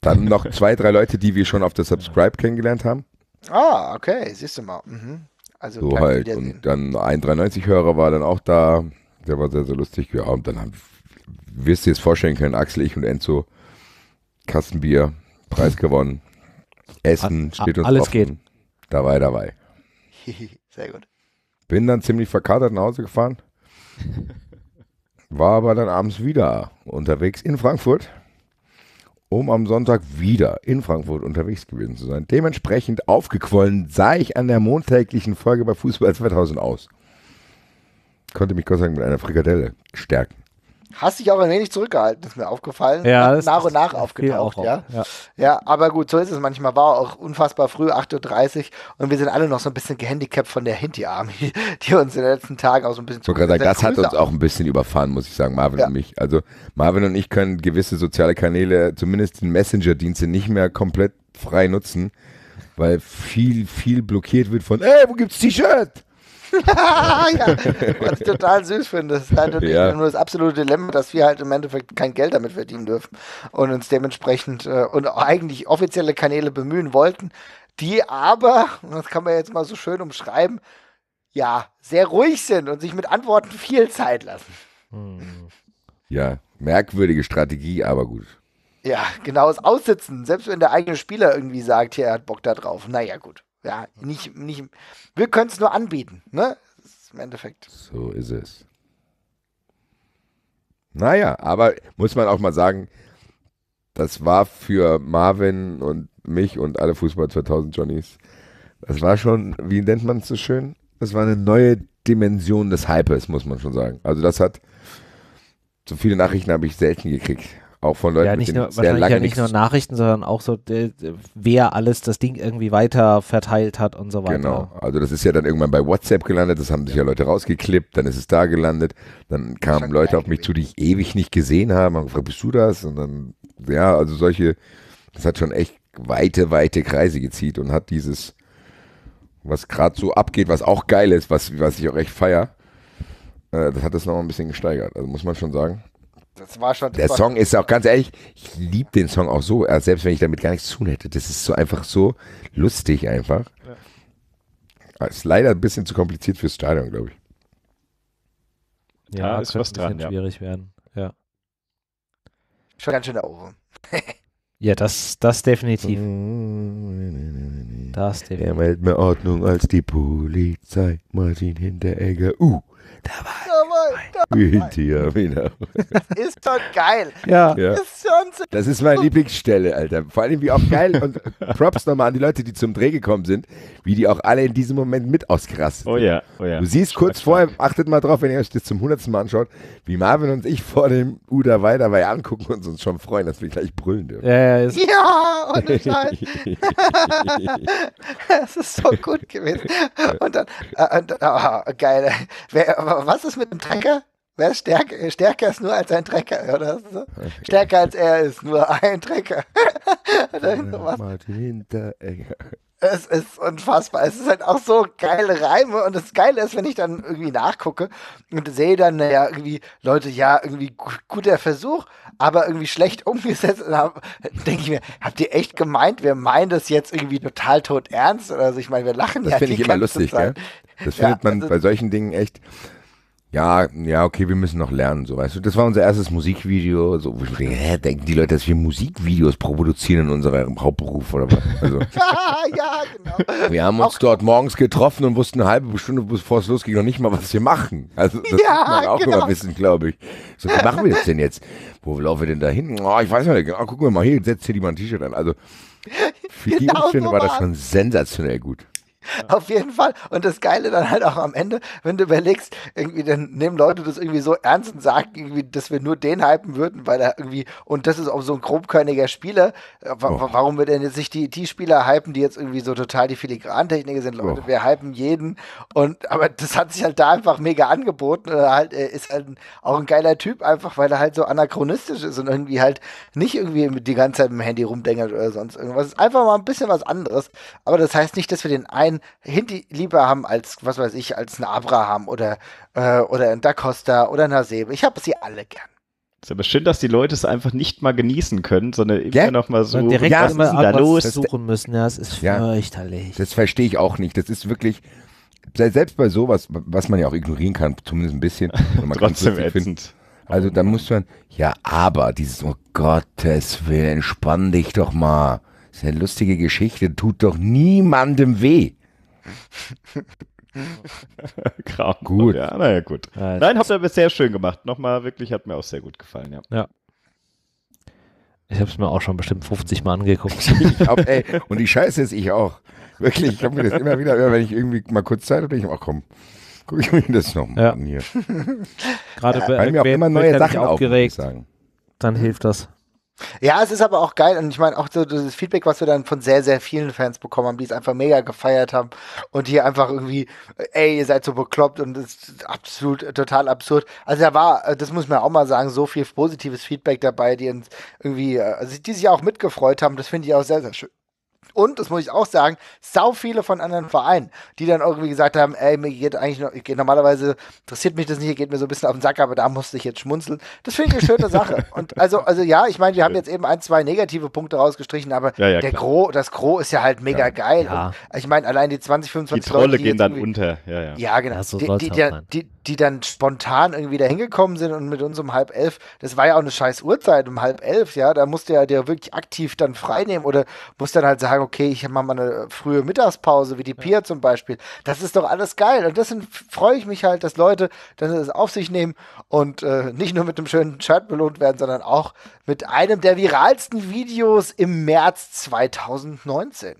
Dann noch zwei, drei Leute, die wir schon auf der Subscribe kennengelernt haben. Ah, okay, siehst du mal. Mhm. Also so halt. Und dann ein 93-Hörer war dann auch da. Der war sehr, sehr lustig. Ja, und dann haben, wirst du dir vorstellen können, Axel, ich und Enzo, Kastenbier, Preis gewonnen, Essen, steht uns Alles offen. geht. Dabei, dabei. sehr gut. Bin dann ziemlich verkatert nach Hause gefahren, war aber dann abends wieder unterwegs in Frankfurt um am Sonntag wieder in Frankfurt unterwegs gewesen zu sein. Dementsprechend aufgequollen sah ich an der montäglichen Folge bei Fußball 2000 aus. Konnte mich Gott sei Dank mit einer Frikadelle stärken. Hast dich auch ein wenig zurückgehalten, ist mir aufgefallen. Ja, nach, nach und nach aufgetaucht, ja. ja. ja. aber gut, so ist es manchmal. War auch unfassbar früh, 8.30 Uhr. Und wir sind alle noch so ein bisschen gehandicapt von der Hinti-Army, die uns in den letzten Tagen auch so ein bisschen sagen, Das hat uns auch ein bisschen überfahren, muss ich sagen, Marvin ja. und mich. Also Marvin und ich können gewisse soziale Kanäle, zumindest den Messenger-Dienste, nicht mehr komplett frei nutzen, weil viel, viel blockiert wird von, ey, wo gibt's T-Shirt? ja, was ich total süß finde. Das ist halt ja. nur das absolute Dilemma, dass wir halt im Endeffekt kein Geld damit verdienen dürfen und uns dementsprechend äh, und eigentlich offizielle Kanäle bemühen wollten, die aber, das kann man jetzt mal so schön umschreiben, ja, sehr ruhig sind und sich mit Antworten viel Zeit lassen. Hm. Ja, merkwürdige Strategie, aber gut. Ja, genau, das Aussitzen, selbst wenn der eigene Spieler irgendwie sagt, hier, er hat Bock da drauf. Naja, gut. Ja, nicht, nicht. Wir können es nur anbieten, ne? Das ist im Endeffekt. So ist es. Naja, aber muss man auch mal sagen, das war für Marvin und mich und alle Fußball 2000 Johnnies, das war schon, wie nennt man es so schön? Das war eine neue Dimension des Hypes, muss man schon sagen. Also das hat, so viele Nachrichten habe ich selten gekriegt. Auch von Leuten, ja, nicht mit nur, sehr lange ja nicht nur Nachrichten, sondern auch so, äh, wer alles das Ding irgendwie weiter verteilt hat und so weiter. Genau. Also das ist ja dann irgendwann bei WhatsApp gelandet, das haben sich ja Leute rausgeklippt, dann ist es da gelandet, dann kamen Leute auf mich zu, die ich ewig nicht gesehen habe, haben gefragt, bist du das? Und dann, ja, also solche, das hat schon echt weite, weite Kreise gezieht und hat dieses, was gerade so abgeht, was auch geil ist, was, was ich auch echt feier, äh, das hat das noch ein bisschen gesteigert. Also muss man schon sagen. Das war schon. der Song ist auch ganz ehrlich, ich liebe den Song auch so, also selbst wenn ich damit gar nichts zu tun hätte. Das ist so einfach so lustig einfach. Ja. Ist leider ein bisschen zu kompliziert fürs Stadion, glaube ich. Ja, ja ist was dran. Ja. Schwierig werden. Ja. Schon ganz schön der Ohren. ja, das, das definitiv. Das definitiv. Er meldet mehr Ordnung als die Polizei. Martin Hinteregger. Uh, da war. Da war Günther wieder. Ist doch geil. Ja. ja. Ist schon so das ist meine Lieblingsstelle, Alter. Vor allem wie auch geil und Props nochmal an die Leute, die zum Dreh gekommen sind, wie die auch alle in diesem Moment mit ausgerastet. Oh ja, oh ja. Du siehst Schmerz kurz vorher, achtet mal drauf, wenn ihr euch das zum hundertsten Mal anschaut, wie Marvin und ich vor dem Uda Weih dabei angucken und uns schon freuen, dass wir gleich brüllen dürfen. Ja, ja, ja ohne Scheiß. das ist so gut gewesen. Und dann, äh, und, oh, geil. Wer, was ist mit dem Teil? Stärke? Wer ist stärker, stärker ist nur als ein Trecker, oder? Okay. Stärker als er ist nur ein Trecker. oder Es ist unfassbar. Es ist halt auch so geile Reime. Und das Geile ist, wenn ich dann irgendwie nachgucke und sehe dann, naja, irgendwie Leute, ja, irgendwie guter Versuch, aber irgendwie schlecht umgesetzt, denke ich mir, habt ihr echt gemeint, wir meinen das jetzt irgendwie total tot ernst? Oder so, ich meine, wir lachen das ja. Das finde ich immer lustig, gell? Das ja, findet man also, bei solchen Dingen echt ja, ja, okay, wir müssen noch lernen, so weißt du. Das war unser erstes Musikvideo. So, denke, denken die Leute, dass wir Musikvideos produzieren in unserem Hauptberuf oder was? Also, ja, genau. Wir haben uns auch dort morgens getroffen und wussten eine halbe Stunde, bevor es losging, noch nicht mal, was wir machen. Also das ja, muss man auch genau. immer wissen, glaube ich. So, wie machen wir das denn jetzt? Wo laufen wir denn da hin? Oh, ich weiß nicht. Oh, genau. gucken wir mal, hier setzt hier mal ein T-Shirt an. Also für genau die Umstände so war das schon sensationell gut. Auf jeden Fall. Und das Geile dann halt auch am Ende, wenn du überlegst, irgendwie, dann nehmen Leute das irgendwie so ernst und sagen irgendwie, dass wir nur den hypen würden, weil er irgendwie, und das ist auch so ein grobkörniger Spieler. Äh, wa warum wir denn jetzt nicht die, die Spieler hypen, die jetzt irgendwie so total die Filigrantechniker sind, Leute, oh. wir hypen jeden. Und aber das hat sich halt da einfach mega angeboten. Und halt, er ist halt auch ein geiler Typ, einfach weil er halt so anachronistisch ist und irgendwie halt nicht irgendwie die ganze Zeit mit dem Handy rumdengelt oder sonst irgendwas. einfach mal ein bisschen was anderes. Aber das heißt nicht, dass wir den einen einen Hindi lieber haben als, was weiß ich, als einen Abraham oder, äh, oder einen Da Costa oder einen Hasebe. Ich habe sie alle gern. Ist aber schön, dass die Leute es einfach nicht mal genießen können, sondern immer ja? noch mal so und direkt ja, immer da los suchen müssen. Ja, das ist ja, fürchterlich. Das verstehe ich auch nicht. Das ist wirklich selbst bei sowas, was man ja auch ignorieren kann, zumindest ein bisschen. Trotzdem ätzend. Also da muss man, ja, aber dieses, oh Gottes Willen, entspann dich doch mal. Das ist eine lustige Geschichte, tut doch niemandem weh. Kram. Gut. Ja, naja, gut. Also Nein, habt ihr aber sehr schön gemacht. Nochmal, wirklich, hat mir auch sehr gut gefallen, ja. Ja. Ich habe es mir auch schon bestimmt 50 Mal angeguckt. ich glaub, ey, und die Scheiße ist ich auch. Wirklich, ich habe mir das immer wieder, wenn ich irgendwie mal kurz Zeit habe, ich auch komm, gucke ich mir das nochmal ja. an hier. Gerade ja, bei, mir auch immer neue Sachen aufgeregt. Auf, dann hilft das. Ja, es ist aber auch geil und ich meine auch so das Feedback, was wir dann von sehr, sehr vielen Fans bekommen haben, die es einfach mega gefeiert haben und hier einfach irgendwie, ey, ihr seid so bekloppt und das ist absolut, total absurd. Also da war, äh, das muss man auch mal sagen, so viel positives Feedback dabei, die uns irgendwie, also die sich auch mitgefreut haben, das finde ich auch sehr, sehr schön. Und, das muss ich auch sagen, sau viele von anderen Vereinen, die dann irgendwie gesagt haben, ey, mir geht eigentlich noch, geht normalerweise interessiert mich das nicht, geht mir so ein bisschen auf den Sack, aber da musste ich jetzt schmunzeln. Das finde ich eine schöne Sache. Und also, also ja, ich meine, wir haben jetzt eben ein, zwei negative Punkte rausgestrichen, aber ja, ja, der Gro, das Gro ist ja halt mega ja, geil. ich meine, allein die 20, 25 die Trolle Leute, die gehen dann unter. Ja, ja. ja genau. So die, die, die, die dann spontan irgendwie da hingekommen sind und mit uns um halb elf, das war ja auch eine scheiß Uhrzeit, um halb elf, ja, da musste ja der wirklich aktiv dann freinehmen oder muss dann halt sagen, okay, ich mache mal eine frühe Mittagspause, wie die Pia zum Beispiel. Das ist doch alles geil und deswegen freue ich mich halt, dass Leute das auf sich nehmen und äh, nicht nur mit einem schönen Shirt belohnt werden, sondern auch mit einem der viralsten Videos im März 2019.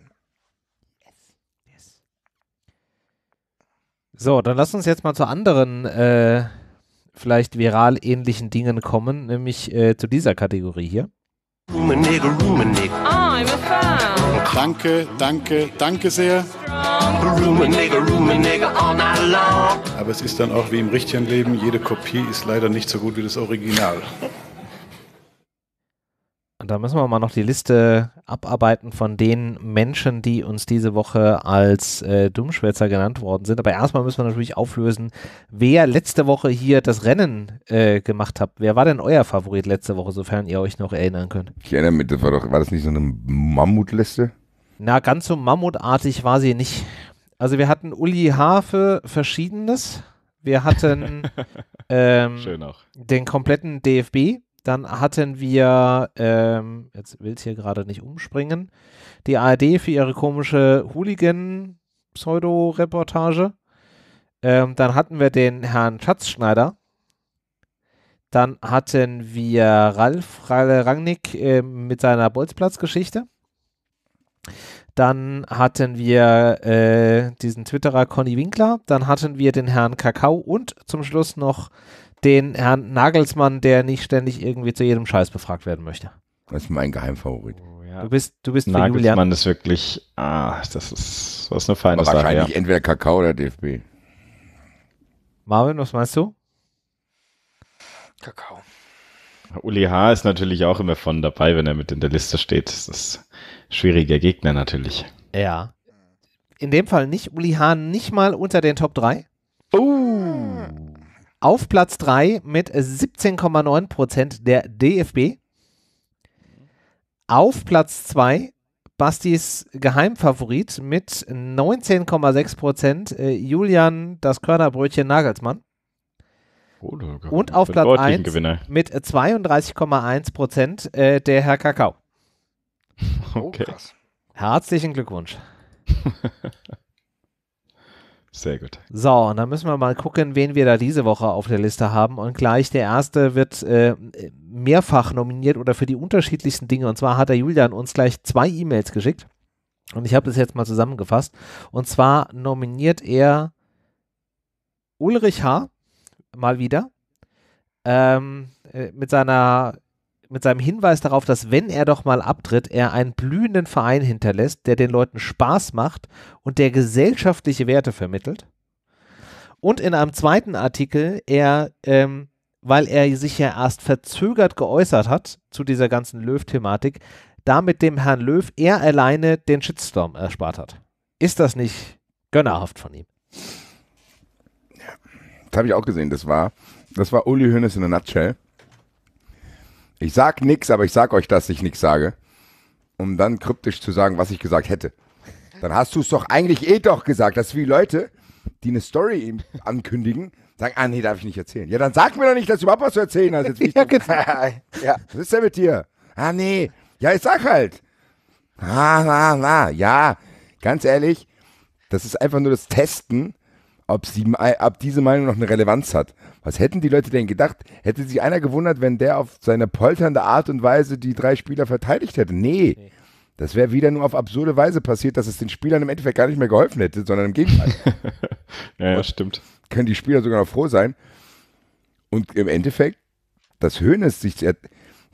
So, dann lass uns jetzt mal zu anderen äh, vielleicht viral ähnlichen Dingen kommen, nämlich äh, zu dieser Kategorie hier. Rumenigge, Rumenigge. Ah, I'm a fan. Danke, danke, danke sehr. Rumenigge, Rumenigge all night long. Aber es ist dann auch wie im richtigen Leben, jede Kopie ist leider nicht so gut wie das Original da müssen wir mal noch die Liste abarbeiten von den Menschen, die uns diese Woche als äh, Dummschwätzer genannt worden sind. Aber erstmal müssen wir natürlich auflösen, wer letzte Woche hier das Rennen äh, gemacht hat. Wer war denn euer Favorit letzte Woche, sofern ihr euch noch erinnern könnt? Ich erinnere mich, das war, doch, war das nicht so eine Mammutliste? Na, ganz so mammutartig war sie nicht. Also wir hatten Uli Hafe Verschiedenes. Wir hatten ähm, den kompletten DFB dann hatten wir, ähm, jetzt will es hier gerade nicht umspringen, die ARD für ihre komische Hooligan-Pseudo-Reportage. Ähm, dann hatten wir den Herrn Schatzschneider. Dann hatten wir Ralf Rangnick äh, mit seiner Bolzplatz-Geschichte. Dann hatten wir äh, diesen Twitterer Conny Winkler. Dann hatten wir den Herrn Kakao und zum Schluss noch den Herrn Nagelsmann, der nicht ständig irgendwie zu jedem Scheiß befragt werden möchte. Das ist mein Geheimfavorit. Oh, ja. Du bist, du bist Nagelsmann Julian. ist wirklich, ah, das ist was eine feine Sache. Wahrscheinlich ja. entweder Kakao oder DFB. Marvin, was meinst du? Kakao. Uli H. ist natürlich auch immer von dabei, wenn er mit in der Liste steht. Das ist ein schwieriger Gegner natürlich. Ja. In dem Fall nicht Uli H. nicht mal unter den Top 3. Oh, auf Platz 3 mit 17,9 der DFB. Auf Platz 2 Bastis Geheimfavorit mit 19,6 äh, Julian das Körnerbrötchen Nagelsmann. Oh, Und auf Platz 1 Gewinner. mit 32,1 äh, der Herr Kakao. Okay. Oh, Herzlichen Glückwunsch. Sehr gut. So, und dann müssen wir mal gucken, wen wir da diese Woche auf der Liste haben. Und gleich der erste wird äh, mehrfach nominiert oder für die unterschiedlichsten Dinge. Und zwar hat der Julian uns gleich zwei E-Mails geschickt. Und ich habe das jetzt mal zusammengefasst. Und zwar nominiert er Ulrich H. mal wieder. Ähm, äh, mit seiner mit seinem Hinweis darauf, dass wenn er doch mal abtritt, er einen blühenden Verein hinterlässt, der den Leuten Spaß macht und der gesellschaftliche Werte vermittelt. Und in einem zweiten Artikel, er, ähm, weil er sich ja erst verzögert geäußert hat zu dieser ganzen Löw-Thematik, damit dem Herrn Löw er alleine den Shitstorm erspart hat. Ist das nicht gönnerhaft von ihm? Ja, das habe ich auch gesehen. Das war, das war Uli Hönes in a nutshell. Ich sag nichts, aber ich sag euch, dass ich nichts sage, um dann kryptisch zu sagen, was ich gesagt hätte. Dann hast du es doch eigentlich eh doch gesagt. Das ist wie Leute, die eine Story ankündigen, sagen, ah nee, darf ich nicht erzählen. Ja, dann sag mir doch nicht, dass du überhaupt was zu erzählen hast. Jetzt ja, genau. ja. Was ist denn mit dir? Ah nee, ja, ich sag halt. Ah, na, ah, na, ah. ja, ganz ehrlich, das ist einfach nur das Testen ob, sie, ob diese Meinung noch eine Relevanz hat. Was hätten die Leute denn gedacht? Hätte sich einer gewundert, wenn der auf seine polternde Art und Weise die drei Spieler verteidigt hätte? Nee. nee. Das wäre wieder nur auf absurde Weise passiert, dass es den Spielern im Endeffekt gar nicht mehr geholfen hätte, sondern im Gegenteil. ja, ja, stimmt. Können die Spieler sogar noch froh sein. Und im Endeffekt, dass Hönes sich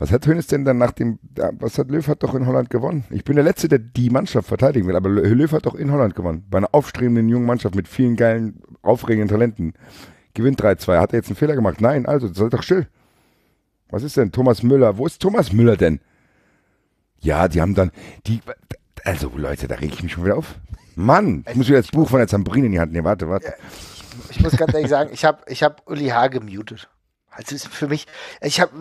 was hat Hönes denn dann nach dem, was hat Löw hat doch in Holland gewonnen? Ich bin der Letzte, der die Mannschaft verteidigen will, aber Löw hat doch in Holland gewonnen. Bei einer aufstrebenden jungen Mannschaft mit vielen geilen, aufregenden Talenten. Gewinnt 3-2. Hat er jetzt einen Fehler gemacht? Nein, also, das ist doch still. Was ist denn Thomas Müller? Wo ist Thomas Müller denn? Ja, die haben dann, die, also Leute, da reg ich mich schon wieder auf. Mann, ich muss wieder das Buch von der Zambrin in die Hand nehmen. Warte, warte. Ich, ich muss ganz ehrlich sagen, ich habe ich hab Uli H. gemutet. Also für mich, ich habe,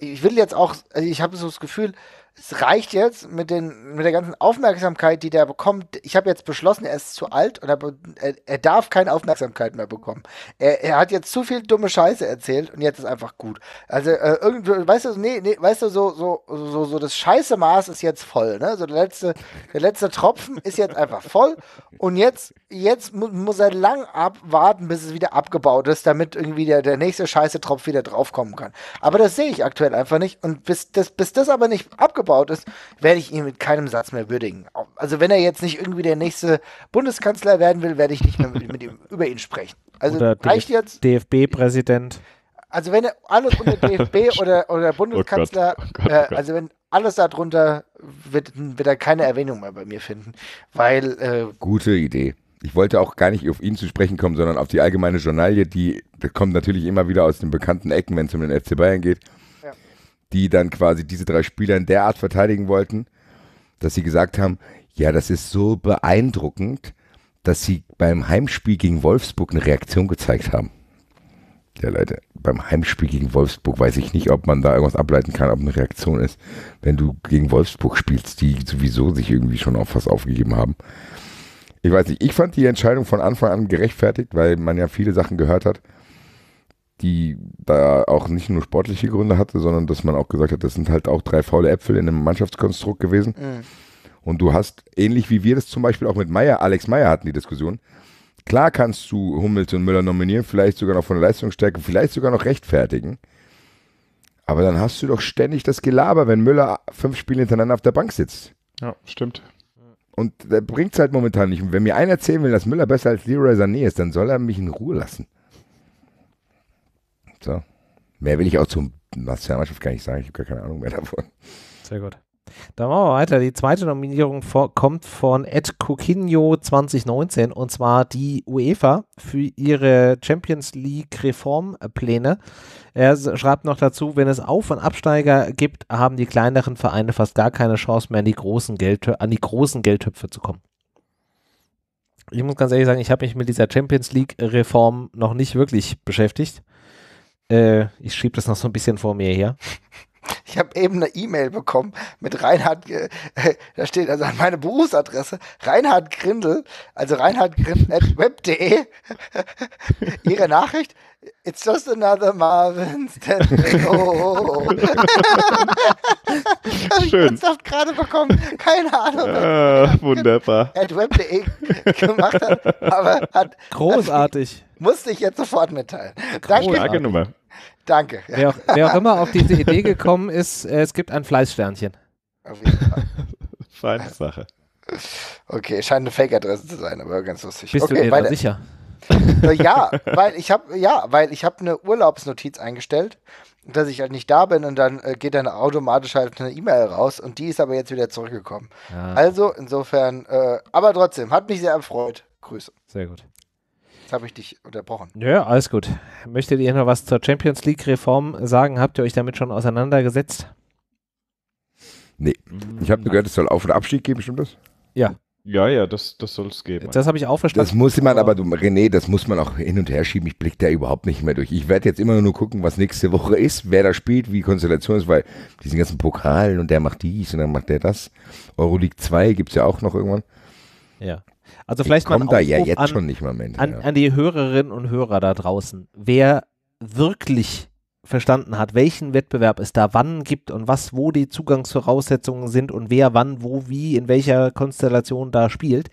ich will jetzt auch, also, ich habe so das Gefühl, es reicht jetzt mit, den, mit der ganzen Aufmerksamkeit, die der bekommt. Ich habe jetzt beschlossen, er ist zu alt und er, er darf keine Aufmerksamkeit mehr bekommen. Er, er, hat jetzt zu viel dumme Scheiße erzählt und jetzt ist einfach gut. Also äh, irgendwie, weißt du, nee, nee, weißt du, so, so, so, so das scheiße Maß ist jetzt voll, ne? So der letzte, der letzte Tropfen ist jetzt einfach voll und jetzt jetzt mu muss er lang abwarten, bis es wieder abgebaut ist, damit irgendwie der, der nächste scheiße Tropf wieder draufkommen kann. Aber das sehe ich aktuell einfach nicht. Und bis das, bis das aber nicht abgebaut ist, werde ich ihn mit keinem Satz mehr würdigen. Also wenn er jetzt nicht irgendwie der nächste Bundeskanzler werden will, werde ich nicht mehr mit, mit ihm, über ihn sprechen. Also Oder reicht jetzt. DFB-Präsident. Also wenn er alles unter DFB oder, oder Bundeskanzler, oh Gott, oh Gott, oh Gott. Äh, also wenn alles darunter, wird, wird er keine Erwähnung mehr bei mir finden. Weil. Äh, Gute Idee ich wollte auch gar nicht auf ihn zu sprechen kommen, sondern auf die allgemeine Journalie, die, kommt natürlich immer wieder aus den bekannten Ecken, wenn es um den FC Bayern geht, ja. die dann quasi diese drei Spieler in der Art verteidigen wollten, dass sie gesagt haben, ja, das ist so beeindruckend, dass sie beim Heimspiel gegen Wolfsburg eine Reaktion gezeigt haben. Ja, Leute, beim Heimspiel gegen Wolfsburg weiß ich nicht, ob man da irgendwas ableiten kann, ob eine Reaktion ist, wenn du gegen Wolfsburg spielst, die sowieso sich irgendwie schon auf was aufgegeben haben ich weiß nicht, ich fand die Entscheidung von Anfang an gerechtfertigt, weil man ja viele Sachen gehört hat, die da auch nicht nur sportliche Gründe hatte, sondern dass man auch gesagt hat, das sind halt auch drei faule Äpfel in einem Mannschaftskonstrukt gewesen. Mhm. Und du hast, ähnlich wie wir das zum Beispiel auch mit Meier, Alex Meier hatten die Diskussion, klar kannst du Hummels und Müller nominieren, vielleicht sogar noch von der Leistungsstärke, vielleicht sogar noch rechtfertigen. Aber dann hast du doch ständig das Gelaber, wenn Müller fünf Spiele hintereinander auf der Bank sitzt. Ja, stimmt. Und der bringt es halt momentan nicht. Und wenn mir einer erzählen will, dass Müller besser als Leroy Sané ist, dann soll er mich in Ruhe lassen. So. Mehr will ich auch zur Nationalmannschaft gar nicht sagen. Ich habe gar keine Ahnung mehr davon. Sehr gut. Dann machen wir weiter. Die zweite Nominierung vor, kommt von Ed Coquinho 2019 und zwar die UEFA für ihre Champions League Reformpläne. Er schreibt noch dazu, wenn es Auf- und Absteiger gibt, haben die kleineren Vereine fast gar keine Chance mehr, an die großen, Geldtö an die großen Geldtöpfe zu kommen. Ich muss ganz ehrlich sagen, ich habe mich mit dieser Champions League-Reform noch nicht wirklich beschäftigt. Äh, ich schiebe das noch so ein bisschen vor mir her. Ich habe eben eine E-Mail bekommen mit Reinhard, äh, äh, da steht also an meine Berufsadresse, Reinhard Grindel, also reinhardgrindel.web.de, Ihre Nachricht, it's just another Marvin's Oh. Schön. Ich habe gerade bekommen, keine Ahnung. Äh, wunderbar. At web.de gemacht hat, aber hat... Großartig. Also, musste ich jetzt sofort mitteilen. Danke. Starke Nummer. Danke. Ja. Wer, auch, wer auch immer auf diese Idee gekommen ist, äh, es gibt ein Fleißsternchen. Auf jeden Fall. Feine Sache. Okay, scheint eine Fake-Adresse zu sein, aber ganz lustig. Bist okay, du dir sicher? Äh, ja, weil ich habe ja, weil ich habe eine Urlaubsnotiz eingestellt, dass ich halt nicht da bin und dann äh, geht dann automatisch halt eine E-Mail raus und die ist aber jetzt wieder zurückgekommen. Ja. Ah. Also insofern, äh, aber trotzdem hat mich sehr erfreut. Grüße. Sehr gut. Jetzt habe ich dich unterbrochen. Nö, alles gut. Möchtet ihr noch was zur Champions League-Reform sagen? Habt ihr euch damit schon auseinandergesetzt? Nee. Mhm. Ich habe nur gehört, es soll Auf- und Abstieg geben, stimmt das? Ja. Ja, ja, das, das soll es geben. Das habe ich auch verstanden. Das muss man aber, du, René, das muss man auch hin und her schieben. Ich blicke da überhaupt nicht mehr durch. Ich werde jetzt immer nur gucken, was nächste Woche ist, wer da spielt, wie die Konstellation ist, weil diesen ganzen Pokal und der macht dies und dann macht der das. Euroleague 2 gibt es ja auch noch irgendwann. Ja. Also vielleicht ich mal da ja jetzt an, schon nicht mal Ende, an, an die Hörerinnen und Hörer da draußen. Wer wirklich verstanden hat, welchen Wettbewerb es da wann gibt und was, wo die Zugangsvoraussetzungen sind und wer wann, wo, wie, in welcher Konstellation da spielt,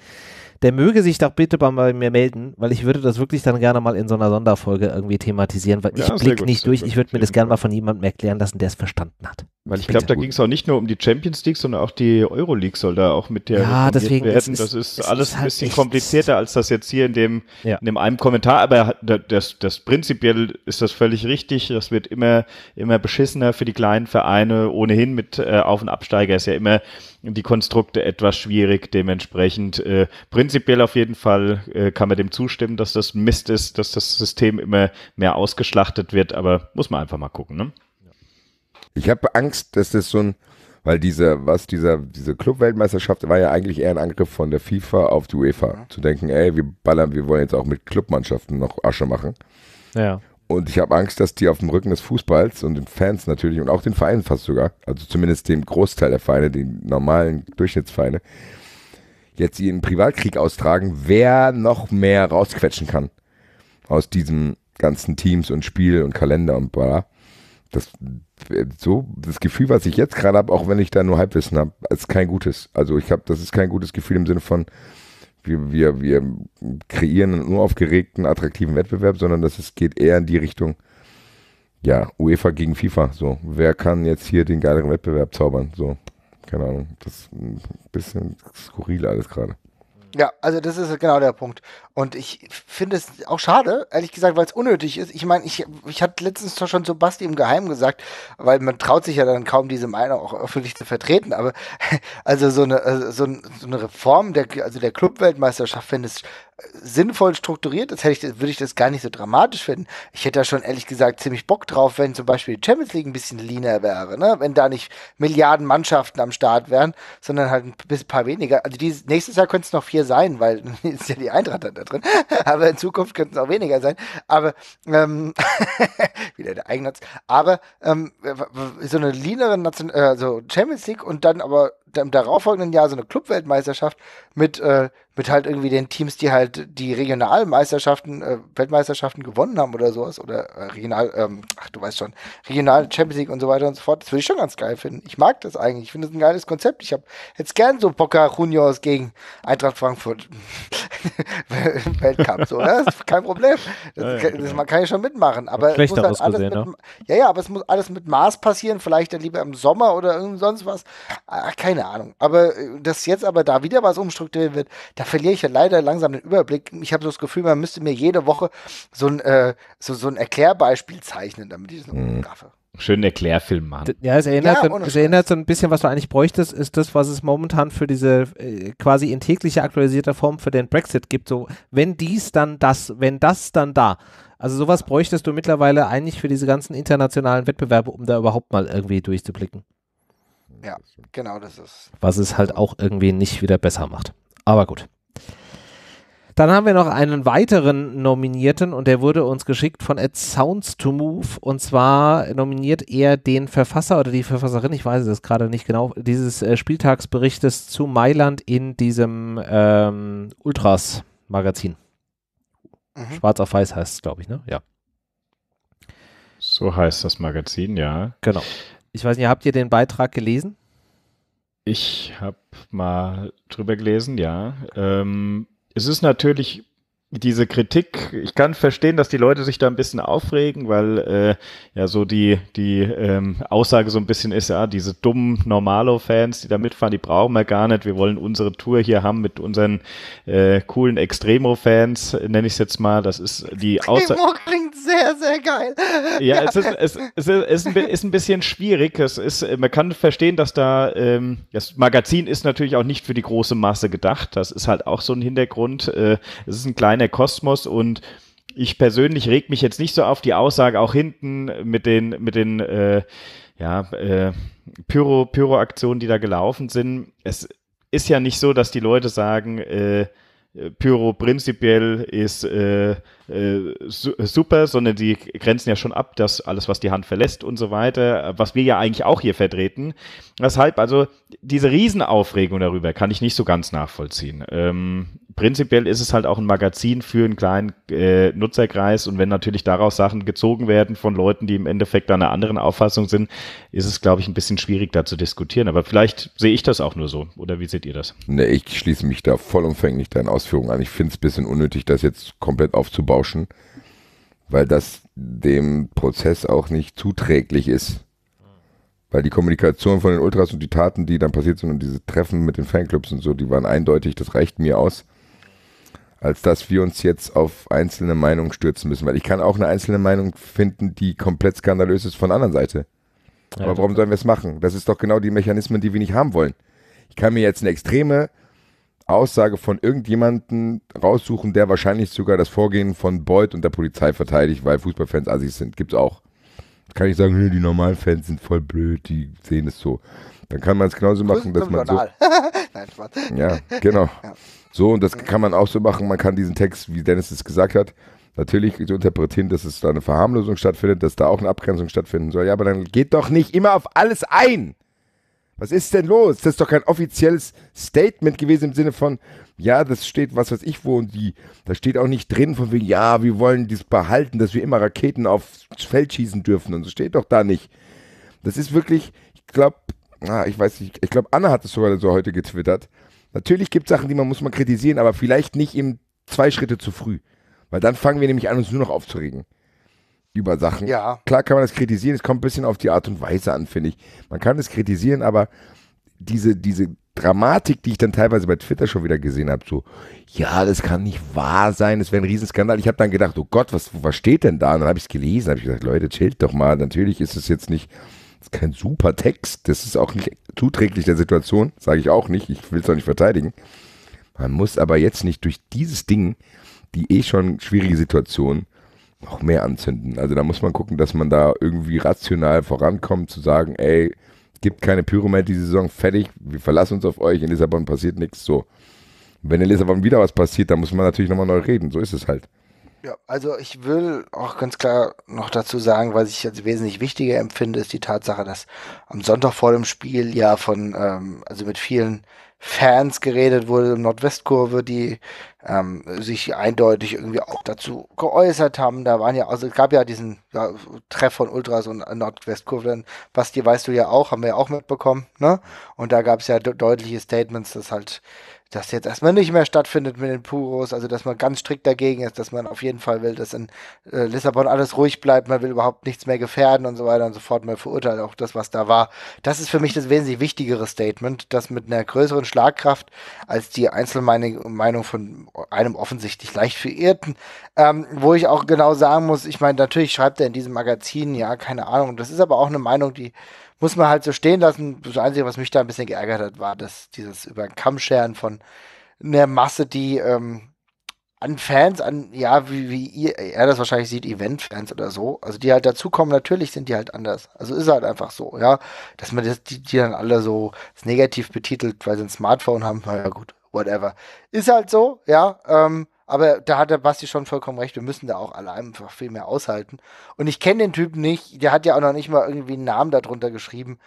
der möge sich doch bitte bei mir melden, weil ich würde das wirklich dann gerne mal in so einer Sonderfolge irgendwie thematisieren, weil ja, ich blicke nicht durch, ich würde mir das gerne mal von jemandem erklären lassen, der es verstanden hat. Weil ich, ich glaube, da ging es auch nicht nur um die Champions League, sondern auch die Euroleague soll da auch mit der ja, deswegen, werden. Ist, das ist alles ist ein halt bisschen komplizierter als das jetzt hier in dem, ja. in dem einem Kommentar. Aber das, das prinzipiell ist das völlig richtig. Das wird immer, immer beschissener für die kleinen Vereine. Ohnehin mit äh, Auf- und Absteiger ist ja immer die Konstrukte etwas schwierig. Dementsprechend äh, prinzipiell auf jeden Fall äh, kann man dem zustimmen, dass das Mist ist, dass das System immer mehr ausgeschlachtet wird. Aber muss man einfach mal gucken. Ne? Ich habe Angst, dass das so ein, weil diese, was dieser, diese Club-Weltmeisterschaft war ja eigentlich eher ein Angriff von der FIFA auf die UEFA. Ja. Mhm. Zu denken, ey, wir ballern, wir wollen jetzt auch mit Clubmannschaften noch Asche machen. Ja. Und ich habe Angst, dass die auf dem Rücken des Fußballs und den Fans natürlich und auch den Vereinen fast sogar, also zumindest dem Großteil der Vereine, den normalen Durchschnittsvereine, jetzt ihren Privatkrieg austragen, wer noch mehr rausquetschen kann aus diesem ganzen Teams und Spiel und Kalender und bla. Das, so, das Gefühl, was ich jetzt gerade habe, auch wenn ich da nur Halbwissen habe, ist kein gutes. Also ich habe, das ist kein gutes Gefühl im Sinne von, wir, wir, wir kreieren einen unaufgeregten, attraktiven Wettbewerb, sondern das ist, geht eher in die Richtung, ja, UEFA gegen FIFA. So, wer kann jetzt hier den geileren Wettbewerb zaubern? So, keine Ahnung. Das ist ein bisschen skurril alles gerade. Ja, also das ist genau der Punkt. Und ich finde es auch schade, ehrlich gesagt, weil es unnötig ist. Ich meine, ich, ich hatte letztens doch schon zu Basti im Geheimen gesagt, weil man traut sich ja dann kaum, diese Meinung auch öffentlich zu vertreten. Aber also so eine, also so eine Reform der, also der Clubweltmeisterschaft, finde ich, sinnvoll strukturiert ist, hätte ich, würde ich das gar nicht so dramatisch finden. Ich hätte da schon ehrlich gesagt ziemlich Bock drauf, wenn zum Beispiel die Champions League ein bisschen leaner wäre, ne? wenn da nicht Milliarden Mannschaften am Start wären, sondern halt ein paar weniger. Also dieses, nächstes Jahr könnten es noch vier sein, weil ist ja die Eintracht dann da drin, aber in Zukunft könnten es auch weniger sein. Aber ähm, wieder der Eigennatz. Aber ähm, so eine leanere Nation, also Champions League und dann aber im darauffolgenden Jahr so eine Clubweltmeisterschaft mit, äh, mit halt irgendwie den Teams, die halt die Regionalmeisterschaften, äh, Weltmeisterschaften gewonnen haben oder sowas. Oder äh, regional, ähm, ach du weißt schon, regional Champions League und so weiter und so fort. Das würde ich schon ganz geil finden. Ich mag das eigentlich. Ich finde das ein geiles Konzept. Ich habe jetzt gern so Boca Juniors gegen Eintracht Frankfurt. Weltcups, oder? Ne? Das ist kein Problem. Das, ja, das, genau. man kann ja schon mitmachen. Aber es muss halt alles gesehen, mit, ne? ja, ja, aber es muss alles mit Maß passieren. Vielleicht dann lieber im Sommer oder irgend sonst was. Ach, keine Ahnung. Aber äh, dass jetzt aber da wieder was umstrukturiert wird, da verliere ich ja leider langsam den Überblick. Ich habe so das Gefühl, man müsste mir jede Woche so ein, äh, so, so ein Erklärbeispiel zeichnen, damit ich es noch mhm. gaffe schönen Erklärfilm machen. Ja, es erinnert, ja, es erinnert so ein bisschen, was du eigentlich bräuchtest, ist das, was es momentan für diese äh, quasi in täglicher aktualisierter Form für den Brexit gibt. So, wenn dies, dann das, wenn das, dann da. Also sowas bräuchtest du mittlerweile eigentlich für diese ganzen internationalen Wettbewerbe, um da überhaupt mal irgendwie durchzublicken. Ja, genau das ist. Was es halt auch irgendwie nicht wieder besser macht. Aber gut. Dann haben wir noch einen weiteren Nominierten und der wurde uns geschickt von It Sounds to Move und zwar nominiert er den Verfasser oder die Verfasserin, ich weiß es gerade nicht genau, dieses äh, Spieltagsberichtes zu Mailand in diesem ähm, Ultras-Magazin. Mhm. Schwarz auf Weiß heißt es, glaube ich, ne? Ja. So heißt das Magazin, ja. Genau. Ich weiß nicht, habt ihr den Beitrag gelesen? Ich habe mal drüber gelesen, ja. Ähm, es ist natürlich diese Kritik, ich kann verstehen, dass die Leute sich da ein bisschen aufregen, weil äh, ja so die, die ähm, Aussage so ein bisschen ist, ja, diese dummen Normalo-Fans, die da mitfahren, die brauchen wir gar nicht. Wir wollen unsere Tour hier haben mit unseren äh, coolen Extremo-Fans, nenne ich es jetzt mal. Das ist die Aussage. Extremo klingt sehr, sehr geil. Ja, ja. Es, ist, es, es, ist, ein, ist ein bisschen schwierig. Es ist, man kann verstehen, dass da ähm, das Magazin ist natürlich auch nicht für die große Masse gedacht. Das ist halt auch so ein Hintergrund. Äh, es ist ein kleiner kleiner Kosmos und ich persönlich reg mich jetzt nicht so auf die Aussage auch hinten mit den mit den äh, ja äh, Pyro Pyro Aktionen, die da gelaufen sind. Es ist ja nicht so, dass die Leute sagen äh, Pyro prinzipiell ist äh, äh, super, sondern die grenzen ja schon ab, dass alles, was die Hand verlässt und so weiter, was wir ja eigentlich auch hier vertreten. Deshalb, also diese Riesenaufregung darüber kann ich nicht so ganz nachvollziehen. Ähm, prinzipiell ist es halt auch ein Magazin für einen kleinen äh, Nutzerkreis und wenn natürlich daraus Sachen gezogen werden von Leuten, die im Endeffekt einer anderen Auffassung sind, ist es, glaube ich, ein bisschen schwierig da zu diskutieren. Aber vielleicht sehe ich das auch nur so. Oder wie seht ihr das? Ne, ich schließe mich da vollumfänglich deinen Ausführungen an. Ich finde es ein bisschen unnötig, das jetzt komplett aufzubauschen, weil das dem Prozess auch nicht zuträglich ist. Weil die Kommunikation von den Ultras und die Taten, die dann passiert sind und diese Treffen mit den Fanclubs und so, die waren eindeutig, das reicht mir aus als dass wir uns jetzt auf einzelne Meinungen stürzen müssen. Weil ich kann auch eine einzelne Meinung finden, die komplett skandalös ist von der anderen Seite. Ja, Aber warum sollen wir es machen? Das ist doch genau die Mechanismen, die wir nicht haben wollen. Ich kann mir jetzt eine extreme Aussage von irgendjemandem raussuchen, der wahrscheinlich sogar das Vorgehen von Beuth und der Polizei verteidigt, weil Fußballfans assig sind. Gibt's auch. Kann ich sagen, die normalen Fans sind voll blöd, die sehen es so. Dann kann man es genauso machen, dass man so. Nein, Ja, genau. Ja. So, und das kann man auch so machen. Man kann diesen Text, wie Dennis es gesagt hat, natürlich so interpretieren, dass es da eine Verharmlosung stattfindet, dass da auch eine Abgrenzung stattfinden soll. Ja, aber dann geht doch nicht immer auf alles ein. Was ist denn los? Das ist doch kein offizielles Statement gewesen im Sinne von, ja, das steht was weiß ich wo und die. Da steht auch nicht drin von wegen, ja, wir wollen das behalten, dass wir immer Raketen aufs Feld schießen dürfen. Und so steht doch da nicht. Das ist wirklich, ich glaube, ah, ich weiß nicht, ich glaube, Anna hat es sogar so heute getwittert. Natürlich gibt es Sachen, die man muss man kritisieren, aber vielleicht nicht eben zwei Schritte zu früh. Weil dann fangen wir nämlich an, uns nur noch aufzuregen über Sachen. Ja. Klar kann man das kritisieren, es kommt ein bisschen auf die Art und Weise an, finde ich. Man kann es kritisieren, aber diese, diese Dramatik, die ich dann teilweise bei Twitter schon wieder gesehen habe, so, ja, das kann nicht wahr sein, das wäre ein Riesenskandal. Ich habe dann gedacht, oh Gott, was, was steht denn da? Und dann habe ich es gelesen, habe ich gesagt, Leute, chillt doch mal. Natürlich ist es jetzt nicht kein super Text. Das ist auch nicht zuträglich der Situation, sage ich auch nicht. Ich will es auch nicht verteidigen. Man muss aber jetzt nicht durch dieses Ding die eh schon schwierige Situation noch mehr anzünden. Also da muss man gucken, dass man da irgendwie rational vorankommt, zu sagen, ey, gibt keine Pyro diese Saison, fertig, wir verlassen uns auf euch, in Lissabon passiert nichts, so. Wenn in Lissabon wieder was passiert, dann muss man natürlich nochmal neu reden, so ist es halt. Ja, also ich will auch ganz klar noch dazu sagen, was ich jetzt wesentlich wichtiger empfinde, ist die Tatsache, dass am Sonntag vor dem Spiel ja von, ähm, also mit vielen Fans geredet wurde, Nordwestkurve, die ähm, sich eindeutig irgendwie auch dazu geäußert haben. Da waren ja, also es gab ja diesen ja, Treff von Ultras und Nordwestkurve, was die weißt du ja auch, haben wir ja auch mitbekommen, ne? Und da gab es ja deutliche Statements, dass halt dass jetzt erstmal nicht mehr stattfindet mit den Puros, also dass man ganz strikt dagegen ist, dass man auf jeden Fall will, dass in äh, Lissabon alles ruhig bleibt, man will überhaupt nichts mehr gefährden und so weiter und so fort, man verurteilt auch das, was da war. Das ist für mich das wesentlich wichtigere Statement, das mit einer größeren Schlagkraft als die Einzelmeinung von einem offensichtlich leicht verirrten, ähm, wo ich auch genau sagen muss, ich meine, natürlich schreibt er in diesem Magazin, ja, keine Ahnung, das ist aber auch eine Meinung, die muss man halt so stehen lassen. Das Einzige, was mich da ein bisschen geärgert hat, war, dass dieses über den Kamm scheren von einer Masse, die ähm, an Fans, an, ja, wie, wie ihr, er das wahrscheinlich sieht, Event-Fans oder so, also die halt dazukommen, natürlich sind die halt anders. Also ist halt einfach so, ja. Dass man das, die, die dann alle so negativ betitelt, weil sie ein Smartphone haben, naja gut, whatever. Ist halt so, ja. Ähm, aber da hat der Basti schon vollkommen recht. Wir müssen da auch alle einfach viel mehr aushalten. Und ich kenne den Typen nicht. Der hat ja auch noch nicht mal irgendwie einen Namen darunter geschrieben.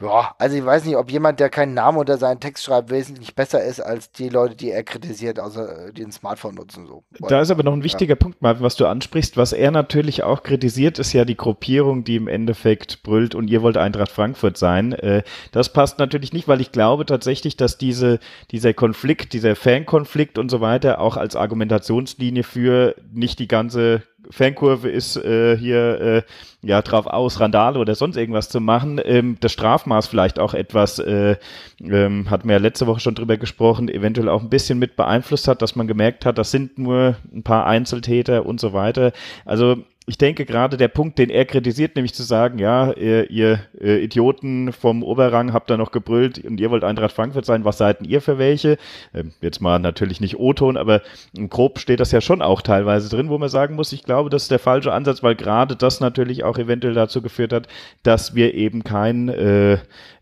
Ja, also ich weiß nicht, ob jemand, der keinen Namen unter seinen Text schreibt, wesentlich besser ist als die Leute, die er kritisiert, außer äh, die ein Smartphone nutzen. So. Da ist aber noch ein wichtiger ja. Punkt, Marvin, was du ansprichst. Was er natürlich auch kritisiert, ist ja die Gruppierung, die im Endeffekt brüllt und ihr wollt Eintracht Frankfurt sein. Äh, das passt natürlich nicht, weil ich glaube tatsächlich, dass diese, dieser Konflikt, dieser Fankonflikt und so weiter auch als Argumentationslinie für nicht die ganze Fankurve ist äh, hier äh, ja drauf aus, Randale oder sonst irgendwas zu machen. Ähm, das Strafmaß vielleicht auch etwas, äh, ähm, hat mir ja letzte Woche schon drüber gesprochen, eventuell auch ein bisschen mit beeinflusst hat, dass man gemerkt hat, das sind nur ein paar Einzeltäter und so weiter. Also ich denke gerade der Punkt, den er kritisiert, nämlich zu sagen, ja, ihr, ihr äh, Idioten vom Oberrang habt da noch gebrüllt und ihr wollt Eintracht Frankfurt sein, was seid ihr für welche? Ähm, jetzt mal natürlich nicht O-Ton, aber grob steht das ja schon auch teilweise drin, wo man sagen muss, ich glaube, das ist der falsche Ansatz, weil gerade das natürlich auch eventuell dazu geführt hat, dass wir eben kein äh,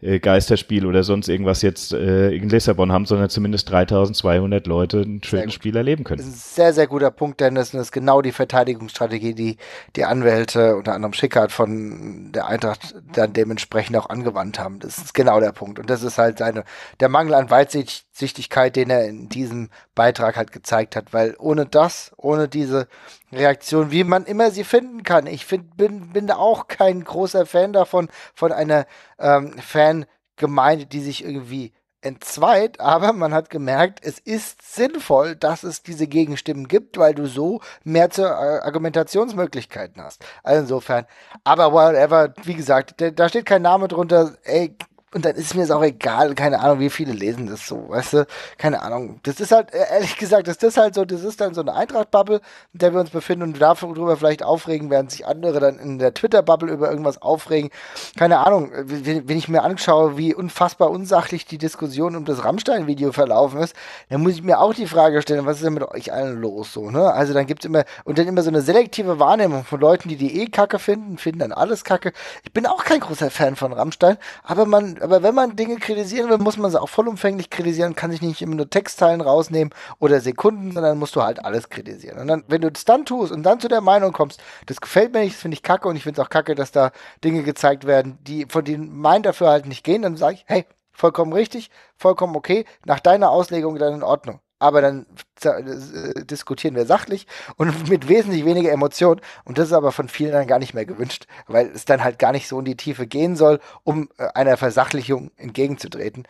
äh Geisterspiel oder sonst irgendwas jetzt äh, in Lissabon haben, sondern zumindest 3200 Leute ein schönes Spiel erleben können. Das ist ein sehr, sehr guter Punkt, Dennis, und das ist genau die Verteidigungsstrategie, die die Anwälte, unter anderem Schickert von der Eintracht, dann dementsprechend auch angewandt haben. Das ist genau der Punkt. Und das ist halt seine, der Mangel an Weitsichtigkeit, den er in diesem Beitrag halt gezeigt hat, weil ohne das, ohne diese Reaktion, wie man immer sie finden kann, ich find, bin, bin auch kein großer Fan davon, von einer ähm, Fan- die sich irgendwie entzweit, aber man hat gemerkt, es ist sinnvoll, dass es diese Gegenstimmen gibt, weil du so mehr zur äh, Argumentationsmöglichkeiten hast. Also insofern, aber whatever, wie gesagt, da steht kein Name drunter, ey, und dann ist mir es auch egal, keine Ahnung, wie viele lesen das so, weißt du? Keine Ahnung. Das ist halt, äh, ehrlich gesagt, ist das halt so, das ist dann so eine Eintracht-Bubble, in der wir uns befinden und darüber vielleicht aufregen, während sich andere dann in der Twitter-Bubble über irgendwas aufregen. Keine Ahnung, wenn, wenn ich mir anschaue, wie unfassbar unsachlich die Diskussion um das Rammstein-Video verlaufen ist, dann muss ich mir auch die Frage stellen, was ist denn mit euch allen los so, ne? Also dann gibt's immer, und dann immer so eine selektive Wahrnehmung von Leuten, die die eh kacke finden, finden dann alles kacke. Ich bin auch kein großer Fan von Rammstein, aber man aber wenn man Dinge kritisieren will, muss man sie auch vollumfänglich kritisieren, kann sich nicht immer nur Textteilen rausnehmen oder Sekunden, sondern musst du halt alles kritisieren. Und dann, wenn du das dann tust und dann zu der Meinung kommst, das gefällt mir nicht, das finde ich kacke und ich finde es auch kacke, dass da Dinge gezeigt werden, die von denen mein dafür halt nicht gehen, dann sage ich, hey, vollkommen richtig, vollkommen okay, nach deiner Auslegung dann in Ordnung aber dann äh, diskutieren wir sachlich und mit wesentlich weniger Emotionen. Und das ist aber von vielen dann gar nicht mehr gewünscht, weil es dann halt gar nicht so in die Tiefe gehen soll, um äh, einer Versachlichung entgegenzutreten.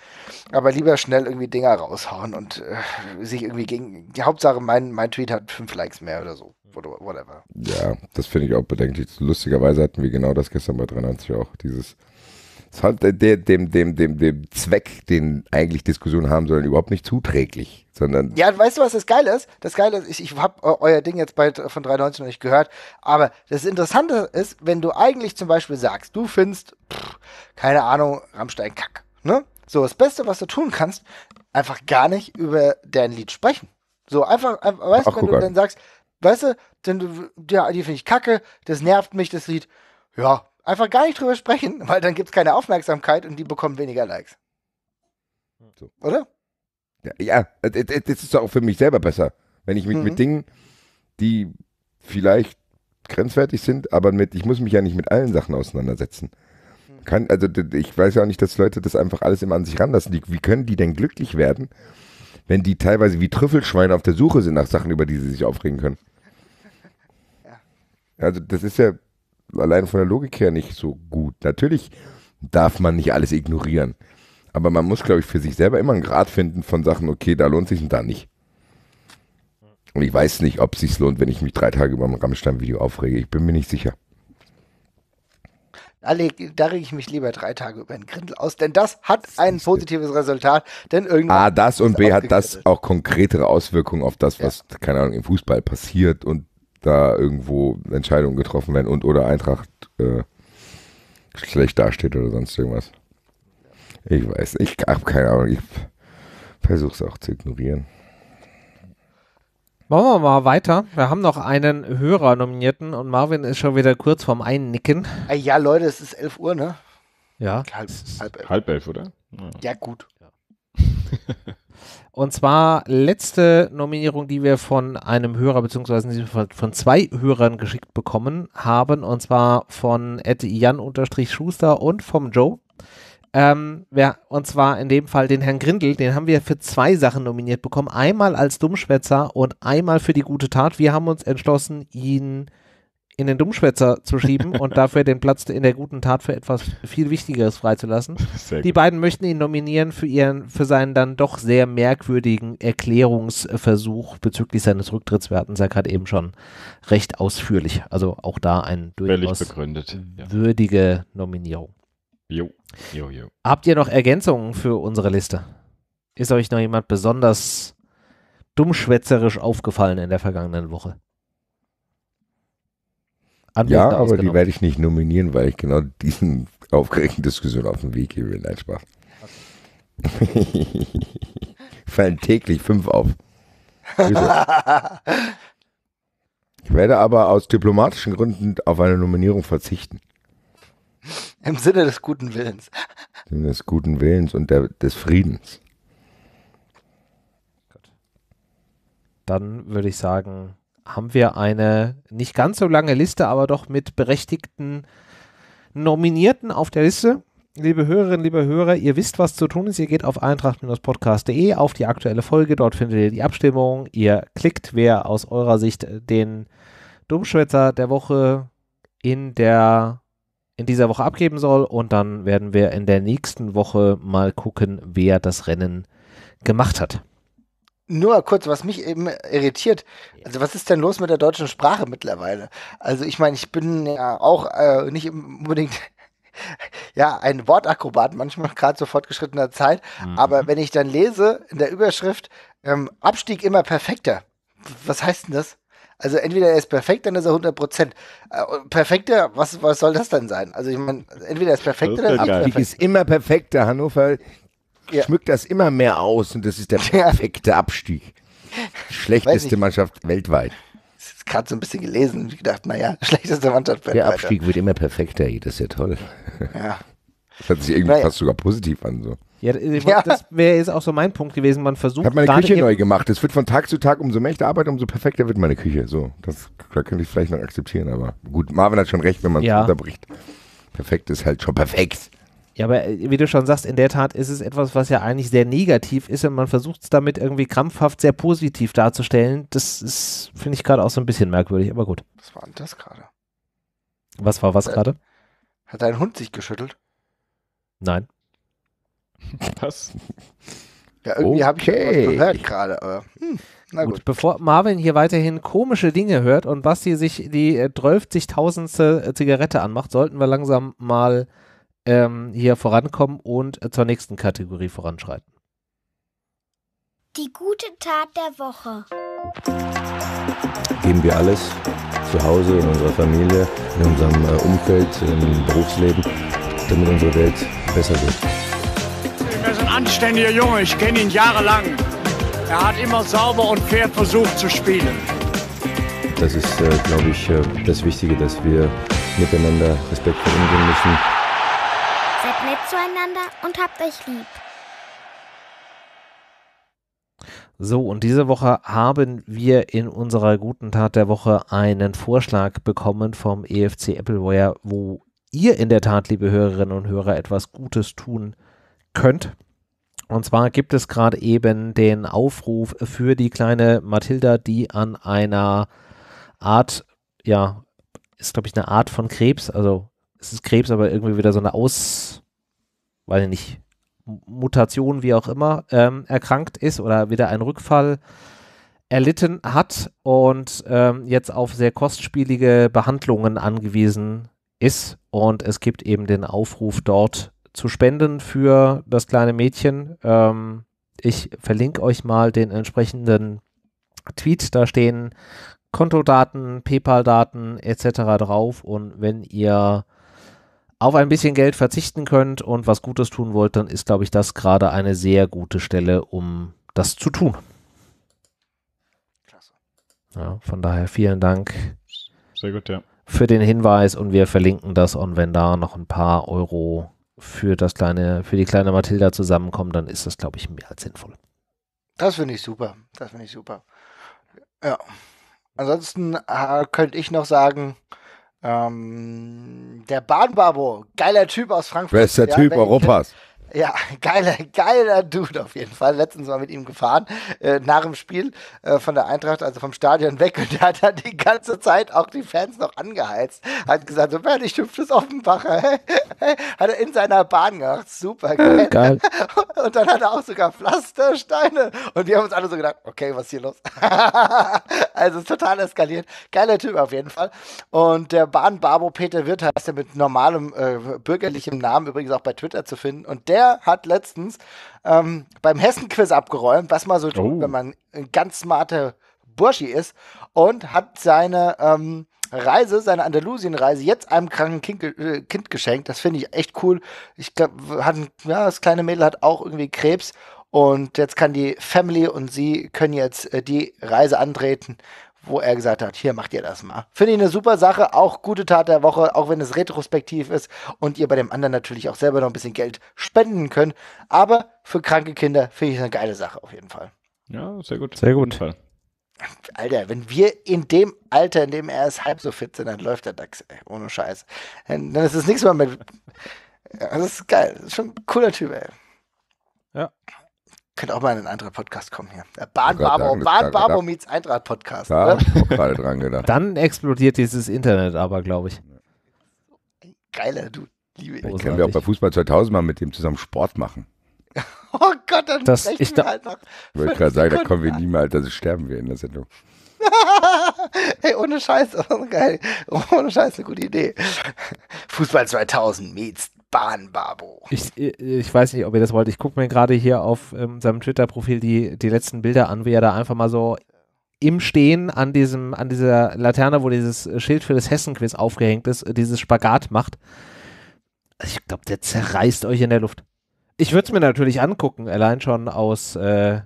Aber lieber schnell irgendwie Dinger raushauen und äh, sich irgendwie gegen. Die Hauptsache, mein, mein Tweet hat fünf Likes mehr oder so. whatever. Ja, das finde ich auch bedenklich. Lustigerweise hatten wir genau das gestern bei 93 auch. Dieses ist halt dem, dem, dem, dem Zweck, den eigentlich Diskussionen haben sollen, überhaupt nicht zuträglich. Sondern ja, weißt du, was das Geile ist? Das Geile ist, ich, ich habe äh, euer Ding jetzt bei, äh, von 3.19 noch nicht gehört, aber das Interessante ist, wenn du eigentlich zum Beispiel sagst, du findest, pff, keine Ahnung, Rammstein kack, ne? So, das Beste, was du tun kannst, einfach gar nicht über dein Lied sprechen. So, einfach, einfach weißt Ach, wenn du, wenn du dann sagst, weißt du, denn, ja, die finde ich kacke, das nervt mich, das Lied, ja, Einfach gar nicht drüber sprechen, weil dann gibt es keine Aufmerksamkeit und die bekommen weniger Likes. So. Oder? Ja, ja, äh, das ist auch für mich selber besser, wenn ich mich mhm. mit Dingen, die vielleicht grenzwertig sind, aber mit, ich muss mich ja nicht mit allen Sachen auseinandersetzen. Mhm. Kann, also ich weiß ja auch nicht, dass Leute das einfach alles immer an sich ranlassen. Die, wie können die denn glücklich werden, wenn die teilweise wie Trüffelschweine auf der Suche sind nach Sachen, über die sie sich aufregen können? Ja. Also das ist ja, allein von der Logik her nicht so gut. Natürlich darf man nicht alles ignorieren. Aber man muss, glaube ich, für sich selber immer einen Grad finden von Sachen, okay, da lohnt sich und da nicht. Und ich weiß nicht, ob es sich lohnt, wenn ich mich drei Tage über ein Rammstein-Video aufrege. Ich bin mir nicht sicher. Da, da rege ich mich lieber drei Tage über einen Grindel aus, denn das hat ein positives Resultat. Denn A, das und B hat das auch konkretere Auswirkungen auf das, was, ja. keine Ahnung, im Fußball passiert und da irgendwo Entscheidungen getroffen werden und oder Eintracht äh, schlecht dasteht oder sonst irgendwas. Ich weiß, ich habe keine Ahnung, ich versuche es auch zu ignorieren. Machen wir mal weiter. Wir haben noch einen Hörer nominierten und Marvin ist schon wieder kurz vorm Einnicken. Ja, Leute, es ist 11 Uhr, ne? Ja. Halb, halb elf. Halb elf, oder? Ja, ja gut. Und zwar letzte Nominierung, die wir von einem Hörer, beziehungsweise von zwei Hörern geschickt bekommen haben, und zwar von Jan-Schuster und vom Joe. Ähm, ja, und zwar in dem Fall den Herrn Grindel, den haben wir für zwei Sachen nominiert bekommen. Einmal als Dummschwätzer und einmal für die gute Tat. Wir haben uns entschlossen, ihn äh, in den Dummschwätzer zu schieben und dafür den Platz in der guten Tat für etwas viel Wichtigeres freizulassen. Die beiden möchten ihn nominieren für ihren, für seinen dann doch sehr merkwürdigen Erklärungsversuch bezüglich seines Rücktritts. Wir hatten es ja gerade eben schon recht ausführlich. Also auch da ein durchaus würdige Nominierung. Jo. Jo, jo. Habt ihr noch Ergänzungen für unsere Liste? Ist euch noch jemand besonders dummschwätzerisch aufgefallen in der vergangenen Woche? Anwesende ja, aber die werde ich nicht nominieren, weil ich genau diesen aufgeregten Diskussion auf dem Weg hier will. Nein, Spaß. Okay. Fallen täglich fünf auf. ich werde aber aus diplomatischen Gründen auf eine Nominierung verzichten. Im Sinne des guten Willens. Im Sinne des guten Willens und der, des Friedens. Dann würde ich sagen, haben wir eine nicht ganz so lange Liste, aber doch mit berechtigten Nominierten auf der Liste. Liebe Hörerinnen, liebe Hörer, ihr wisst, was zu tun ist. Ihr geht auf eintracht-podcast.de auf die aktuelle Folge. Dort findet ihr die Abstimmung. Ihr klickt, wer aus eurer Sicht den Dummschwätzer der Woche in der in dieser Woche abgeben soll und dann werden wir in der nächsten Woche mal gucken, wer das Rennen gemacht hat nur kurz, was mich eben irritiert. Also, was ist denn los mit der deutschen Sprache mittlerweile? Also, ich meine, ich bin ja auch äh, nicht unbedingt ja, ein Wortakrobat, manchmal gerade so fortgeschrittener Zeit. Mhm. Aber wenn ich dann lese in der Überschrift, ähm, Abstieg immer perfekter. Was heißt denn das? Also entweder er ist perfekt, dann ist er 100 Prozent. Äh, perfekter, was, was soll das dann sein? Also ich meine, entweder er ist perfekt äh, oder er ist Abstieg ist immer perfekter. Hannover ja. schmückt das immer mehr aus und das ist der perfekte Abstieg. Schlechteste Mannschaft weltweit. Das ist gerade so ein bisschen gelesen und gedacht, naja, schlechteste Mannschaft weltweit. Der Abstieg wird immer perfekter, das ist ja toll. Ja. Das hört sich irgendwie naja. fast sogar positiv an. So. Ja, äh, das wäre jetzt auch so mein Punkt gewesen. Man versucht. Ich habe meine Küche neu gemacht. Es wird von Tag zu Tag, umso mehr ich da arbeite, umso perfekter wird meine Küche. So, das da könnte ich vielleicht noch akzeptieren, aber gut, Marvin hat schon recht, wenn man es ja. unterbricht. Perfekt ist halt schon perfekt. Ja, aber äh, wie du schon sagst, in der Tat ist es etwas, was ja eigentlich sehr negativ ist und man versucht es damit irgendwie krampfhaft sehr positiv darzustellen. Das ist, finde ich gerade auch so ein bisschen merkwürdig, aber gut. Was war denn das gerade? Was war was gerade? Hat dein Hund sich geschüttelt? Nein. Was? Ja, irgendwie okay. habe ich etwas gehört gerade, Hm, na gut. gut. Bevor Marvin hier weiterhin komische Dinge hört und Basti sich die 12.000. Äh, äh, Zigarette anmacht, sollten wir langsam mal ähm, hier vorankommen und äh, zur nächsten Kategorie voranschreiten. Die gute Tat der Woche. Geben wir alles zu Hause, in unserer Familie, in unserem äh, Umfeld, im Berufsleben, damit unsere Welt besser wird. Er ist ein anständiger Junge, ich kenne ihn jahrelang. Er hat immer sauber und fair versucht zu spielen. Das ist, äh, glaube ich, äh, das Wichtige, dass wir miteinander respektvoll umgehen müssen zueinander und habt euch lieb. So, und diese Woche haben wir in unserer guten Tat der Woche einen Vorschlag bekommen vom EFC Appleware, wo ihr in der Tat, liebe Hörerinnen und Hörer, etwas Gutes tun könnt. Und zwar gibt es gerade eben den Aufruf für die kleine Mathilda, die an einer Art, ja, ist glaube ich eine Art von Krebs, also es ist Krebs, aber irgendwie wieder so eine Aus, weil er nicht, Mutation, wie auch immer, ähm, erkrankt ist oder wieder einen Rückfall erlitten hat und ähm, jetzt auf sehr kostspielige Behandlungen angewiesen ist. Und es gibt eben den Aufruf dort zu spenden für das kleine Mädchen. Ähm, ich verlinke euch mal den entsprechenden Tweet. Da stehen Kontodaten, PayPal-Daten etc. drauf. Und wenn ihr auf ein bisschen Geld verzichten könnt und was Gutes tun wollt, dann ist, glaube ich, das gerade eine sehr gute Stelle, um das zu tun. Klasse. Ja, von daher vielen Dank. Sehr gut, ja. Für den Hinweis und wir verlinken das und wenn da noch ein paar Euro für das kleine, für die kleine Mathilda zusammenkommen, dann ist das, glaube ich, mehr als sinnvoll. Das finde ich super. Das finde ich super. Ja. Ansonsten äh, könnte ich noch sagen, ähm, der Bahnbabo, geiler Typ aus Frankfurt. Bester ja, Typ Europas. Ja, geiler, geiler Dude auf jeden Fall. Letztens mal mit ihm gefahren, äh, nach dem Spiel äh, von der Eintracht, also vom Stadion weg. Und er hat dann die ganze Zeit auch die Fans noch angeheizt. Hat gesagt, so werde ich hüpfe das Offenbacher. hat er in seiner Bahn gemacht. Super geil. geil. Und dann hat er auch sogar Pflastersteine. Und wir haben uns alle so gedacht, okay, was ist hier los? also total eskaliert. Geiler Typ auf jeden Fall. Und der Bahnbarbo Peter Wirth heißt er mit normalem äh, bürgerlichem Namen übrigens auch bei Twitter zu finden. Und der der hat letztens ähm, beim Hessen-Quiz abgeräumt, was man so tut, oh. wenn man ein ganz smarter Burschi ist, und hat seine ähm, Reise, seine Andalusien-Reise, jetzt einem kranken kind, äh, kind geschenkt. Das finde ich echt cool. Ich glaube, ja, das kleine Mädel hat auch irgendwie Krebs und jetzt kann die Family und sie können jetzt äh, die Reise antreten wo er gesagt hat, hier macht ihr das mal. Finde ich eine super Sache, auch gute Tat der Woche, auch wenn es retrospektiv ist und ihr bei dem anderen natürlich auch selber noch ein bisschen Geld spenden könnt. Aber für kranke Kinder finde ich eine geile Sache auf jeden Fall. Ja, sehr gut. Sehr gut. Alter, wenn wir in dem Alter, in dem er ist, halb so fit sind, dann läuft der DAX, ey, ohne Scheiß. Dann ist es nichts mehr mit. das ist geil. Das ist schon ein cooler Typ, ey. Ja. Könnte auch mal in ein eintracht Podcast kommen hier. Der Bahn Barbo, meets Eintracht Podcast. Da ne? hab ich gerade dran gedacht. Dann explodiert dieses Internet aber, glaube ich. Geiler, du liebe Dann können wir auch bei Fußball 2000 mal mit dem zusammen Sport machen. oh Gott, dann das, ich da, halt noch. Ich wollte gerade sagen, da kommen wir niemals, also sterben wir in der Sendung. hey, ohne Scheiße, geil. Ohne Scheiße, gute Idee. Fußball 2000 meets Bahn, Babo. Ich, äh, ich weiß nicht, ob ihr das wollt. Ich gucke mir gerade hier auf ähm, seinem Twitter-Profil die, die letzten Bilder an, wie er da einfach mal so im Stehen an diesem, an dieser Laterne, wo dieses Schild für das Hessen-Quiz aufgehängt ist, dieses Spagat macht. Ich glaube, der zerreißt euch in der Luft. Ich würde es mir natürlich angucken, allein schon aus äh,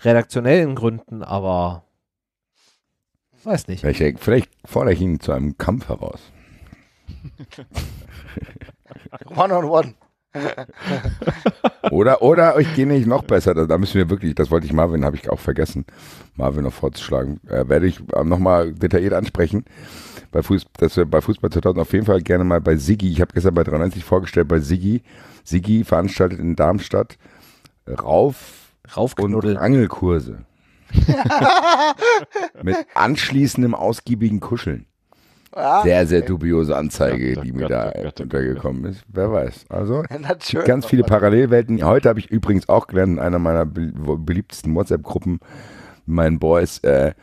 redaktionellen Gründen, aber weiß nicht. Vielleicht, vielleicht fordere ich ihn zu einem Kampf heraus. one on one. oder, oder ich gehe nicht noch besser. Da, müssen wir wirklich, das wollte ich Marvin, habe ich auch vergessen, Marvin noch vorzuschlagen. Äh, werde ich äh, nochmal detailliert ansprechen. Bei Fuß, dass wir bei Fußball 2000 auf jeden Fall gerne mal bei Sigi, ich habe gestern bei 93 vorgestellt, bei Sigi. Sigi veranstaltet in Darmstadt Rauf, Rauf und Angelkurse. Mit anschließendem ausgiebigen Kuscheln sehr, sehr dubiose Anzeige, die mir da untergekommen ist. Wer weiß. Also ganz viele Parallelwelten. Heute habe ich übrigens auch gelernt in einer meiner beliebtesten WhatsApp-Gruppen, meinen Boys, äh,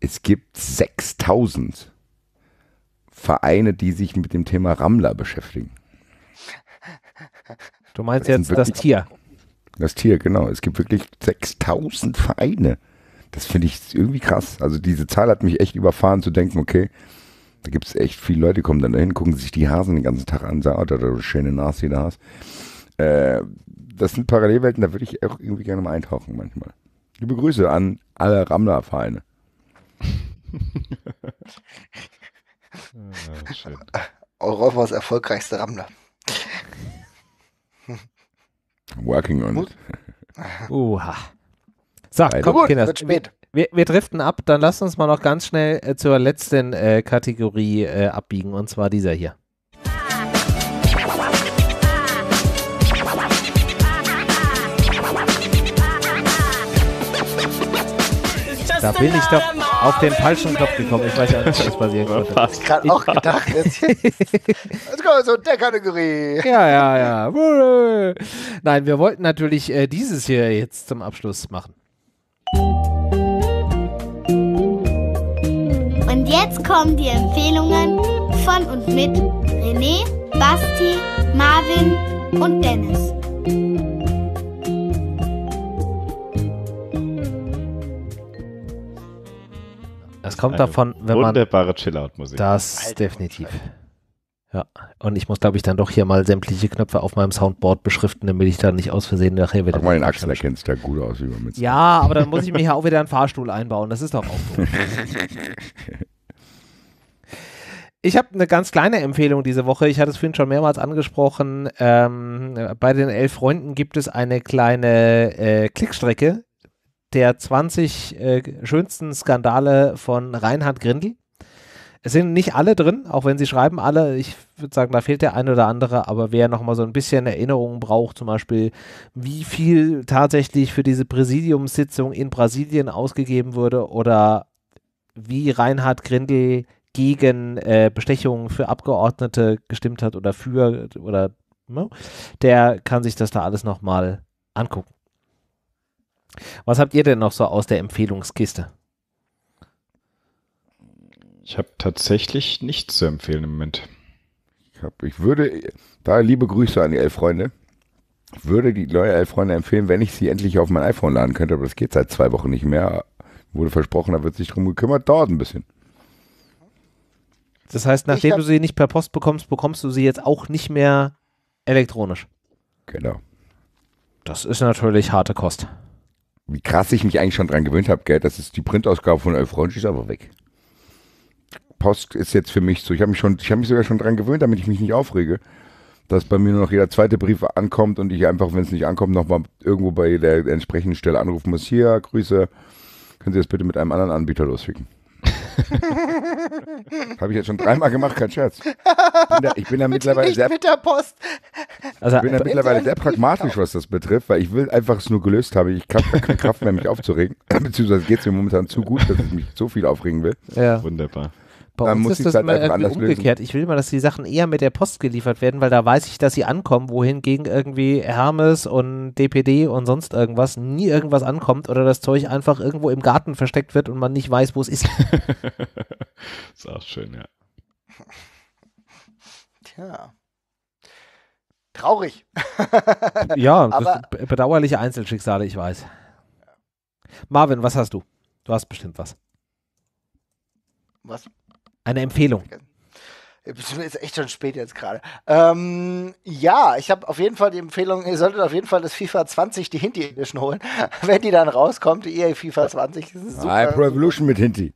es gibt 6000 Vereine, die sich mit dem Thema Rammler beschäftigen. Du meinst das jetzt das Tier? Das Tier, genau. Es gibt wirklich 6000 Vereine. Das finde ich irgendwie krass. Also diese Zahl hat mich echt überfahren zu denken, okay, da gibt es echt viele Leute, die kommen dann dahin, gucken sich die Hasen den ganzen Tag an, sagen, oh, da, da schöne Nase, die da hast. Äh, das sind Parallelwelten, da würde ich auch irgendwie gerne mal eintauchen manchmal. Liebe Grüße an alle Rammler-Vereine. ah, Europas erfolgreichste Rammler. Working on it. Oha. So, komm, gut, Kinder, wird spät. Wir, wir driften ab, dann lass uns mal noch ganz schnell äh, zur letzten äh, Kategorie äh, abbiegen, und zwar dieser hier. Da bin ich doch auf den falschen Kopf gekommen. Ich weiß ja nicht, was passieren konnte. Ich habe gerade auch gedacht. Jetzt, jetzt kommen wir zu der Kategorie. Ja, ja, ja. Nein, wir wollten natürlich äh, dieses hier jetzt zum Abschluss machen. Und jetzt kommen die Empfehlungen von und mit René, Basti, Marvin und Dennis. Es kommt davon, wenn man. Wunderbare Chillout-Musik. Das Alter, definitiv. Ja, und ich muss, glaube ich, dann doch hier mal sämtliche Knöpfe auf meinem Soundboard beschriften, damit ich da nicht aus Versehen nachher wieder. Guck mal, den Axel erkennst der gut aus, wie man mit. Ja, aber dann muss ich mir hier auch wieder einen Fahrstuhl einbauen. Das ist doch auch so. Ich habe eine ganz kleine Empfehlung diese Woche. Ich hatte es vorhin schon mehrmals angesprochen. Ähm, bei den elf Freunden gibt es eine kleine äh, Klickstrecke der 20 äh, schönsten Skandale von Reinhard Grindel. Es sind nicht alle drin, auch wenn sie schreiben alle. Ich würde sagen, da fehlt der ein oder andere. Aber wer nochmal so ein bisschen Erinnerungen braucht, zum Beispiel, wie viel tatsächlich für diese Präsidiumssitzung in Brasilien ausgegeben wurde oder wie Reinhard Grindel gegen äh, Bestechungen für Abgeordnete gestimmt hat oder für oder ne, der kann sich das da alles nochmal angucken. Was habt ihr denn noch so aus der Empfehlungskiste? Ich habe tatsächlich nichts zu empfehlen im Moment. Ich, hab, ich würde, da liebe Grüße an die elf Freunde. würde die neue elf Freunde empfehlen, wenn ich sie endlich auf mein iPhone laden könnte, aber das geht seit zwei Wochen nicht mehr. Wurde versprochen, da wird sich drum gekümmert. Dauert ein bisschen. Das heißt, nachdem hab, du sie nicht per Post bekommst, bekommst du sie jetzt auch nicht mehr elektronisch. Genau. Das ist natürlich harte Kost. Wie krass ich mich eigentlich schon dran gewöhnt habe, gell? Das ist die Printausgabe von Eufronisch, ist aber weg. Post ist jetzt für mich so. Ich habe mich, hab mich sogar schon dran gewöhnt, damit ich mich nicht aufrege, dass bei mir nur noch jeder zweite Brief ankommt und ich einfach, wenn es nicht ankommt, nochmal irgendwo bei der entsprechenden Stelle anrufen muss. Hier, Grüße, können Sie das bitte mit einem anderen Anbieter losficken. Habe ich jetzt schon dreimal gemacht, kein Scherz. Ich bin da, mittlerweile sehr, mit der Post. Also ich bin da mittlerweile sehr pragmatisch, was das betrifft, weil ich will einfach es nur gelöst haben. Ich habe keine Kraft mehr, mich aufzuregen. Beziehungsweise geht es mir momentan zu gut, dass ich mich so viel aufregen will. Ja. Wunderbar. Bei dann uns ist das halt immer irgendwie umgekehrt. Lösen. Ich will mal, dass die Sachen eher mit der Post geliefert werden, weil da weiß ich, dass sie ankommen, wohingegen irgendwie Hermes und DPD und sonst irgendwas nie irgendwas ankommt oder das Zeug einfach irgendwo im Garten versteckt wird und man nicht weiß, wo es ist. ist auch schön, ja. Tja. Traurig. ja, bedauerliche Einzelschicksale, ich weiß. Marvin, was hast du? Du hast bestimmt was. Was? Eine Empfehlung. Äh, ist echt schon spät jetzt gerade. Ähm, ja, ich habe auf jeden Fall die Empfehlung, ihr solltet auf jeden Fall das FIFA 20, die hinti Edition holen, wenn die dann rauskommt, die EA FIFA 20. Das ist super. Pro Evolution mit Hinti.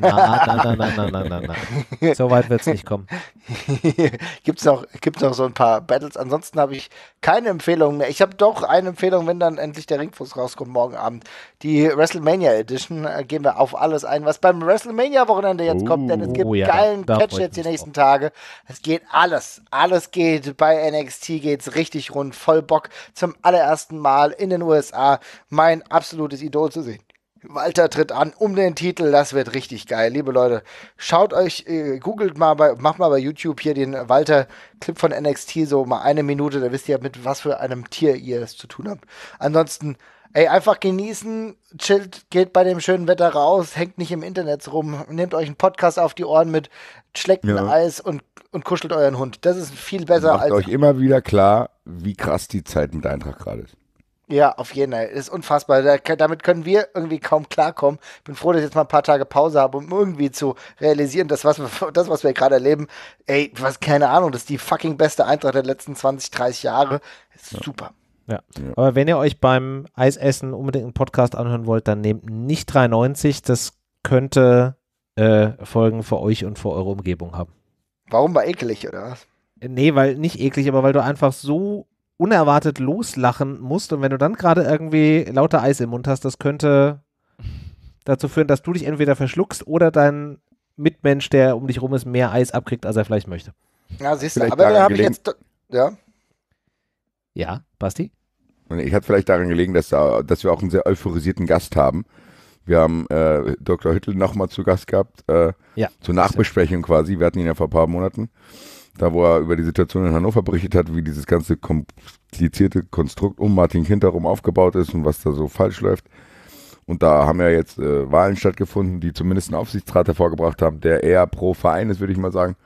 Na, na, na, na, na, na, na, So weit wird es nicht kommen. Gibt es noch, gibt's noch so ein paar Battles? Ansonsten habe ich keine Empfehlungen mehr. Ich habe doch eine Empfehlung, wenn dann endlich der Ringfuß rauskommt morgen Abend. Die WrestleMania Edition. Äh, gehen wir auf alles ein, was beim WrestleMania-Wochenende jetzt oh, kommt, denn es oh, gibt oh, ja, geilen Catch jetzt die nächsten Tage. Es geht alles. Alles geht. Bei NXT geht's richtig rund. Voll Bock. Zum allerersten Mal in den USA mein absolutes Idol zu sehen. Walter tritt an um den Titel, das wird richtig geil. Liebe Leute, schaut euch, äh, googelt mal, bei, macht mal bei YouTube hier den Walter-Clip von NXT, so mal eine Minute, da wisst ihr, mit was für einem Tier ihr es zu tun habt. Ansonsten, ey, einfach genießen, chillt, geht bei dem schönen Wetter raus, hängt nicht im Internet rum, nehmt euch einen Podcast auf die Ohren mit, schlägt ja. ein Eis und, und kuschelt euren Hund. Das ist viel besser Macht als. euch immer wieder klar, wie krass die Zeit mit Eintracht gerade ist. Ja, auf jeden Fall. ist unfassbar. Da, damit können wir irgendwie kaum klarkommen. Ich bin froh, dass ich jetzt mal ein paar Tage Pause habe, um irgendwie zu realisieren, dass was, das, was wir gerade erleben, ey, was, keine Ahnung, das ist die fucking beste Eintracht der letzten 20, 30 Jahre. Ja. Super. Ja. ja. Aber wenn ihr euch beim Eisessen unbedingt einen Podcast anhören wollt, dann nehmt nicht 93. Das könnte äh, Folgen für euch und für eure Umgebung haben. Warum war ekelig, oder was? Äh, nee, weil nicht eklig, aber weil du einfach so unerwartet loslachen musst und wenn du dann gerade irgendwie lauter Eis im Mund hast, das könnte dazu führen, dass du dich entweder verschluckst oder dein Mitmensch, der um dich rum ist, mehr Eis abkriegt, als er vielleicht möchte. Ja, siehst du, aber da habe ich jetzt. Ja. Ja, Basti? Ich hatte vielleicht daran gelegen, dass, dass wir auch einen sehr euphorisierten Gast haben. Wir haben äh, Dr. Hüttel nochmal zu Gast gehabt, äh, ja, zur Nachbesprechung quasi. Wir hatten ihn ja vor ein paar Monaten da wo er über die Situation in Hannover berichtet hat, wie dieses ganze komplizierte Konstrukt um Martin Kind herum aufgebaut ist und was da so falsch läuft. Und da haben ja jetzt äh, Wahlen stattgefunden, die zumindest einen Aufsichtsrat hervorgebracht haben, der eher pro Verein ist, würde ich mal sagen.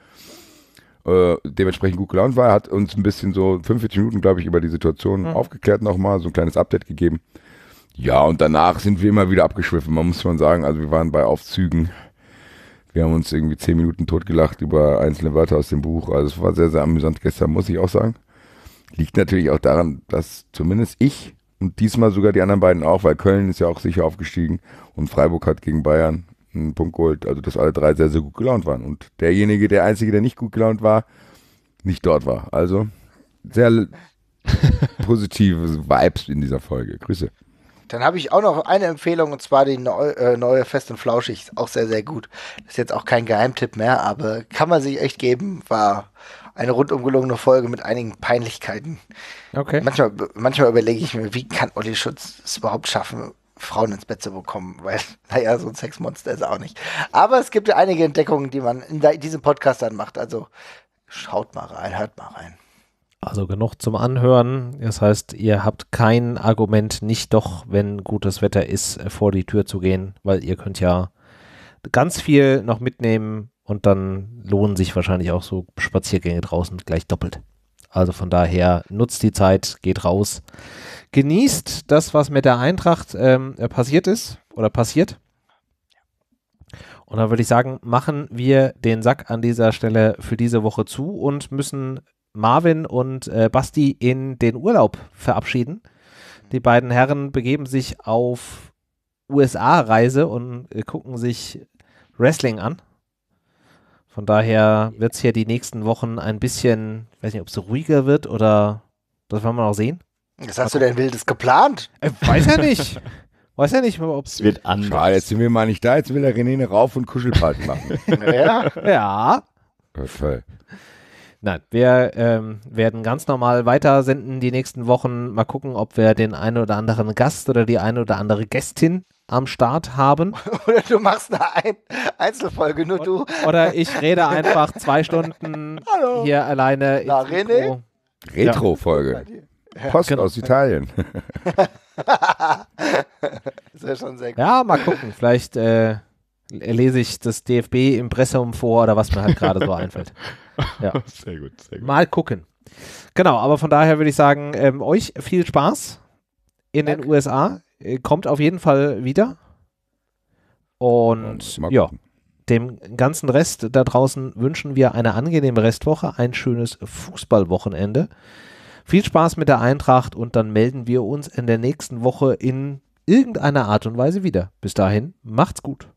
Äh, dementsprechend gut gelaunt war, hat uns ein bisschen so 45 Minuten, glaube ich, über die Situation mhm. aufgeklärt nochmal, so ein kleines Update gegeben. Ja, und danach sind wir immer wieder abgeschwiffen, man muss schon sagen. Also wir waren bei Aufzügen, wir haben uns irgendwie zehn Minuten totgelacht über einzelne Wörter aus dem Buch. Also es war sehr, sehr amüsant gestern, muss ich auch sagen. Liegt natürlich auch daran, dass zumindest ich und diesmal sogar die anderen beiden auch, weil Köln ist ja auch sicher aufgestiegen und Freiburg hat gegen Bayern einen Punkt geholt. Also dass alle drei sehr, sehr gut gelaunt waren. Und derjenige, der Einzige, der nicht gut gelaunt war, nicht dort war. Also sehr positive Vibes in dieser Folge. Grüße. Dann habe ich auch noch eine Empfehlung und zwar die neu, äh, neue Fest und Flauschig. Ist auch sehr, sehr gut. Ist jetzt auch kein Geheimtipp mehr, aber kann man sich echt geben. War eine rundum gelungene Folge mit einigen Peinlichkeiten. Okay. Manchmal, manchmal überlege ich mir, wie kann Olli Schutz es überhaupt schaffen, Frauen ins Bett zu bekommen, weil, naja, so ein Sexmonster ist er auch nicht. Aber es gibt ja einige Entdeckungen, die man in diesem Podcast dann macht. Also schaut mal rein, hört mal rein. Also genug zum Anhören. Das heißt, ihr habt kein Argument, nicht doch, wenn gutes Wetter ist, äh, vor die Tür zu gehen, weil ihr könnt ja ganz viel noch mitnehmen und dann lohnen sich wahrscheinlich auch so Spaziergänge draußen gleich doppelt. Also von daher nutzt die Zeit, geht raus, genießt das, was mit der Eintracht ähm, äh, passiert ist oder passiert. Und dann würde ich sagen, machen wir den Sack an dieser Stelle für diese Woche zu und müssen Marvin und äh, Basti in den Urlaub verabschieden. Die beiden Herren begeben sich auf USA-Reise und äh, gucken sich Wrestling an. Von daher wird es hier die nächsten Wochen ein bisschen, ich weiß nicht, ob es ruhiger wird oder das werden wir noch sehen. Was hast du denn Wildes geplant? Äh, weiß ja nicht. Weiß ja nicht, ob es wird anders. Schade, jetzt sind wir mal nicht da, jetzt will der René eine Rauf- und Kuschelparty machen. ja. Ja. Perfekt. Äh, Nein, wir ähm, werden ganz normal weitersenden die nächsten Wochen. Mal gucken, ob wir den einen oder anderen Gast oder die eine oder andere Gästin am Start haben. Oder du machst eine Ein Einzelfolge, nur Und, du. Oder ich rede einfach zwei Stunden Hallo. hier alleine. Na, René? Retro-Folge. Ja. Post genau. aus Italien. das wäre schon sehr gut. Ja, mal gucken. Vielleicht äh, lese ich das DFB-Impressum vor oder was mir halt gerade so einfällt. Ja. sehr gut, sehr gut. Mal gucken. Genau, aber von daher würde ich sagen, ähm, euch viel Spaß in Danke. den USA. Äh, kommt auf jeden Fall wieder. Und ja, ja, dem ganzen Rest da draußen wünschen wir eine angenehme Restwoche, ein schönes Fußballwochenende. Viel Spaß mit der Eintracht und dann melden wir uns in der nächsten Woche in irgendeiner Art und Weise wieder. Bis dahin, macht's gut.